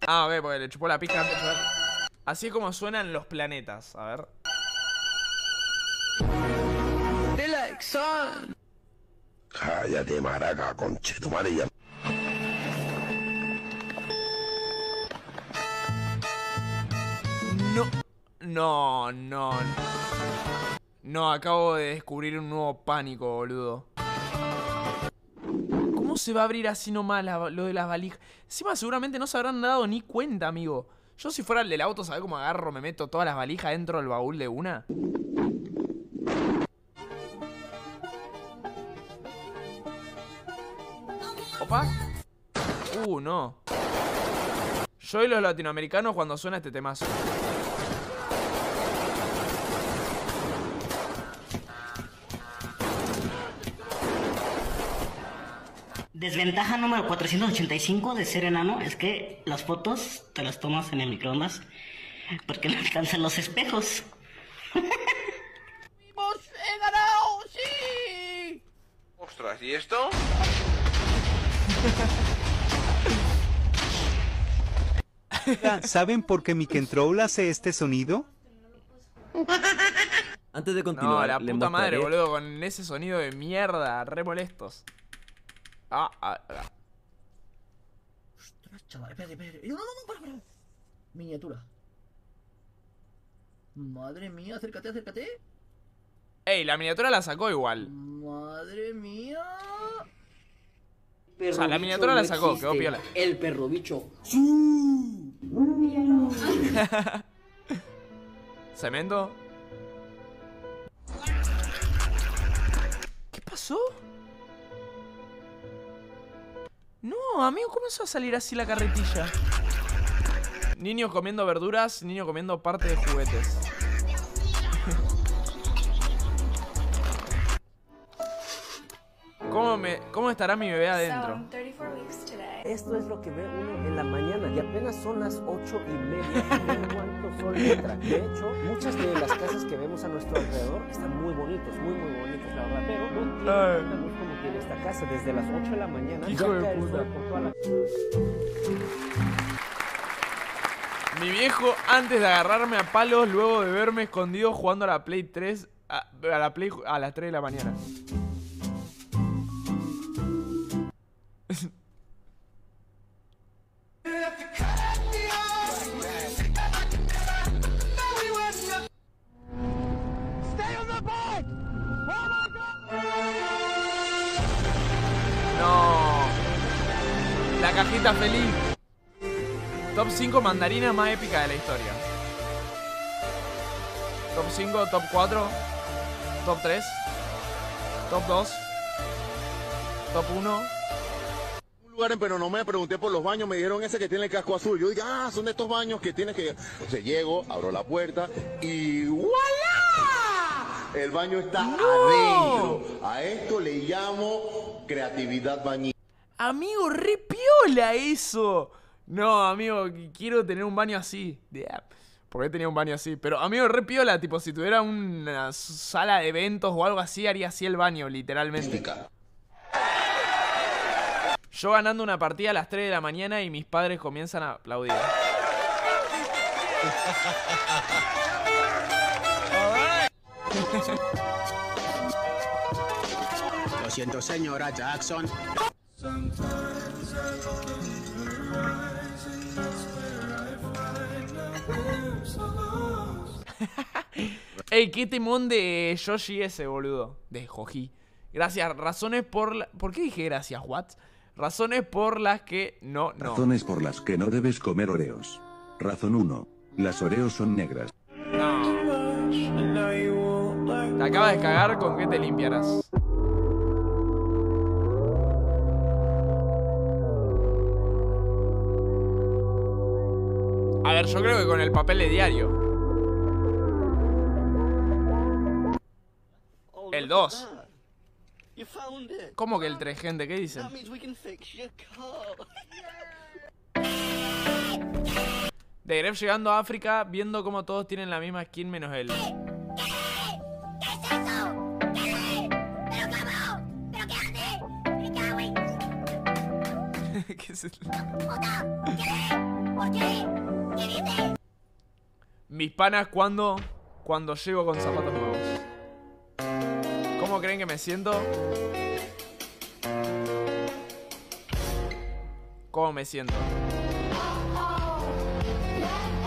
Ah, ok, porque le chupó la pica, antes de Así es como suenan los planetas. A ver. Cállate, maraca, No, no, no. No, acabo de descubrir un nuevo pánico, boludo. ¿Cómo se va a abrir así nomás lo de las valijas? Encima seguramente no se habrán dado ni cuenta, amigo. Yo si fuera el del auto, ¿sabés cómo agarro? Me meto todas las valijas dentro del baúl de una. ¿Opa? Uh, no. Yo y los latinoamericanos cuando suena este temazo. Desventaja número 485 de ser enano es que las fotos te las tomas en el microondas porque [laughs] no alcanzan los espejos. ¡Vimos ¡He ¡Sí! Ostras, ¿y esto? ¿Saben por qué mi control hace este sonido? Antes de continuar, la puta madre, boludo, con ese sonido de mierda, re molestos. Ah, ah, ah. Ostras, chaval, espérate, espérate. No, no, no, para, para. Miniatura. Madre mía, acércate, acércate. Ey, la miniatura la sacó igual. Madre mía. Perro o sea, la miniatura la sacó, existe. quedó piola. El perro bicho. [laughs] Cemento. ¿Qué pasó? No, amigo, ¿cómo comenzó a salir así la carretilla. Niños comiendo verduras, niño comiendo parte de juguetes. ¿Cómo, me, ¿Cómo estará mi bebé adentro? Esto es lo que ve uno en la mañana y apenas son las ocho y media. cuánto sol entra. De hecho, muchas de las casas que vemos a nuestro alrededor están muy bonitos, muy muy bonitos, la verdad, pero no tienen en esta casa desde las 8 de la mañana. Hijo de puta. La... Mi viejo, antes de agarrarme a palos, luego de verme escondido jugando a la Play 3, Play, a las 3 de la mañana. cajita feliz. Top 5 mandarina más épica de la historia. Top 5, top 4, top 3, top 2, top 1. pero no me pregunté por los baños, me dieron ese que tiene el casco azul. Yo dije, ah, son de estos baños que tienes que. Entonces llego, abro la puerta y ¡voilà! El baño está no. A esto le llamo creatividad bañita Amigo, re piola eso. No, amigo, quiero tener un baño así. Ah, porque Porque tenía un baño así. Pero, amigo, re piola, tipo, si tuviera una sala de eventos o algo así, haría así el baño, literalmente. Yo ganando una partida a las 3 de la mañana y mis padres comienzan a aplaudir. Lo siento, señora Jackson. [laughs] Ey, qué timón de Yoshi ese, boludo. De Joji. Gracias, razones por ¿Por qué dije gracias, what? Razones por las que no, no. Razones por las que no debes comer oreos. Razón 1. Las oreos son negras. Te acabas de cagar con qué te limpiarás. A ver, yo creo que con el papel de diario. El 2. ¿Cómo que el 3, gente? ¿Qué dicen? De Gref llegando a África, viendo como todos tienen la misma skin menos él. [laughs] ¿Qué es eso? Mis panas cuando cuando llego con zapatos nuevos. ¿Cómo creen que me siento? ¿Cómo me siento?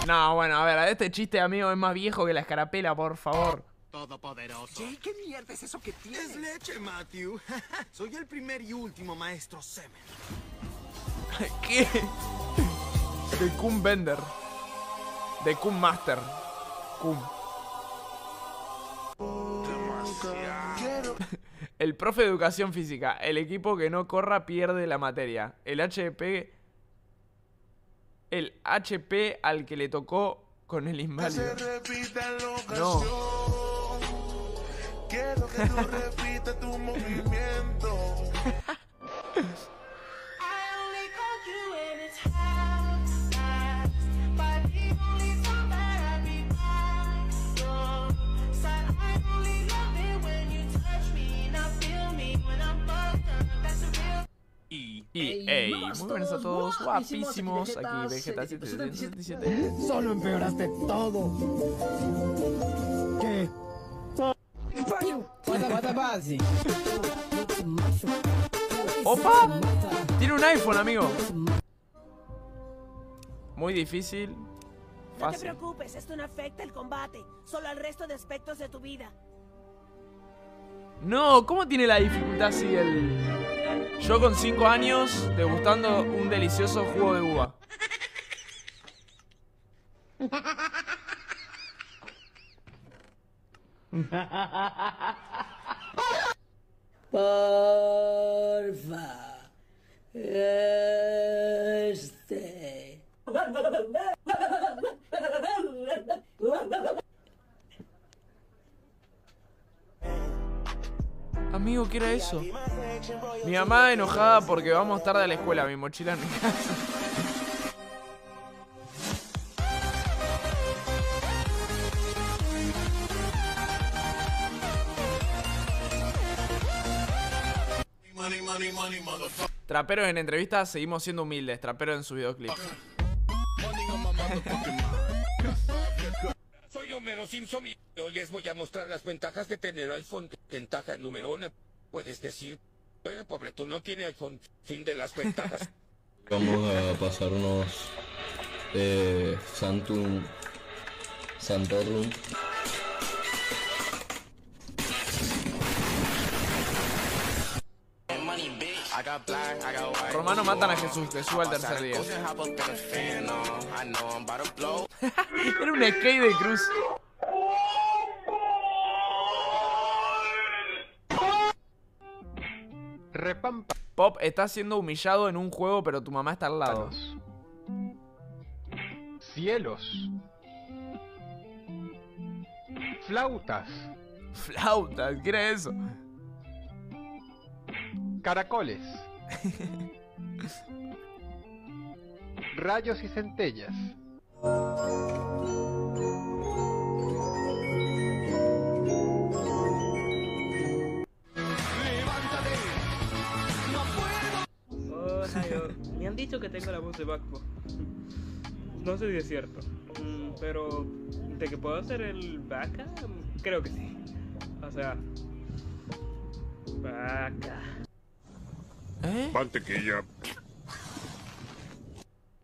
No, bueno, a ver, este chiste, amigo, es más viejo que la escarapela, por favor. Todopoderoso. ¿qué mierda es eso que tienes? leche, Matthew. [laughs] Soy el primer y último maestro semen. [laughs] ¿Qué? De Kun Bender. De Kun Master. Kun. El profe de educación física. El equipo que no corra pierde la materia. El HP. El HP al que le tocó con el inválido. No. Quiero que tú [laughs] repitas tu movimiento. [laughs] Y hey, muy buenas a todos, guapísimos. Aquí Vegeta 777. Pues solo empeoraste todo. ¿Qué? ¡Opa! Tiene un iPhone, amigo. Muy difícil. No te preocupes, esto no afecta el combate, solo al resto de aspectos de tu vida. No, ¿cómo tiene la dificultad si el yo con 5 años degustando un delicioso jugo de uva. Porfa. Este. Amigo, ¿qué era eso? Mi mamá enojada porque vamos tarde a la escuela, mi mochila en mi casa. Trapero en entrevistas, seguimos siendo humildes. Trapero en su videoclip pero Simpson les voy a mostrar las ventajas de tener iPhone. Ventaja número uno, puedes decir, pobre, tú no tienes iPhone, fin de las ventajas. [laughs] Vamos a pasarnos eh, Santum, Santorum. Romanos matan a Jesús, que sube al tercer día. [laughs] Era un skate de cruz. Repampa. Pop, está siendo humillado en un juego, pero tu mamá está al lado. Cielos. Flautas. Flautas, ¿qué eso? Caracoles. [laughs] Rayos y centellas. Me han dicho que tengo la voz de Baco No sé si es cierto. Mm, pero de que puedo hacer el vaca, creo que sí. O sea, vaca. ¿Eh? Mantequilla.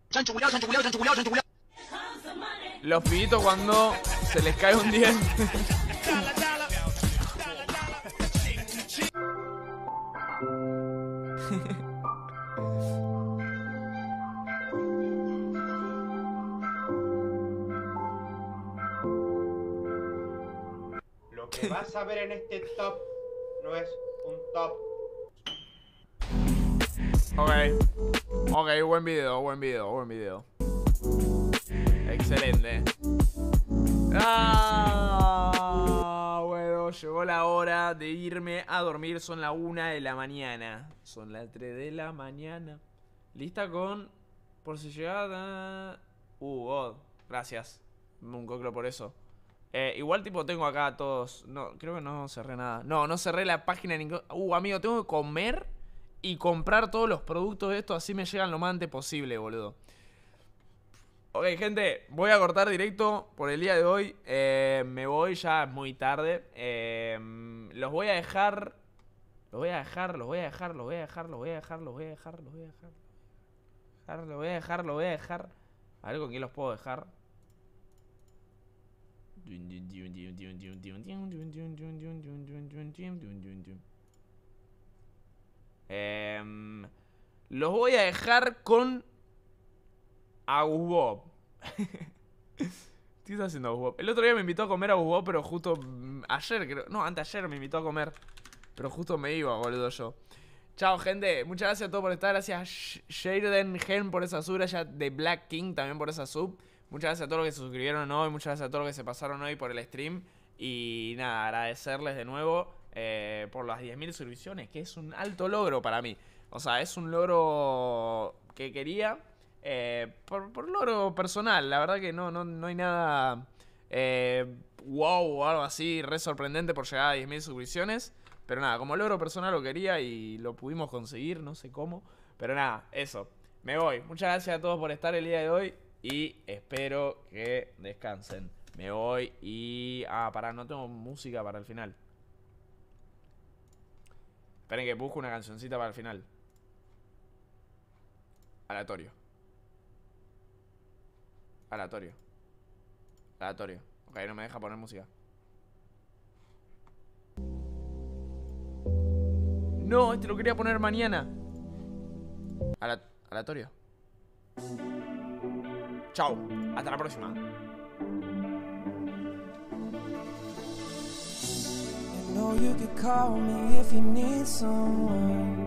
Sancho culiao, Sancho culiao, Sancho Los pibitos cuando se les cae un diente. Lo que vas a ver en este top no es un top Ok. Ok, buen video, buen video, buen video. Excelente. Ah, bueno, llegó la hora de irme a dormir. Son la 1 de la mañana. Son las 3 de la mañana. Lista con. Por si llegada. Uh, God. Gracias. Un coclo por eso. Eh, igual, tipo, tengo acá todos. No, creo que no cerré nada. No, no cerré la página. Ni... Uh, amigo, tengo que comer y comprar todos los productos de esto, así me llegan lo más antes posible, boludo. Ok, gente, voy a cortar directo por el día de hoy. me voy, ya es muy tarde. los voy a dejar. Los voy a dejar, los voy a dejar, los voy a dejar, los voy a dejar, los voy a dejar, los voy a dejar. Los voy a dejar, los voy a dejar. A ver con quién los puedo dejar. Em, los voy a dejar con Agus Bob. [laughs] ¿Qué haciendo Agus El otro día me invitó a comer a Agus pero justo mm, ayer, creo. No, ayer me invitó a comer. Pero justo me iba, boludo, yo. Chao, gente. Muchas gracias a todos por estar. Gracias a Gen por esa sub. Gracias de Black King también por esa sub. Muchas gracias a todos los que se suscribieron hoy. Muchas gracias a todos los que se pasaron hoy por el stream. Y nada, agradecerles de nuevo. Eh, por las 10.000 suscripciones, que es un alto logro para mí. O sea, es un logro que quería eh, por, logro personal. La verdad que no, no, hay nada eh, wow o algo así re sorprendente por llegar a 10.000 suscripciones. Pero nada, como logro personal lo quería y lo pudimos conseguir, no sé cómo. Pero nada, eso. Me voy. Muchas gracias a todos por estar el día de hoy y espero que descansen. Me voy y... Ah, pará, no tengo música para el final. Esperen que busco una cancioncita para el final. Aleatorio. Aleatorio. Aleatorio. Ok, no me deja poner música. No, este lo quería poner mañana. aleatorio. Chao. Hasta la próxima. know you could call me if you need someone.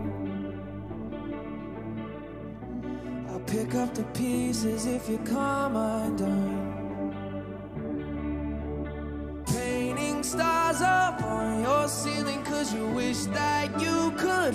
I'll pick up the pieces if you come undone. Painting stars up on your ceiling, cause you wish that you could.